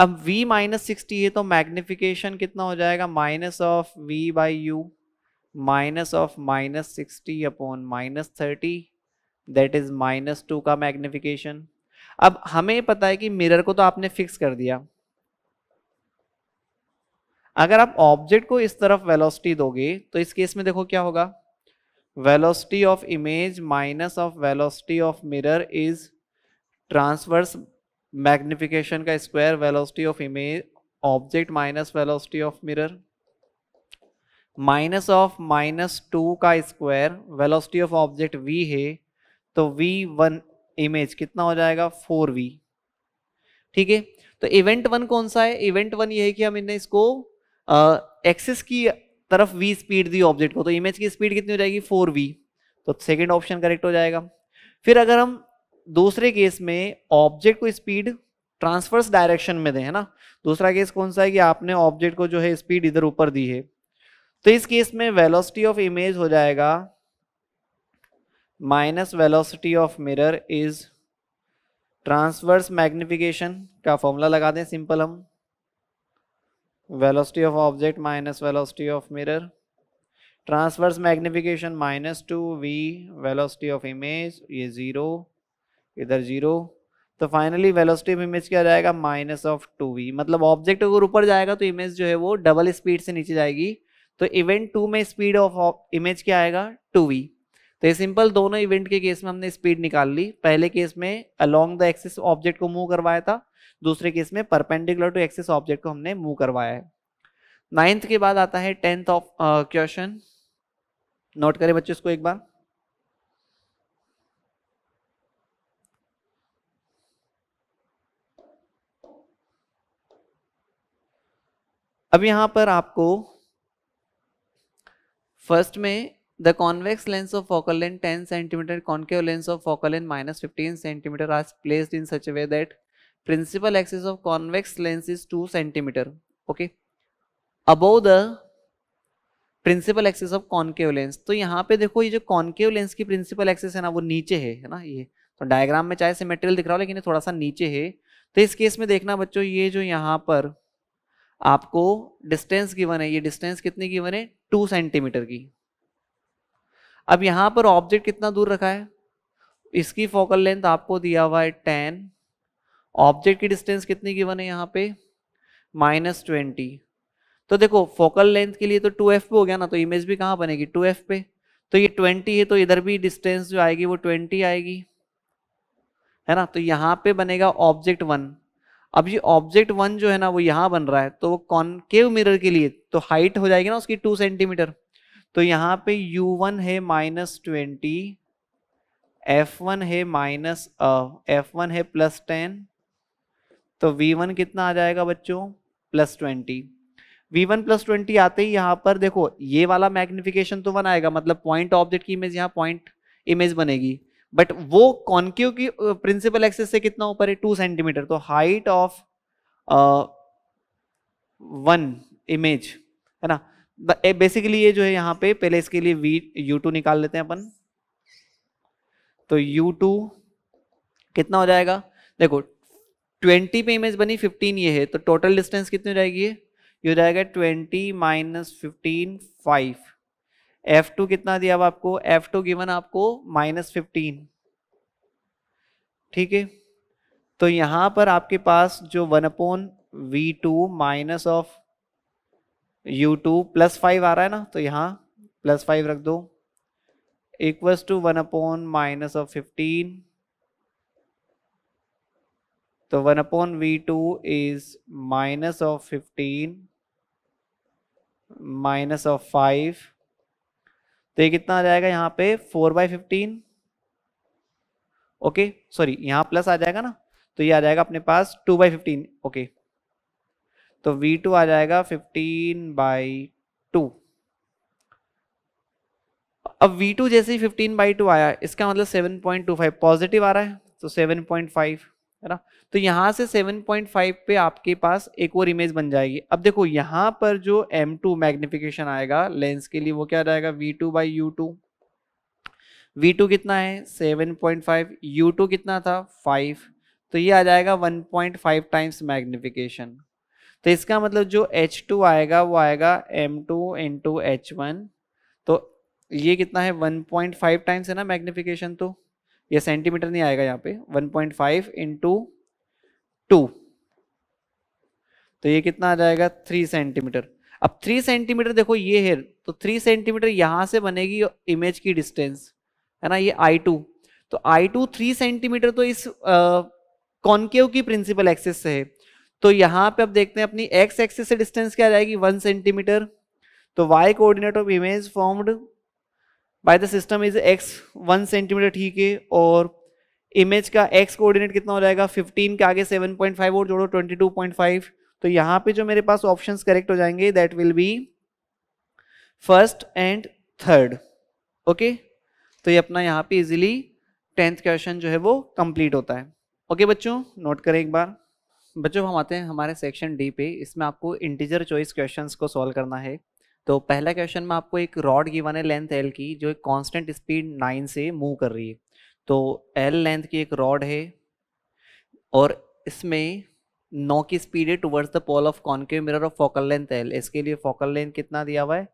अब v माइनस सिक्सटी है तो मैग्निफिकेशन कितना हो जाएगा minus of v by U minus of minus sixty upon minus thirty that is minus two का मैग्निफिकेशन अब हमें पता है कि मिरर को तो आपने फिक्स कर दिया अगर आप ऑब्जेक्ट को इस तरफ वेलोसिटी दोगे तो इस केस में देखो क्या होगा velocity of image minus of velocity of mirror is transverse magnification का square velocity of image object minus velocity of mirror minus of minus two का square velocity of object V है तो वी वन इमेज कितना हो जाएगा four we ठीक है तो इवेंट वन कौन सा है इवेंट वन ये है कि हम इन्हें इसको एक्सिस की तरफ वी स्पीड दी ऑब्जेक्ट को तो इमेज की स्पीड कितनी हो जाएगी फोर वी तो सेकेंड ऑप्शन करेक्ट हो जाएगा फिर अगर हम दूसरे केस में ऑब्जेक्ट को स्पीड ट्रांसफर्स डायरेक्शन में दे है ना दूसरा केस कौन सा है कि आपने ऑब्जेक्ट को जो है स्पीड इधर ऊपर दी है तो इस केस में वेलोसिटी ऑफ इमेज हो जाएगा minus velocity of mirror is transverse magnification का फॉर्मूला लगा दें सिंपल हम velocity of object minus velocity of mirror transverse magnification minus two V velocity of image ये ज़ीरो इधर जीरो तो फाइनली वेलोसिटी ऑफ इमेज क्या जाएगा माइनस ऑफ टू वी मतलब ऑब्जेक्ट अगर ऊपर जाएगा तो इमेज जो है वो डबल स्पीड से नीचे जाएगी तो इवेंट टू में स्पीड ऑफ इमेज क्या आएगा टू वी तो ये सिंपल दोनों इवेंट के केस में हमने स्पीड निकाल ली पहले केस में अलोंग द एक्सिस ऑब्जेक्ट को मूव करवाया था दूसरे केस में परपेंडिकुलर टू एक्सिस ऑब्जेक्ट को हमने मूव करवाया है नाइन्थ के बाद आता है टेंथ ऑफ क्वेश्चन नोट करें बच्चे इसको एक बार अब यहां पर आपको फर्स्ट में the convex lens of focal length ten centimeter concave lens of focal length minus fifteen centimeter are placed in such way that principal axis of convex lens is two centimeter okay above the principal axis of concave lens तो यहाँ पे देखो ये जो concave lens की principal axis है ना वो नीचे है है ना ये तो डायग्राम में चाहे सिमेट्रिकल दिख रहा हो लेकिन ये थोड़ा सा नीचे है तो इस केस में देखना बच्चों ये जो यहाँ पर आपको डिस्टेंस गिवन है ये डिस्टेंस कितनी गिवन है टू सेंटीमीटर की अब यहाँ पर ऑब्जेक्ट कितना दूर रखा है इसकी फोकल लेंथ आपको दिया हुआ है टेन ऑब्जेक्ट की डिस्टेंस कितनी गिवन है यहाँ पे माइनस ट्वेंटी तो देखो फोकल लेंथ के लिए तो टू एफ पे हो गया ना तो इमेज भी कहाँ बनेगी टू एफ पे तो ये ट्वेंटी है तो इधर भी डिस्टेंस जो आएगी वो ट्वेंटी आएगी है ना तो यहाँ पे बनेगा ऑब्जेक्ट वन अब ये ऑब्जेक्ट वन जो है ना वो यहाँ बन रहा है तो वो कॉनकेव मिरर के लिए तो हाइट हो जाएगी ना उसकी टू सेंटीमीटर तो यहाँ पे u1 है माइनस ट्वेंटी एफ वन है माइनस एफ वन है प्लस टेन तो v1 कितना आ जाएगा बच्चों plus twenty V one plus twenty आते ही यहाँ पर देखो ये वाला मैग्निफिकेशन तो वन आएगा मतलब पॉइंट ऑब्जेक्ट की इमेज यहाँ पॉइंट इमेज बनेगी बट वो कॉन्क्यू की प्रिंसिपल एक्सेस से कितना ऊपर है टू सेंटीमीटर तो हाइट ऑफ वन इमेज है ना बेसिकली ये जो है यहाँ पे पहले इसके लिए वी यू टू निकाल लेते हैं अपन तो यू टू कितना हो जाएगा देखो ट्वेंटी पे इमेज बनी फिफ्टीन ये है तो टोटल डिस्टेंस कितनी हो जाएगी ये हो जाएगा twenty minus fifteen five F2 कितना दिया अब आपको F2 गिवन आपको माइनस फिफ्टीन ठीक है तो यहां पर आपके पास जो one upon V two minus of U two plus five आ रहा है ना तो यहां प्लस फाइव रख दो equals two one upon minus of fifteen तो one upon V two is minus of fifteen minus of five तो ये कितना आ जाएगा यहाँ पे four by fifteen okay sorry यहाँ प्लस आ जाएगा ना तो ये आ जाएगा अपने पास टू बाई फिफ्टीन ओके तो वी टू आ जाएगा फिफ्टीन बाई टू अब V2 जैसे ही 15 बाई टू आया इसका मतलब 7.25 पॉजिटिव आ रहा है तो 7.5 है ना तो यहाँ से 7.5 पे आपके पास एक और इमेज बन जाएगी अब देखो यहाँ पर जो M2 टू मैग्निफिकेशन आएगा लेंस के लिए वो क्या जाएगा V two by U two V two कितना है 7.5 यू टू कितना था 5 तो ये आ जाएगा 1.5 टाइम्स मैग्निफिकेशन तो इसका मतलब जो H2 आएगा वो आएगा M2 टू इन तो ये कितना है 1.5 टाइम्स है ना मैग्निफिकेशन तो ये सेंटीमीटर नहीं आएगा यहाँ पे 1.5 पॉइंट फाइव इंटू टू तो ये कितना आ जाएगा 3 सेंटीमीटर अब 3 सेंटीमीटर देखो ये है तो 3 सेंटीमीटर यहाँ से बनेगी इमेज की डिस्टेंस है ना ये I2 तो I2 3 सेंटीमीटर तो इस कॉनकेव की प्रिंसिपल एक्सिस से है तो यहाँ पे अब देखते हैं अपनी एक्स एक्सिस से डिस्टेंस क्या आ जाएगी वन सेंटीमीटर तो Y coordinate of image formed by the system is X one centimetre ठीक है और इमेज का एक्स कोऑर्डिनेट कितना हो जाएगा 15 के आगे 7.5 और जोड़ो 22.5 तो यहाँ पे जो मेरे पास ऑप्शंस करेक्ट हो जाएंगे that will be first and third okay तो ये अपना यहाँ पे इजीली टेंथ क्वेश्चन जो है वो कंप्लीट होता है ओके okay, बच्चों नोट करें एक बार बच्चों हम आते हैं हमारे सेक्शन डी पे इसमें आपको इंटीजर चॉइस क्वेश्चंस को सॉल्व करना है तो पहला क्वेश्चन में आपको एक रॉड गिवन है लेंथ एल की जो एक कांस्टेंट स्पीड नाइन से मूव कर रही है तो एल लेंथ की एक रॉड है और इसमें नौ की स्पीड है towards the pole of concave mirror of focal length L इसके लिए फोकल लेंथ कितना दिया हुआ है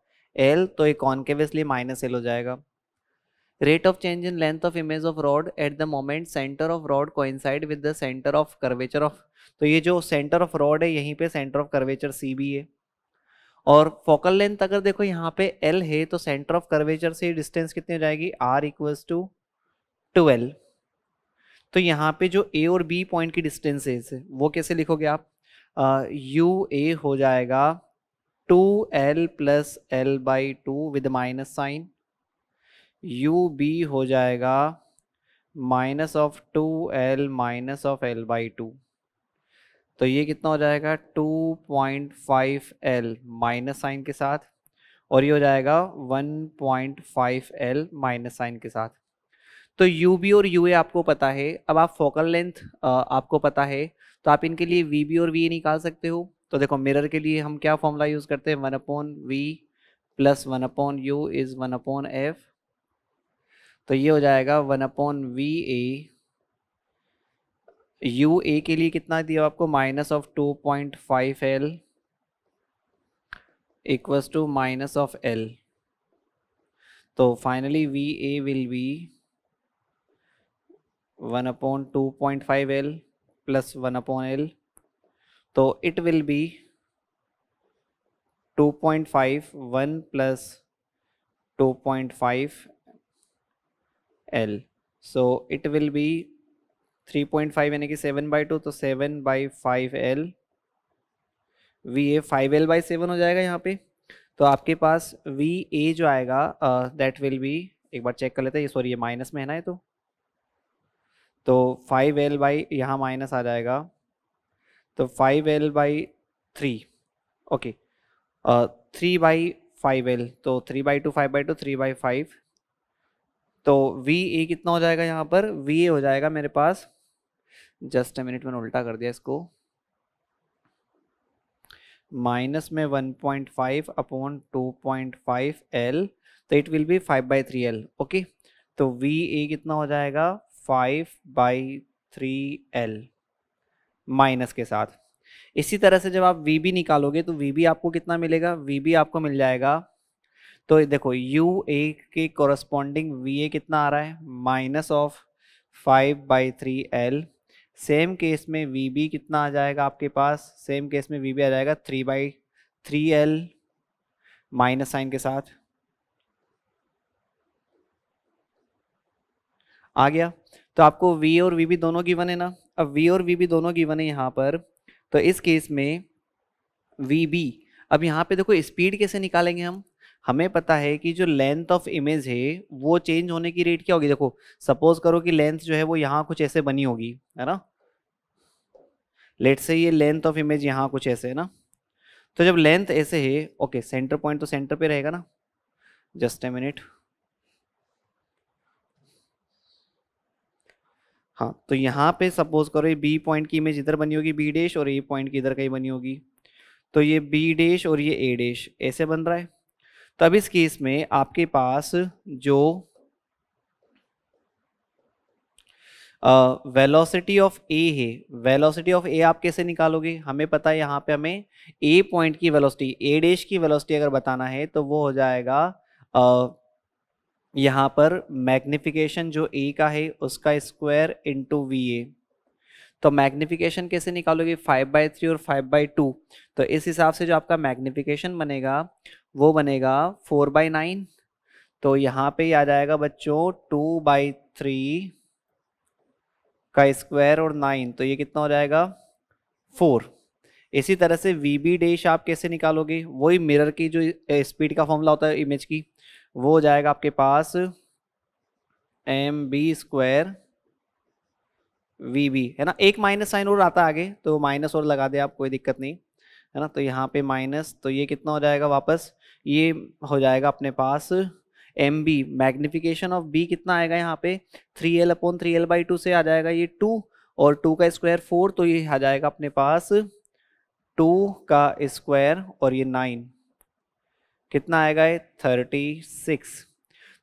एल तो ये कॉन्केव इसलिए माइनस एल हो जाएगा rate of change in length of image of rod at the moment centre of rod coincide with the centre of curvature of तो ये जो सेंटर ऑफ रॉड है यहीं पे सेंटर ऑफ कर्वेचर सी भी है और फोकल लेंथ अगर देखो यहाँ पे एल है तो सेंटर ऑफ कर्वेचर से डिस्टेंस कितनी हो जाएगी आर इक्वल्स टू ट्वेल्व तो यहाँ पे जो ए और बी पॉइंट की डिस्टेंस है वो कैसे लिखोगे आप यू ए हो जाएगा two L plus L by two with minus sign U B हो जाएगा minus of two L minus of L by two तो ये कितना हो जाएगा 2.5 एल माइनस साइन के साथ और ये हो जाएगा 1.5 एल माइनस साइन के साथ तो यू बी और यू ए आपको पता है अब आप फोकल लेंथ आपको पता है तो आप इनके लिए वी बी और वी ए निकाल सकते हो तो देखो मिरर के लिए हम क्या फॉर्मूला यूज़ करते हैं one upon V plus one upon U is one upon F तो ये हो जाएगा one upon V A U A के लिए कितना दिया आपको minus of two point five L equals to minus of L तो finally V A will be one upon two point five L plus one upon L तो it will be two point five one plus two point five L so it will be three point five यानी कि seven by two तो seven by five L V A five L by seven हो जाएगा यहाँ पे तो आपके पास वी ए जो आएगा दैट विल बी एक बार चेक कर लेते हैं सॉरी ये माइनस में है ना ये तो तो फाइव एल बाई यहाँ माइनस आ जाएगा तो five L by three okay three by five L तो three by two five by two three by five तो वी ए कितना हो जाएगा यहाँ पर वी ए हो जाएगा मेरे पास जस्ट अ मिनट मैंने उल्टा कर दिया इसको माइनस में 1.5 point five upon two point five L तो it will be five by three L okay तो वी ए कितना हो जाएगा five by three L minus के साथ इसी तरह से जब आप वी बी निकालोगे तो वी बी आपको कितना मिलेगा वी बी आपको मिल जाएगा तो देखो यू ए के कॉरस्पॉन्डिंग वी ए कितना आ रहा है minus of five by three L same case में वी बी कितना आ जाएगा आपके पास सेम केस में वी बी आ जाएगा three by three L minus sign के साथ आ गया तो आपको वी और वी बी दोनों की है ना अब वी और वी बी दोनों की है यहाँ पर तो इस केस में वी बी अब यहाँ पे देखो स्पीड कैसे निकालेंगे हम हमें पता है कि जो लेंथ ऑफ इमेज है वो चेंज होने की रेट क्या होगी देखो सपोज करो कि लेंथ जो है वो यहाँ कुछ ऐसे बनी होगी है ना लेट से ये लेंथ ऑफ इमेज यहाँ कुछ ऐसे है ना तो जब लेंथ ऐसे है ओके सेंटर पॉइंट तो सेंटर पे रहेगा ना जस्ट ए मिनट हाँ तो यहाँ पे सपोज करो ये बी पॉइंट की इमेज इधर बनी होगी बी डेश और ए पॉइंट की इधर कहीं बनी होगी तो ये बी डेश और ये ए डेश ऐसे बन रहा है तब इस केस में आपके पास जो वेलोसिटी ऑफ ए है वेलोसिटी ऑफ ए आप कैसे निकालोगे हमें पता है यहाँ पे हमें ए पॉइंट की वेलोसिटी ए डैश की वेलोसिटी अगर बताना है तो वो हो जाएगा uh, यहाँ पर मैग्निफिकेशन जो ए का है उसका स्क्वायर इंटू वी ए तो मैग्निफिकेशन कैसे निकालोगे फाइव बाई थ्री और फाइव बाई टू तो इस हिसाब से जो आपका मैग्निफिकेशन बनेगा वो बनेगा फोर बाई नाइन तो यहाँ पे आ जाएगा बच्चों टू बाई थ्री का स्क्वायर और नाइन तो ये कितना हो जाएगा फोर इसी तरह से वी बी डेश आप कैसे निकालोगे वही मिरर की जो स्पीड का फॉर्मूला होता है इमेज की वो हो जाएगा आपके पास M B square V B है ना एक माइनस साइन और आता आगे तो माइनस और लगा दे आप कोई दिक्कत नहीं है ना तो यहाँ पे माइनस तो ये कितना हो जाएगा वापस ये हो जाएगा अपने पास M B magnification of B कितना आएगा यहाँ पे three L upon three L by two से आ जाएगा ये टू और टू का स्क्वायर फोर तो ये आ जाएगा अपने पास टू का स्क्वायर और ये नाइन कितना आएगा ये थर्टी सिक्स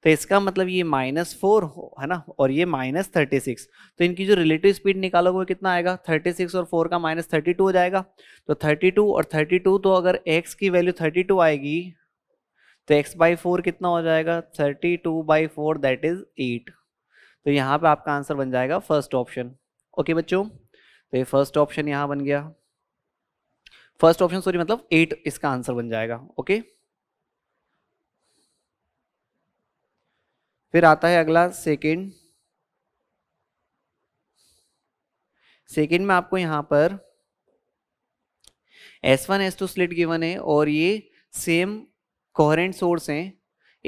तो इसका मतलब ये माइनस फोर है ना और ये माइनस थर्टी सिक्स तो इनकी जो रिलेटिव स्पीड निकालोगे कितना आएगा थर्टी सिक्स और फोर का माइनस थर्टी टू हो जाएगा तो थर्टी टू और थर्टी टू तो अगर एक्स की वैल्यू थर्टी टू आएगी तो x बाई फोर कितना हो जाएगा thirty two by four that is eight तो यहाँ पे आपका आंसर बन जाएगा फर्स्ट ऑप्शन ओके बच्चों तो ये फर्स्ट ऑप्शन यहाँ बन गया फर्स्ट ऑप्शन सॉरी मतलब एट इसका आंसर बन जाएगा ओके फिर आता है अगला सेकेंड सेकेंड में आपको यहाँ पर S1 S2 स्लिट गिवन है और ये सेम कोहरेंट सोर्स हैं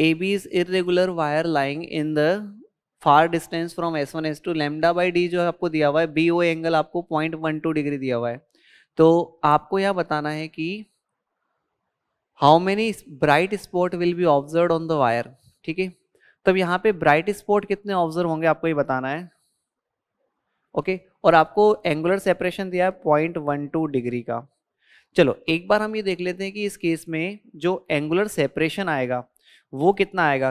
A B is irregular wire lying in the far distance from S one S two lambda by D जो है आपको दिया हुआ है बी ओ एंगल आपको पॉइंट वन टू डिग्री दिया हुआ है तो आपको यह बताना है कि how many bright spot will be observe on the wire ठीक है तब यहाँ पे ब्राइट स्पॉट कितने ऑब्जर्व होंगे आपको ये बताना है ओके okay? और आपको एंगुलर सेपरेशन दिया है पॉइंट वन टू डिग्री का चलो एक बार हम ये देख लेते हैं कि इस केस में जो एंगुलर सेपरेशन आएगा वो कितना आएगा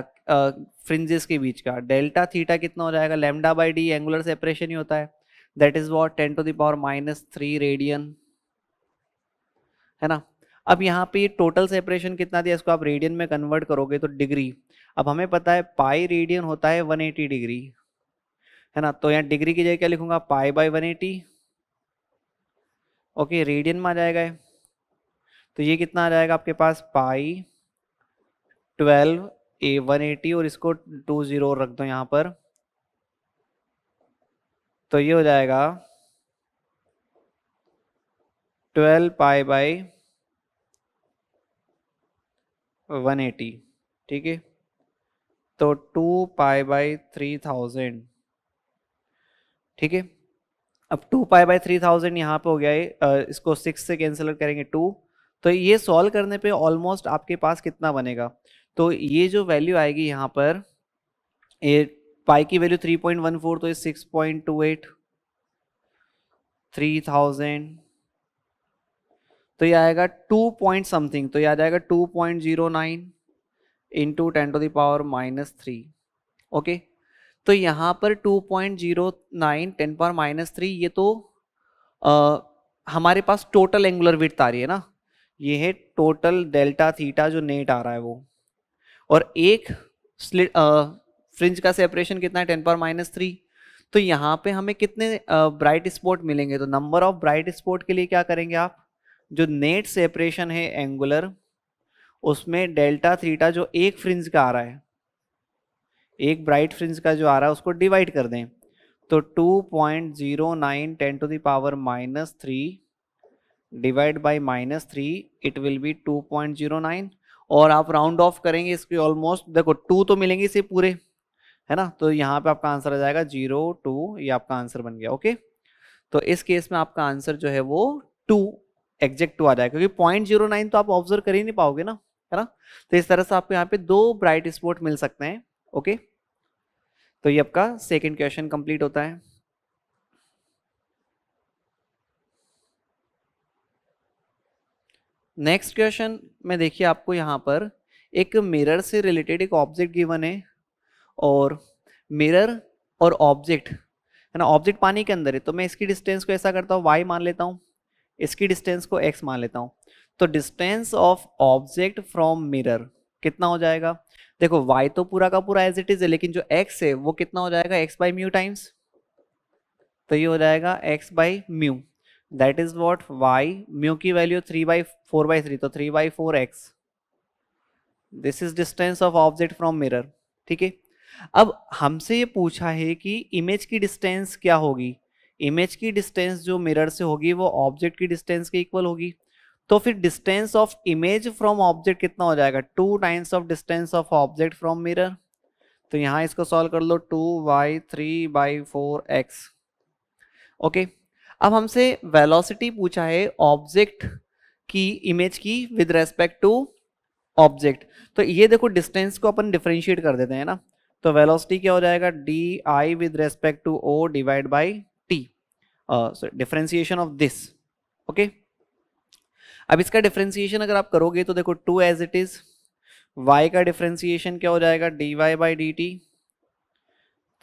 फ्रिंजेस के बीच का डेल्टा थीटा कितना हो जाएगा lambda by D angular separation ही होता है that is what ten to the power minus three radian है ना अब यहाँ पे टोटल सेपरेशन कितना दिया इसको आप रेडियन में कन्वर्ट करोगे तो डिग्री अब हमें पता है पाई रेडियन होता है 180 डिग्री है ना तो यहाँ डिग्री की जगह क्या लिखूंगा पाई बाई 180 ओके रेडियन में आ जाएगा तो ये कितना आ जाएगा आपके पास pi twelve a one eighty और इसको टू ज़ीरो रख दो यहाँ पर तो ये हो जाएगा twelve pi by one eighty ठीक है तो two pi by three thousand ठीक है अब two pi by three thousand यहाँ पे हो गया है इसको सिक्स से कैंसिल करेंगे टू तो ये सॉल्व करने पे ऑलमोस्ट आपके पास कितना बनेगा तो ये जो वैल्यू आएगी यहाँ पर ये पाई की वैल्यू 3.14 तो ये 6.28 3000 तो ये आएगा टू पॉइंट समथिंग तो ये आ जाएगा two point zero nine into ten to the power minus three okay तो यहाँ पर two point zero nine ten power minus three ये तो आ, हमारे पास टोटल एंगुलर विथ आ रही है ना ये है टोटल डेल्टा थीटा जो नेट आ रहा है वो और एक स्लिट फ्रिंज का सेपरेशन कितना है टेन पर माइनस थ्री तो यहाँ पे हमें कितने ब्राइट स्पॉट मिलेंगे तो नंबर ऑफ ब्राइट स्पॉट के लिए क्या करेंगे आप जो नेट सेपरेशन है एंगुलर उसमें डेल्टा थीटा जो एक फ्रिंज का आ रहा है एक ब्राइट फ्रिंज का जो आ रहा है उसको डिवाइड कर दें तो two point zero nine ten to the power minus three divide by minus three it will be two point zero nine और आप राउंड ऑफ करेंगे इसके ऑलमोस्ट देखो टू तो मिलेंगे इसे पूरे है ना तो यहाँ पे आपका आंसर आ जाएगा जीरो टू ये आपका आंसर बन गया ओके तो इस केस में आपका आंसर जो है वो टू एग्जैक्ट टू आ जाएगा क्योंकि पॉइंट जीरो नाइन तो आप ऑब्जर्व कर ही नहीं पाओगे ना है ना तो इस तरह से आपको यहाँ पे दो ब्राइट स्पॉट मिल सकते हैं ओके तो ये आपका सेकेंड क्वेश्चन कंप्लीट होता है नेक्स्ट क्वेश्चन में देखिए आपको यहाँ पर एक मिरर से रिलेटेड एक ऑब्जेक्ट गिवन है और मिरर और ऑब्जेक्ट है ना ऑब्जेक्ट पानी के अंदर है तो मैं इसकी डिस्टेंस को ऐसा करता हूँ वाई मान लेता हूँ इसकी डिस्टेंस को एक्स मान लेता हूँ तो distance of object from mirror कितना हो जाएगा देखो वाई तो पूरा का पूरा एज इट इज है लेकिन जो एक्स है वो कितना हो जाएगा एक्स बाई म्यू टाइम्स तो ये हो जाएगा X by mu that is what Y mu की value three by four by three तो three by four X this is distance of object from mirror ठीक है अब हमसे ये पूछा है कि इमेज की डिस्टेंस क्या होगी इमेज की डिस्टेंस जो मिरर से होगी वो ऑब्जेक्ट की डिस्टेंस के इक्वल होगी तो फिर distance of image from object कितना हो जाएगा two times of distance of object from mirror तो यहाँ इसको सॉल्व कर लो two Y three by four X okay अब हमसे वेलोसिटी पूछा है ऑब्जेक्ट की इमेज की विद रेस्पेक्ट टू ऑब्जेक्ट तो ये देखो डिस्टेंस को अपन डिफ्रेंशिएट कर देते हैं ना तो वेलोसिटी क्या हो जाएगा D I with respect to O divide by T differentiation of this okay अब इसका डिफ्रेंसिएशन अगर आप करोगे तो देखो two as it is Y का डिफ्रेंसिएशन क्या हो जाएगा D Y by D T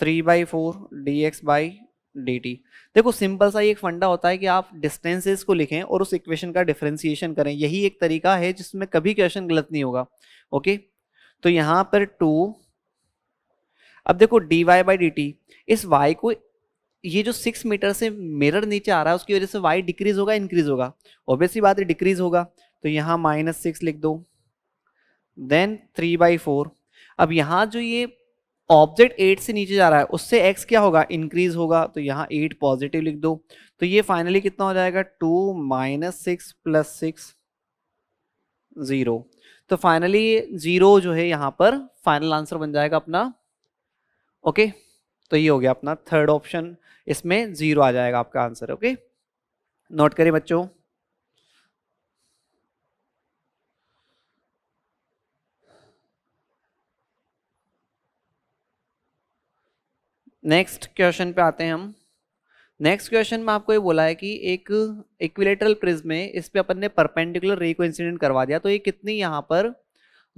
three by four D X by dt देखो सिंपल सा ये एक फंडा होता है कि आप डिस्टेंसेस को लिखें और उस इक्वेशन का डिफ्रेंसिएशन करें यही एक तरीका है जिसमें कभी क्वेश्चन गलत नहीं होगा ओके तो यहाँ पर टू अब देखो dy वाई बाई डी इस y को ये जो सिक्स मीटर से मिरर नीचे आ रहा है उसकी वजह से y डिक्रीज होगा इंक्रीज होगा ऑब्वियसली बात है डिक्रीज होगा तो यहाँ माइनस सिक्स लिख दो देन थ्री बाई फोर अब यहाँ जो ये ऑब्जेक्ट एट से नीचे जा रहा है उससे एक्स क्या होगा इंक्रीज होगा तो यहाँ एट पॉजिटिव लिख दो तो ये फाइनली कितना हो जाएगा two minus six plus six zero तो फाइनली जीरो जो है यहाँ पर फाइनल आंसर बन जाएगा अपना ओके तो ये हो गया अपना थर्ड ऑप्शन इसमें जीरो आ जाएगा आपका आंसर ओके नोट करिए बच्चों नेक्स्ट क्वेश्चन पे आते हैं हम नेक्स्ट क्वेश्चन में आपको ये बोला है कि एक इक्विलेटरल प्रिज में इस पर अपन ने परपेंडिकुलर रे को इंसिडेंट करवा दिया तो ये कितनी यहाँ पर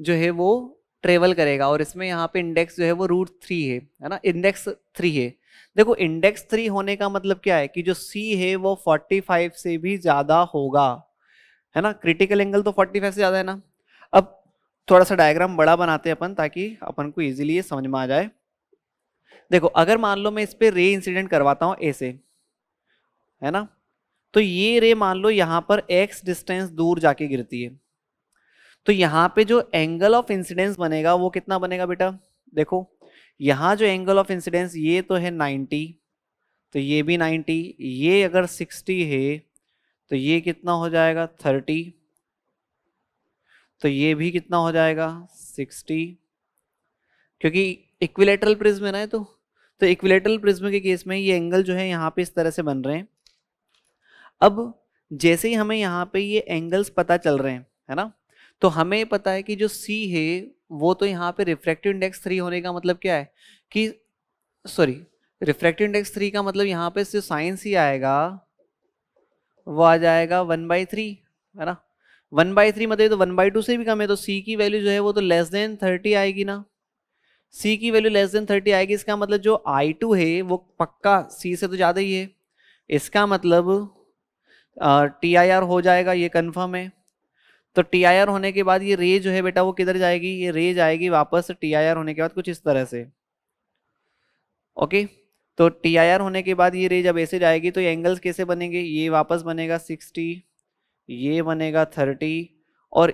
जो है वो ट्रेवल करेगा और इसमें यहाँ पे इंडेक्स जो है वो रूट थ्री है है ना इंडेक्स थ्री है देखो इंडेक्स थ्री होने का मतलब क्या है कि जो सी है वो फोर्टी फाइव से भी ज़्यादा होगा है ना क्रिटिकल एंगल तो फोर्टी फाइव से ज़्यादा है ना अब थोड़ा सा डायग्राम बड़ा बनाते हैं अपन ताकि अपन को ईजिली समझ में आ जाए देखो अगर मान लो मैं इस पर रे इंसिडेंट करवाता हूँ ऐसे है ना तो ये रे मान लो यहाँ पर एक्स डिस्टेंस दूर जाके गिरती है तो यहाँ पे जो एंगल ऑफ इंसिडेंस बनेगा वो कितना बनेगा बेटा देखो यहाँ जो एंगल ऑफ इंसिडेंस ये तो है नाइन्टी तो ये भी नाइन्टी ये अगर सिक्सटी है तो ये कितना हो जाएगा थर्टी तो ये भी कितना हो जाएगा सिक्सटी क्योंकि इक्विलेटरल प्रिज्म है ना तो तो इक्विलेटरल प्रिज्म के केस में ये एंगल जो है यहाँ पे इस तरह से बन रहे हैं अब जैसे ही हमें यहाँ पे ये एंगल्स पता चल रहे हैं है ना तो हमें पता है कि जो सी है वो तो यहाँ पे रिफ्रैक्टिव इंडेक्स थ्री होने का मतलब क्या है कि सॉरी रिफ्रैक्टिव इंडेक्स थ्री का मतलब यहाँ पे जो साइंस ही आएगा वो आ जाएगा वन बाई थ्री है ना वन बाई थ्री मतलब तो वन बाई टू से भी कम है तो सी की वैल्यू जो है वो तो लेस देन थर्टी आएगी ना सी की वैल्यू लेस देन थर्टी आएगी इसका मतलब जो आई टू है वो पक्का सी से तो ज़्यादा ही है इसका मतलब टी आई आर हो जाएगा ये कन्फर्म है तो टी आई आर होने के बाद ये रे जो है बेटा वो किधर जाएगी ये रे जाएगी वापस टी आई आर होने के बाद कुछ इस तरह से ओके तो टी आई आर होने के बाद ये रे जब ऐसे जाएगी तो एंगल्स कैसे बनेंगे ये वापस बनेगा सिक्सटी ये बनेगा थर्टी और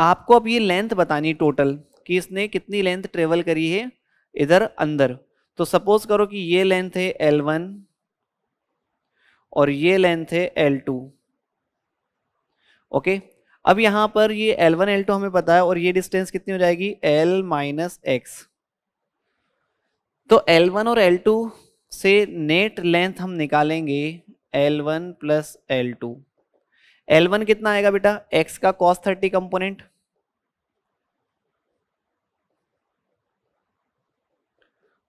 आपको अब ये लेंथ बतानी टोटल कि इसने कितनी लेंथ ट्रेवल करी है इधर अंदर तो सपोज करो कि ये लेंथ है एल वन और ये लेंथ है एल टू ओके अब यहां पर ये एल वन एल टू हमें पता है और ये डिस्टेंस कितनी हो जाएगी एल माइनस एक्स तो एल वन और एल टू से नेट लेंथ हम निकालेंगे L one plus L two L one कितना आएगा बेटा एक्स का cos थर्टी कंपोनेंट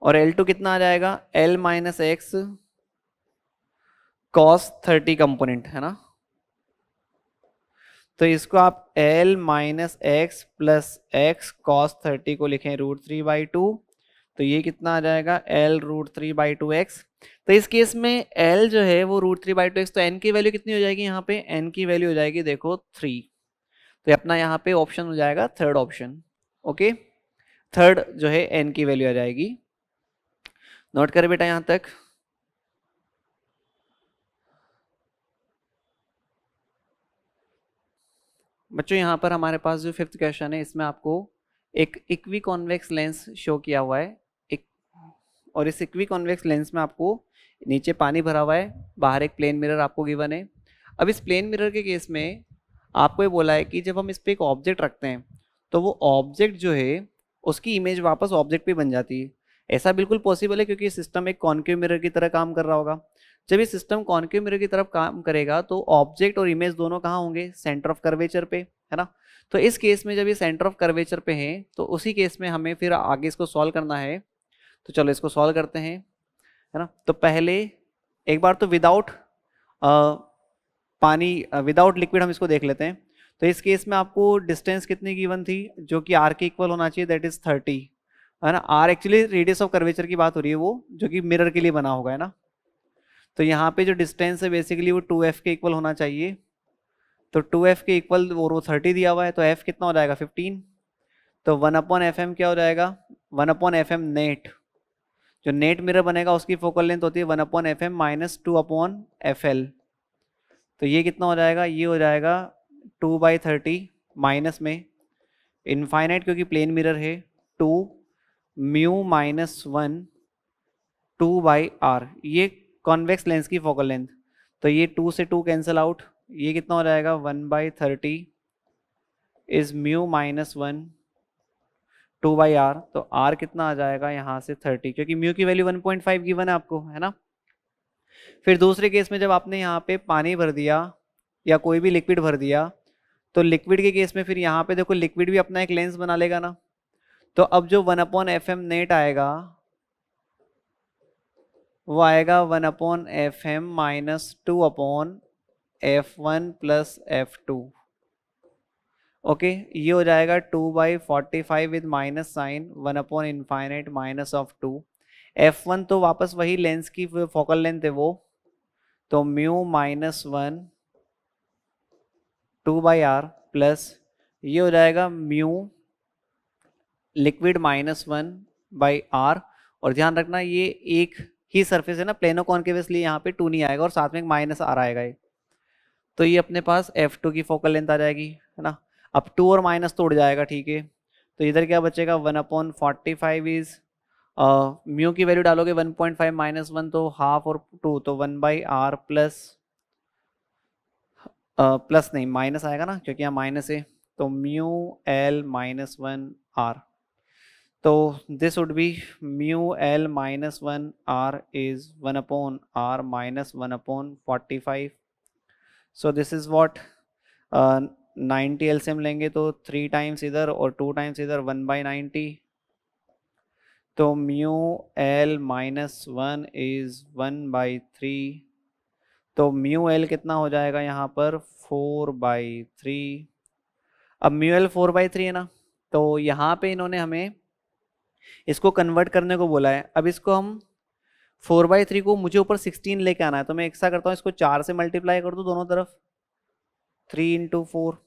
और L2 कितना आ जाएगा L minus X cos thirty component है ना तो इसको आप L minus X plus X cos thirty को लिखें रूट थ्री बाई टू तो ये कितना आ जाएगा L root three by two X तो इस केस में L जो है वो root three by two X तो N की वैल्यू कितनी हो जाएगी यहाँ पे N की वैल्यू हो जाएगी देखो थ्री तो अपना यहाँ पे ऑप्शन हो जाएगा थर्ड ऑप्शन ओके थर्ड जो है N की वैल्यू आ जाएगी नोट करें बेटा यहां तक बच्चों यहाँ पर हमारे पास जो फिफ्थ क्वेश्चन है इसमें आपको एक इक्वी कॉन्वेक्स लेंस शो किया हुआ है एक और इस इक्वी कॉन्वेक्स लेंस में आपको नीचे पानी भरा हुआ है बाहर एक प्लेन मिरर आपको गिवन है अब इस प्लेन मिरर के केस में आपको ये बोला है कि जब हम इस पर एक ऑब्जेक्ट रखते हैं तो वो ऑब्जेक्ट जो है उसकी इमेज वापस ऑब्जेक्ट पे बन जाती है ऐसा बिल्कुल पॉसिबल है क्योंकि सिस्टम एक कॉन्क्यू मिरर की तरह काम कर रहा होगा जब ये सिस्टम कॉन्क्यू मिरर की तरफ काम करेगा तो ऑब्जेक्ट और इमेज दोनों कहाँ होंगे सेंटर ऑफ कर्वेचर पे है ना तो इस केस में जब ये सेंटर ऑफ कर्वेचर पे है तो उसी केस में हमें फिर आगे इसको सॉल्व करना है तो चलो इसको सॉल्व करते हैं है ना तो पहले एक बार तो विदाउट पानी विदाउट लिक्विड हम इसको देख लेते हैं तो इस केस में आपको डिस्टेंस कितनी गिवन थी जो कि आर के इक्वल होना चाहिए दैट इज थर्टी है ना R actually radius of curvature की बात हो रही है वो जो कि मिरर के लिए बना होगा है ना तो यहाँ पे जो डिस्टेंस है बेसिकली वो टू एफ के इक्वल होना चाहिए तो टू एफ के इक्वल वो रो थर्टी दिया हुआ है तो एफ कितना हो जाएगा फिफ्टीन तो वन अपॉन एफ एम क्या हो जाएगा one upon F M net जो नेट मिरर बनेगा उसकी फोकल लेंथ होती है one upon F M minus two upon F L तो ये कितना हो जाएगा ये हो जाएगा टू बाई थर्टी माइनस में इनफाइनाइट क्योंकि प्लेन मिरर है two mu minus one two by R ये कॉन्वेक्स लेंस की फोकल लेंथ तो ये टू से टू कैंसिल आउट ये कितना हो जाएगा one by thirty is mu minus one two by R तो आर कितना आ जाएगा यहाँ से थर्टी क्योंकि म्यू की value one point five given है आपको है ना फिर दूसरे केस में जब आपने यहाँ पे पानी भर दिया या कोई भी लिक्विड भर दिया तो लिक्विड के केस में फिर यहाँ पे देखो लिक्विड भी अपना एक लेंस बना लेगा ना तो अब जो one upon F M net आएगा वो आएगा one upon F M minus two upon F one plus F two okay ये हो जाएगा two by forty five with minus sign one upon infinite minus of two F one तो वापस वही lens की फोकल लेंथ है वो तो mu minus one two by R plus ये हो जाएगा mu liquid minus one by R और ध्यान रखना ये एक ही सरफेस है ना प्लेनो कॉन के इसलिए यहाँ पे टू नहीं आएगा और साथ में एक माइनस आर आएगा ये तो ये अपने पास एफ टू की फोकल लेंथ आ जाएगी है ना अब टू और माइनस तोड़ जाएगा ठीक है तो इधर क्या बचेगा one upon forty five is mu की वैल्यू डालोगे one point five minus one तो हाफ और टू तो one by R plus plus नहीं माइनस आएगा ना क्योंकि यहाँ माइनस है तो mu L minus one R तो this would be mu L minus one R is one upon are minus one upon forty five so this is what ninety L लेंगे तो थ्री टाइम्स इधर और two times इधर one by ninety तो mu L minus one is one by three तो mu L कितना हो जाएगा यहाँ पर फोर बाई थ्री अब mu L four by three है ना तो यहाँ पे इन्होंने हमें इसको कन्वर्ट करने को बोला है अब इसको हम फोर बाई थ्री को मुझे ऊपर सिक्सटीन लेके आना है तो मैं एक करता हूँ इसको चार से मल्टीप्लाई कर दूँ दोनों तरफ थ्री इंटू फोर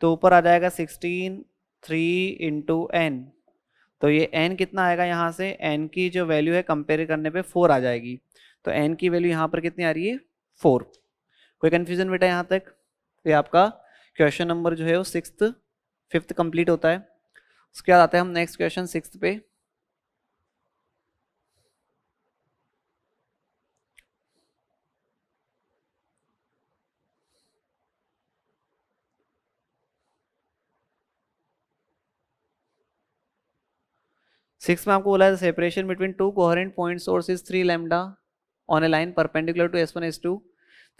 तो ऊपर आ जाएगा सिक्सटीन थ्री इंटू एन तो ये एन कितना आएगा यहाँ से एन की जो वैल्यू है कंपेयर करने पे फोर आ जाएगी तो एन की वैल्यू यहाँ पर कितनी आ रही है फोर कोई कन्फ्यूजन बेटा यहाँ तक ये आपका क्वेश्चन नंबर जो है वो सिक्स फिफ्थ कंप्लीट होता है उसके बाद आते हैं हम नेक्स्ट क्वेश्चन सिक्स पे सिक्स में आपको बोला separation between two coherent point source is three lambda on a line perpendicular to S one S two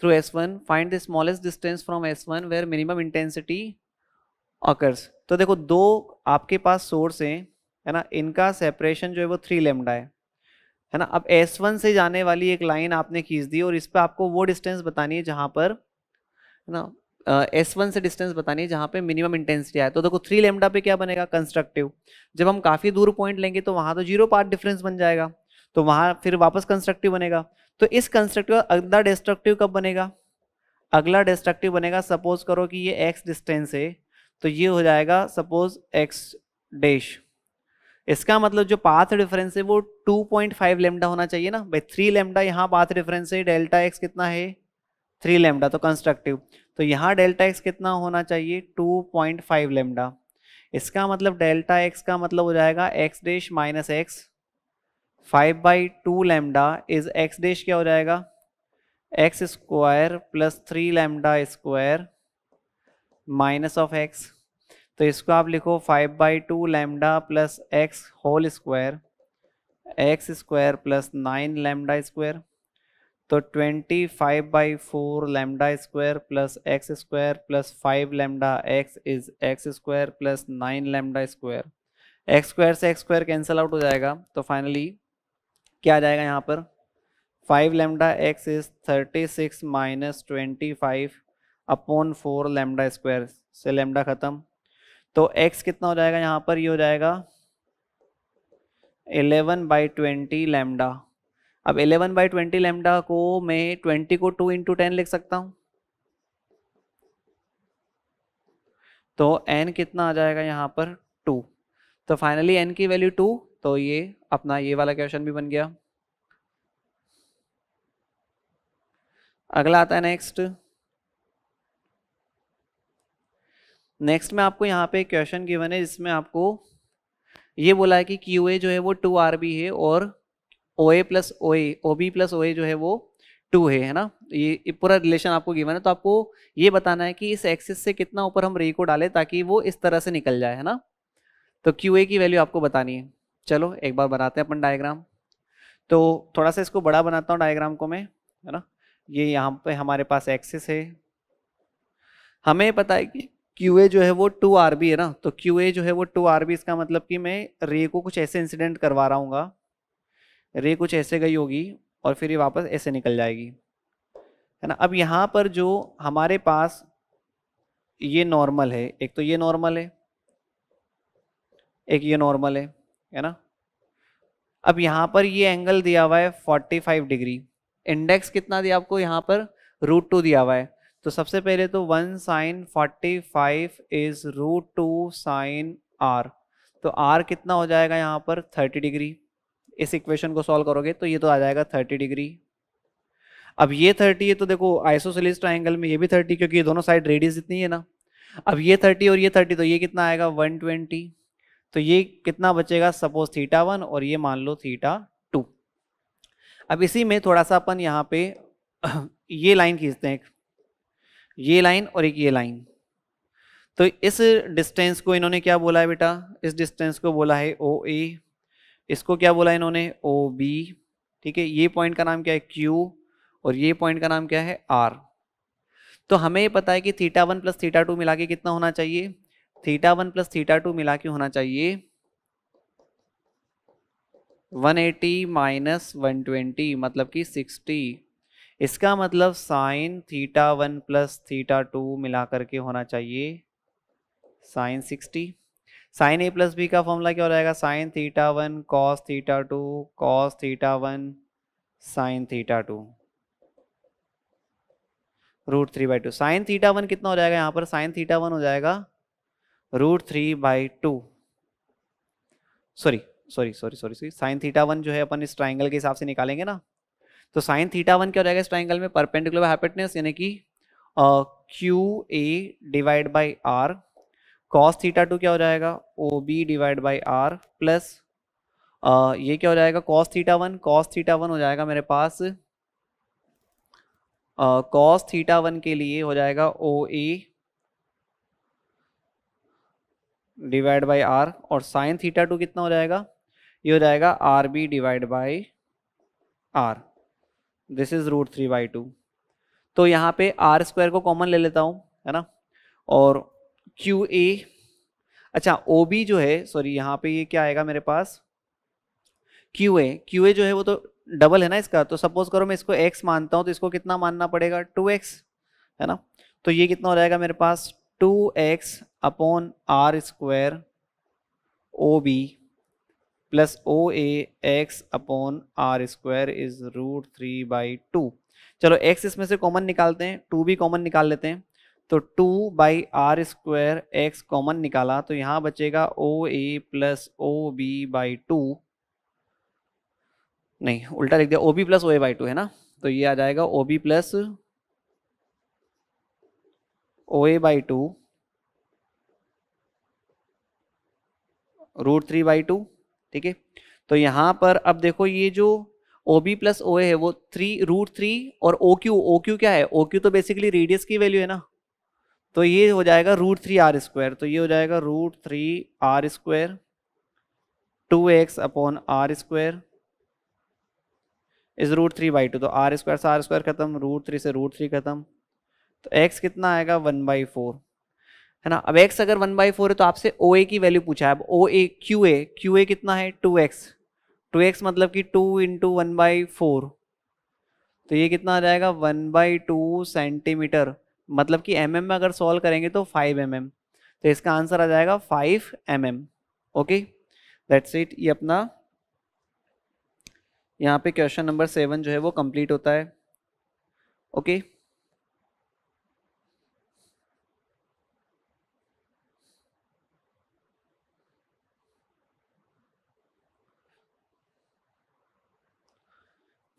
through S one find the smallest distance from S one where minimum intensity occurs तो देखो दो आपके पास source हैं है ना इनका separation जो है वो थ्री लेमडा है है ना अब एस वन से जाने वाली एक लाइन आपने खींच दी और इस पर आपको वो डिस्टेंस बतानी है जहाँ पर है ना एस वन से डिस्टेंस बतानी है जहाँ पे मिनिमम इंटेंसिटी आए तो देखो थ्री लेमडा पे क्या बनेगा कंस्ट्रक्टिव जब हम काफ़ी दूर पॉइंट लेंगे तो वहाँ तो जीरो पार्ट डिफरेंस बन जाएगा तो वहाँ फिर वापस कंस्ट्रक्टिव बनेगा तो इस कंस्ट्रक्टिव अगला डिस्ट्रक्टिव कब बनेगा अगला डिस्ट्रक्टिव बनेगा सपोज करो कि ये एक्स डिस्टेंस है तो ये हो जाएगा सपोज एक्स डैश इसका मतलब जो पाथ डिफरेंस है वो 2.5 लेमडा होना चाहिए ना भाई थ्री लेमडा यहाँ पाथ डिफरेंस है डेल्टा एक्स कितना है थ्री लेमडा तो कंस्ट्रक्टिव तो यहाँ डेल्टा एक्स कितना होना चाहिए 2.5 पॉइंट लेमडा इसका मतलब डेल्टा एक्स का मतलब हो जाएगा X dash minus X five by two lambda is X dash क्या हो जाएगा X square plus three lambda square minus of X तो इसको आप लिखो five by two lambda plus X whole square X square plus nine lambda square तो 25 five by four lambda square plus X square plus five lambda X is X square plus nine lambda square X square से x square cancel out हो जाएगा तो finally क्या आ जाएगा यहाँ पर five lambda X is thirty six minus twenty five upon four lambda square से लेमडा ख़त्म तो एक्स कितना हो जाएगा यहाँ पर ये यह हो जाएगा एलेवन बाई ट्वेंटी लेमडा अब 11 बाई ट्वेंटी लेमडा को मैं 20 को 2 इंटू टेन लिख सकता हूं तो n कितना आ जाएगा यहां पर 2 तो फाइनली n की वैल्यू 2 तो ये अपना ये वाला क्वेश्चन भी बन गया अगला आता है नेक्स्ट नेक्स्ट में आपको यहाँ पे क्वेश्चन गिवन है जिसमें आपको ये बोला है कि QA जो है वो टू आर बी है और O A plus O A O B plus O A जो है वो टू है है ना ये पूरा रिलेशन आपको गिवन है तो आपको ये बताना है कि इस एक्सिस से कितना ऊपर हम रे को डालें ताकि वो इस तरह से निकल जाए है ना तो क्यू ए की वैल्यू आपको बतानी है चलो एक बार बनाते हैं अपन डायग्राम तो थोड़ा सा इसको बड़ा बनाता हूँ डायग्राम को मैं है ना ये यहाँ पे हमारे पास एक्सिस है हमें पता है कि क्यू ए जो है वो टू आर बी है ना तो क्यू ए जो है वो टू आर बी इसका मतलब कि मैं रे को कुछ ऐसे इंसिडेंट करवा रहा हूँगा रे कुछ ऐसे गई होगी और फिर ये वापस ऐसे निकल जाएगी है ना अब यहाँ पर जो हमारे पास ये नॉर्मल है एक तो ये नॉर्मल है एक ये नॉर्मल है है ना अब यहाँ पर ये एंगल दिया हुआ है 45 डिग्री इंडेक्स कितना दिया आपको यहाँ पर रूट टू दिया हुआ है तो सबसे पहले तो one sine forty five is root two sine R तो आर कितना हो जाएगा यहाँ पर थर्टी डिग्री इस इक्वेशन को सॉल्व करोगे तो ये तो आ जाएगा थर्टी डिग्री अब ये थर्टी है तो देखो आइसोसेलिस ट्राइंगल में ये भी थर्टी क्योंकि ये दोनों साइड रेडियस इतनी है ना अब ये थर्टी और ये थर्टी तो ये कितना आएगा वन ट्वेंटी तो ये कितना बचेगा सपोज थीटा वन और ये मान लो थीटा टू अब इसी में थोड़ा सा अपन यहाँ पे ये लाइन खींचते हैं एक ये लाइन और एक ये लाइन तो इस डिस्टेंस को इन्होंने क्या बोला है बेटा इस डिस्टेंस को बोला है ओ ए इसको क्या बोला इन्होंने ओ बी ठीक है ये पॉइंट का नाम क्या है क्यू और ये पॉइंट का नाम क्या है आर तो हमें ये पता है कि theta one plus theta two मिला के कितना होना चाहिए theta one plus theta two मिला के होना चाहिए 180 एटी माइनस वन मतलब कि 60 इसका मतलब sine theta one plus theta two मिला करके होना चाहिए sine sine A plus B का फॉर्मूला क्या हो जाएगा sine theta one cos theta two cos theta one sine theta two root three by two sine theta one कितना हो जाएगा यहां पर साइन थीटा वन हो जाएगा root three by two sorry sorry sorry sorry sorry sine theta one जो है अपन इस ट्राइंगल के हिसाब से निकालेंगे ना तो साइन थीटा वन क्या हो जाएगा इस ट्राइंगल में परपेंडिकुलर हाइपेटनेस यानी कि Q A divide by R cos theta two क्या हो जाएगा O B divide by R plus ये क्या हो जाएगा cos theta one cos theta one हो जाएगा मेरे पास कॉस थीटा वन के लिए हो जाएगा O A divide by R और साइन थीटा टू कितना हो जाएगा ये हो जाएगा R B divide by R this is root three by two तो यहाँ पे आर स्क्वायर को कॉमन ले लेता हूँ है ना और क्यू ए अच्छा ओ बी जो है सॉरी यहाँ पे ये क्या आएगा मेरे पास क्यू ए क्यू ए जो है वो तो डबल है ना इसका तो सपोज करो मैं इसको एक्स मानता हूँ तो इसको कितना मानना पड़ेगा टू एक्स है ना तो ये कितना हो जाएगा मेरे पास two X upon R square O B plus O A X upon R square is root three by two चलो एक्स इसमें से कॉमन निकालते हैं टू भी कॉमन निकाल लेते हैं तो two by R square X common निकाला तो यहाँ बचेगा O A plus O B by two नहीं उल्टा लिख दिया O B plus O A by two है ना तो ये आ जाएगा O B plus O A by two root three by two ठीक है तो यहाँ पर अब देखो ये जो ओ बी प्लस ओ ए है वो थ्री रूट थ्री और ओ क्यू ओ क्यू क्या है ओ क्यू तो बेसिकली रेडियस की वैल्यू है ना तो ये हो जाएगा रूट थ्री आर स्क्वायर तो ये हो जाएगा root three R square two X upon R square is root three by two तो आर स्क्वायर से आर स्क्वायर खत्म रूट थ्री से रूट थ्री खत्म तो एक्स कितना आएगा वन बाई फोर है ना अब एक्स अगर वन बाई फोर है तो आपसे ओ ए की वैल्यू पूछा है अब ओ ए क्यू ए क्यू ए कितना है टू एक्स टू एक्स मतलब कि two into one by four तो ये कितना आ जाएगा वन बाई टू सेंटीमीटर मतलब कि एम mm में अगर सॉल्व करेंगे तो फाइव एम mm. तो इसका आंसर आ जाएगा five M M okay that's it ये अपना यहाँ पे क्वेश्चन नंबर सेवन जो है वो कंप्लीट होता है ओके okay?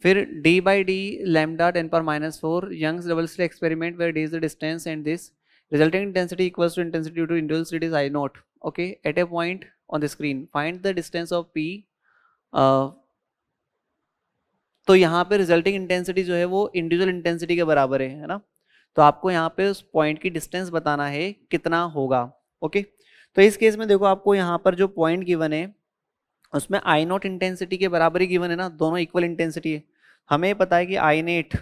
फिर D by D lambda ten पर minus four Young's double slit experiment where D is the distance and this resulting intensity equals to intensity to इंडल individual is I not okay at a point on the screen find the distance of P तो यहाँ पे resulting intensity जो है वो individual intensity के बराबर है है ना तो आपको यहाँ पे उस पॉइंट की डिस्टेंस बताना है कितना होगा ओके तो इस केस में देखो आपको यहाँ पर जो पॉइंट गिवन है उसमें आई नॉट इंटेंसिटी के बराबर ही गिवन है ना दोनों इक्वल इंटेंसिटी है हमें पता है कि नेट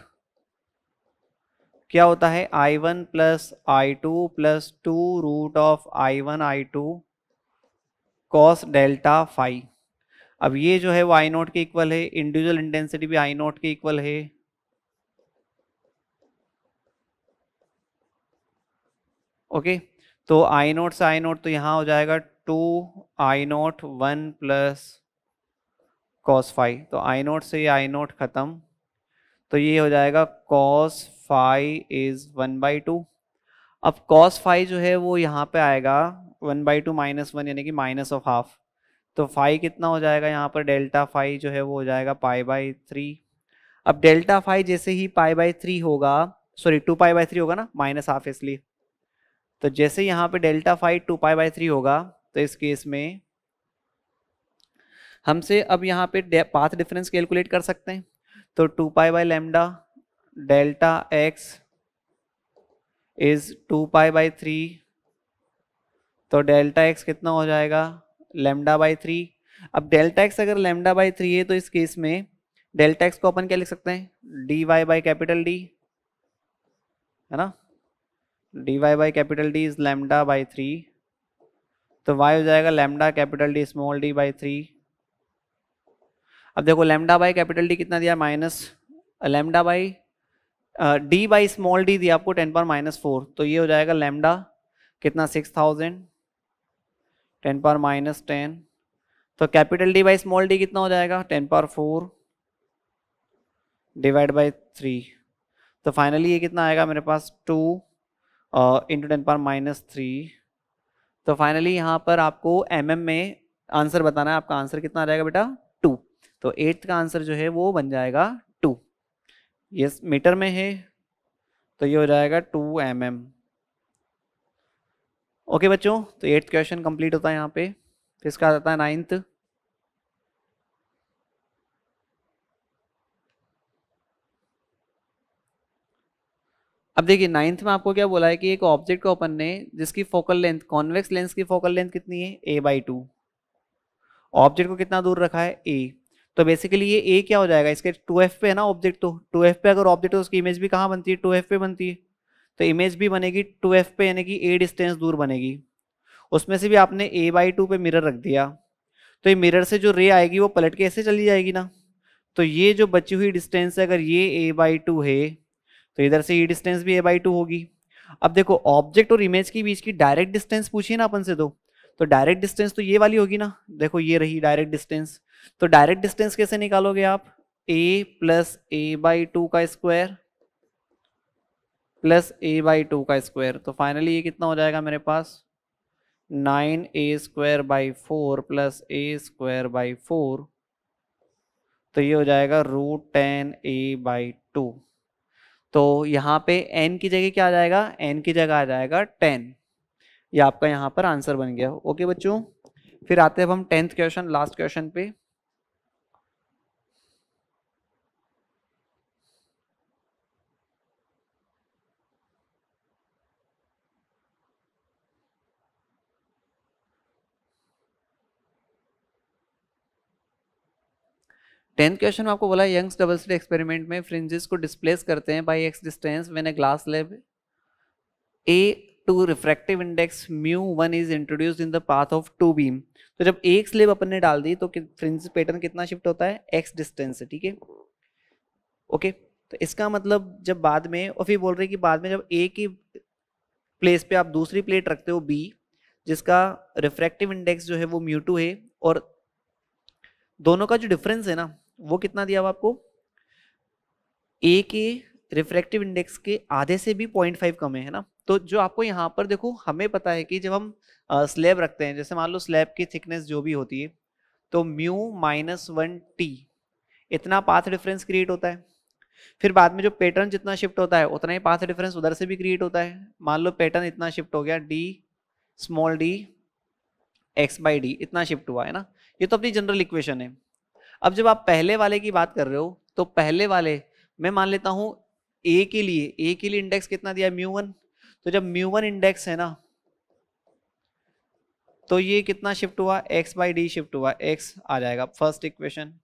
क्या होता है I one plus I two plus two root of I one I two cos delta phi अब ये जो है वो आई नोट के इक्वल है इंडिविजुअल इंटेंसिटी भी आई नोट के इक्वल है ओके okay, तो आई नोट से आई नोट तो यहां हो जाएगा two I not one plus cos phi तो आई नोट से आई नोट ख़त्म तो ये हो जाएगा cos phi is one by two अब कॉस फाइव जो है वो यहाँ पे आएगा one by two minus one यानी कि माइनस ऑफ हाफ तो फाइव कितना हो जाएगा यहाँ पर डेल्टा फाइव जो है वो हो जाएगा पाई बाई थ्री अब डेल्टा फाइव जैसे ही पाई बाई थ्री होगा sorry two pi by three होगा ना माइनस हाफ इसलिए तो जैसे यहाँ पे delta phi two pi by three होगा तो इस केस में हमसे अब यहाँ पे पाथ डिफरेंस कैलकुलेट कर सकते हैं तो two pi by lambda delta X is two pi by three तो डेल्टा एक्स कितना हो जाएगा लेमडा बाई थ्री अब डेल्टा एक्स अगर लेमडा बाई थ्री है तो इस केस में डेल्टा एक्स को अपन क्या लिख सकते हैं D Y by capital D है ना D Y by capital D is lambda by three तो वाई हो जाएगा lambda capital D small d by three अब देखो लेमडा बाई कैपिटल डी कितना दिया minus lambda by D by small d दिया आपको टेन पर माइनस फोर तो ये हो जाएगा लेमडा कितना सिक्स थाउजेंड टेन पर माइनस टेन तो capital D by small d कितना हो जाएगा टेन पर फोर डिवाइड बाई थ्री तो फाइनली ये कितना आएगा मेरे पास टू इंटू टेन पर माइनस थ्री तो फाइनली यहाँ पर आपको एम mm में आंसर बताना है आपका आंसर कितना आ जाएगा बेटा तो एट्थ का आंसर जो है वो बन जाएगा टू ये मीटर में है तो ये हो जाएगा टू एम एम ओके बच्चों तो एट्थ क्वेश्चन कंप्लीट होता है यहाँ पे फिर इसका आता है नाइन्थ अब देखिए नाइन्थ में आपको क्या बोला है कि एक ऑब्जेक्ट को अपन ने जिसकी फोकल लेंथ कॉन्वेक्स लेंस की फोकल लेंथ कितनी है ए बाई टू ऑब्जेक्ट को कितना दूर रखा है ए तो बेसिकली ये ए क्या हो जाएगा इसके टू एफ पे है ना ऑब्जेक्ट तो टू एफ पे अगर ऑब्जेक्ट है तो उसकी इमेज भी कहाँ बनती है टू एफ पे बनती है तो इमेज भी बनेगी टू एफ पे यानी कि ए डिस्टेंस दूर बनेगी उसमें से भी आपने ए बाई टू पे मिरर रख दिया तो ये मिरर से जो रे आएगी वो पलट के ऐसे चली जाएगी ना तो ये जो बची हुई डिस्टेंस है अगर ये ए बाई टू है तो इधर से ये डिस्टेंस भी ए बाई टू होगी अब देखो ऑब्जेक्ट और इमेज के बीच की डायरेक्ट डिस्टेंस पूछिए ना अपन से तो तो डायरेक्ट डिस्टेंस तो ये वाली होगी ना देखो ये रही डायरेक्ट डिस्टेंस तो डायरेक्ट डिस्टेंस कैसे निकालोगे आप A plus A by two का square plus A by two का स्क्वायर तो फाइनली ये कितना हो जाएगा मेरे पास nine A square by four plus A square by four तो ये हो जाएगा root ten A by two तो यहाँ पे एन की जगह क्या आ जाएगा एन की जगह आ जाएगा टेन ये आपका यहाँ पर आंसर बन गया ओके बच्चों फिर आते हैं हम टेंथ क्वेश्चन लास्ट क्वेश्चन पे टेंथ क्वेश्चन में आपको बोला यंग्स डबल स्लिट एक्सपेरिमेंट में फ्रिंजेस को डिस्प्लेस करते हैं by X distance when a glass slab a two refractive index mu one is introduce in the path of two beam तो जब एक स्लिप अपन ने डाल दी तो फ्रिंज पैटर्न कितना शिफ्ट होता है एक्स डिस्टेंस ठीक है ओके तो इसका मतलब जब बाद में और फिर बोल रहे कि बाद में जब एक ही प्लेस पे आप दूसरी प्लेट रखते हो बी जिसका रिफ्रैक्टिव इंडेक्स जो है वो म्यू टू है और दोनों का जो डिफरेंस है ना वो कितना दिया हुआ आपको ए के रिफ्रैक्टिव इंडेक्स के आधे से भी पॉइंट फाइव कम है ना तो जो आपको यहाँ पर देखो हमें पता है कि जब हम स्लैब रखते हैं जैसे मान लो स्लैब की थिकनेस जो भी होती है तो म्यू माइनस वन टी इतना पाथ डिफरेंस क्रिएट होता है फिर बाद में जो पैटर्न जितना शिफ्ट होता है उतना ही पाथ डिफरेंस उधर से भी क्रिएट होता है मान लो पैटर्न इतना शिफ्ट हो गया D small D X by D इतना शिफ्ट हुआ है ना ये तो अपनी जनरल इक्वेशन है अब जब आप पहले वाले की बात कर रहे हो तो पहले वाले मैं मान लेता हूँ ए के लिए ए के लिए इंडेक्स कितना दिया म्यू वन तो जब म्यू वन इंडेक्स है ना तो ये कितना शिफ्ट हुआ एक्स बाई डी शिफ्ट हुआ एक्स आ जाएगा फर्स्ट इक्वेशन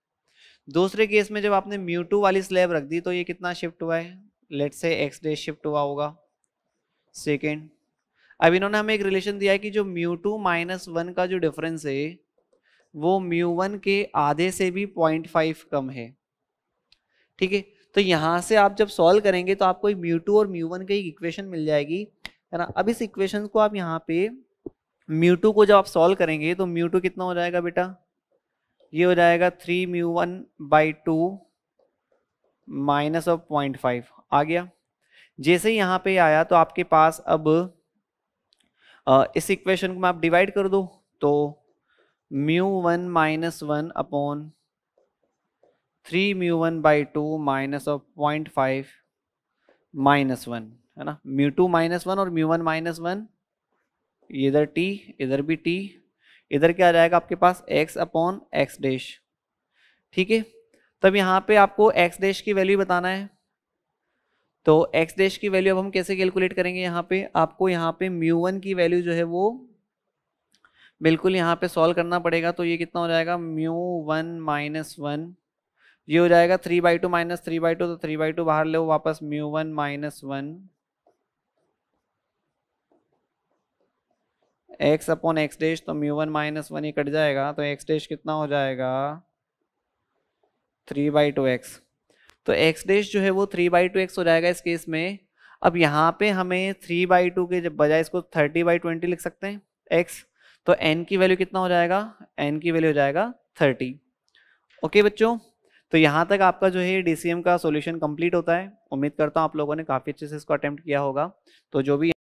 दूसरे केस में जब आपने म्यू टू वाली स्लैब रख दी तो ये कितना शिफ्ट हुआ है लेट से एक्स डे शिफ्ट हुआ होगा सेकेंड अब इन्होंने हमें एक रिलेशन दिया है कि जो म्यू टू माइनस वन का जो डिफरेंस है वो म्यू वन के आधे से भी पॉइंट फाइव कम है ठीक है तो यहाँ से आप जब सॉल्व करेंगे तो आपको म्यू टू और म्यू वन एक इक्वेशन मिल जाएगी है ना अब इस इक्वेशन को आप यहाँ पे म्यू टू को जब आप सॉल्व करेंगे तो म्यू टू कितना हो जाएगा बेटा ये हो जाएगा three mu one by two minus of point five आ गया जैसे ही यहाँ पे आया तो आपके पास अब इस इक्वेशन को मैं आप डिवाइड कर दो तो mu one minus one upon three mu one by two minus of point five minus one है ना म्यू टू माइनस वन और म्यू वन माइनस वन इधर टी इधर भी टी इधर क्या आ जाएगा आपके पास एक्स अपॉन एक्स डैश ठीक है तब यहाँ पे आपको एक्स डैश की वैल्यू बताना है तो एक्स डैश की वैल्यू अब हम कैसे कैलकुलेट करेंगे यहाँ पे आपको यहाँ पे म्यू वन की वैल्यू जो है वो बिल्कुल यहाँ पे सॉल्व करना पड़ेगा तो ये कितना हो जाएगा म्यू वन माइनस वन ये हो जाएगा three by two minus three by two तो थ्री बाई टू बाहर ले वापस mu one minus one X upon X dash तो म्यू वन माइनस वन ही कट जाएगा तो एक्स डैश कितना हो जाएगा थ्री बाई टू एक्स तो एक्स डैश जो है वो थ्री बाई टू एक्स हो जाएगा इस केस में अब यहाँ पे हमें थ्री बाई टू के बजाय इसको थर्टी बाई ट्वेंटी लिख सकते हैं एक्स तो एन की वैल्यू कितना हो जाएगा एन की वैल्यू हो जाएगा थर्टी ओके बच्चों तो यहाँ तक आपका जो है डीसीएम का सोल्यूशन कम्प्लीट होता है उम्मीद करता हूँ आप लोगों ने काफ़ी अच्छे से इसको अटैम्प्ट किया होगा तो जो भी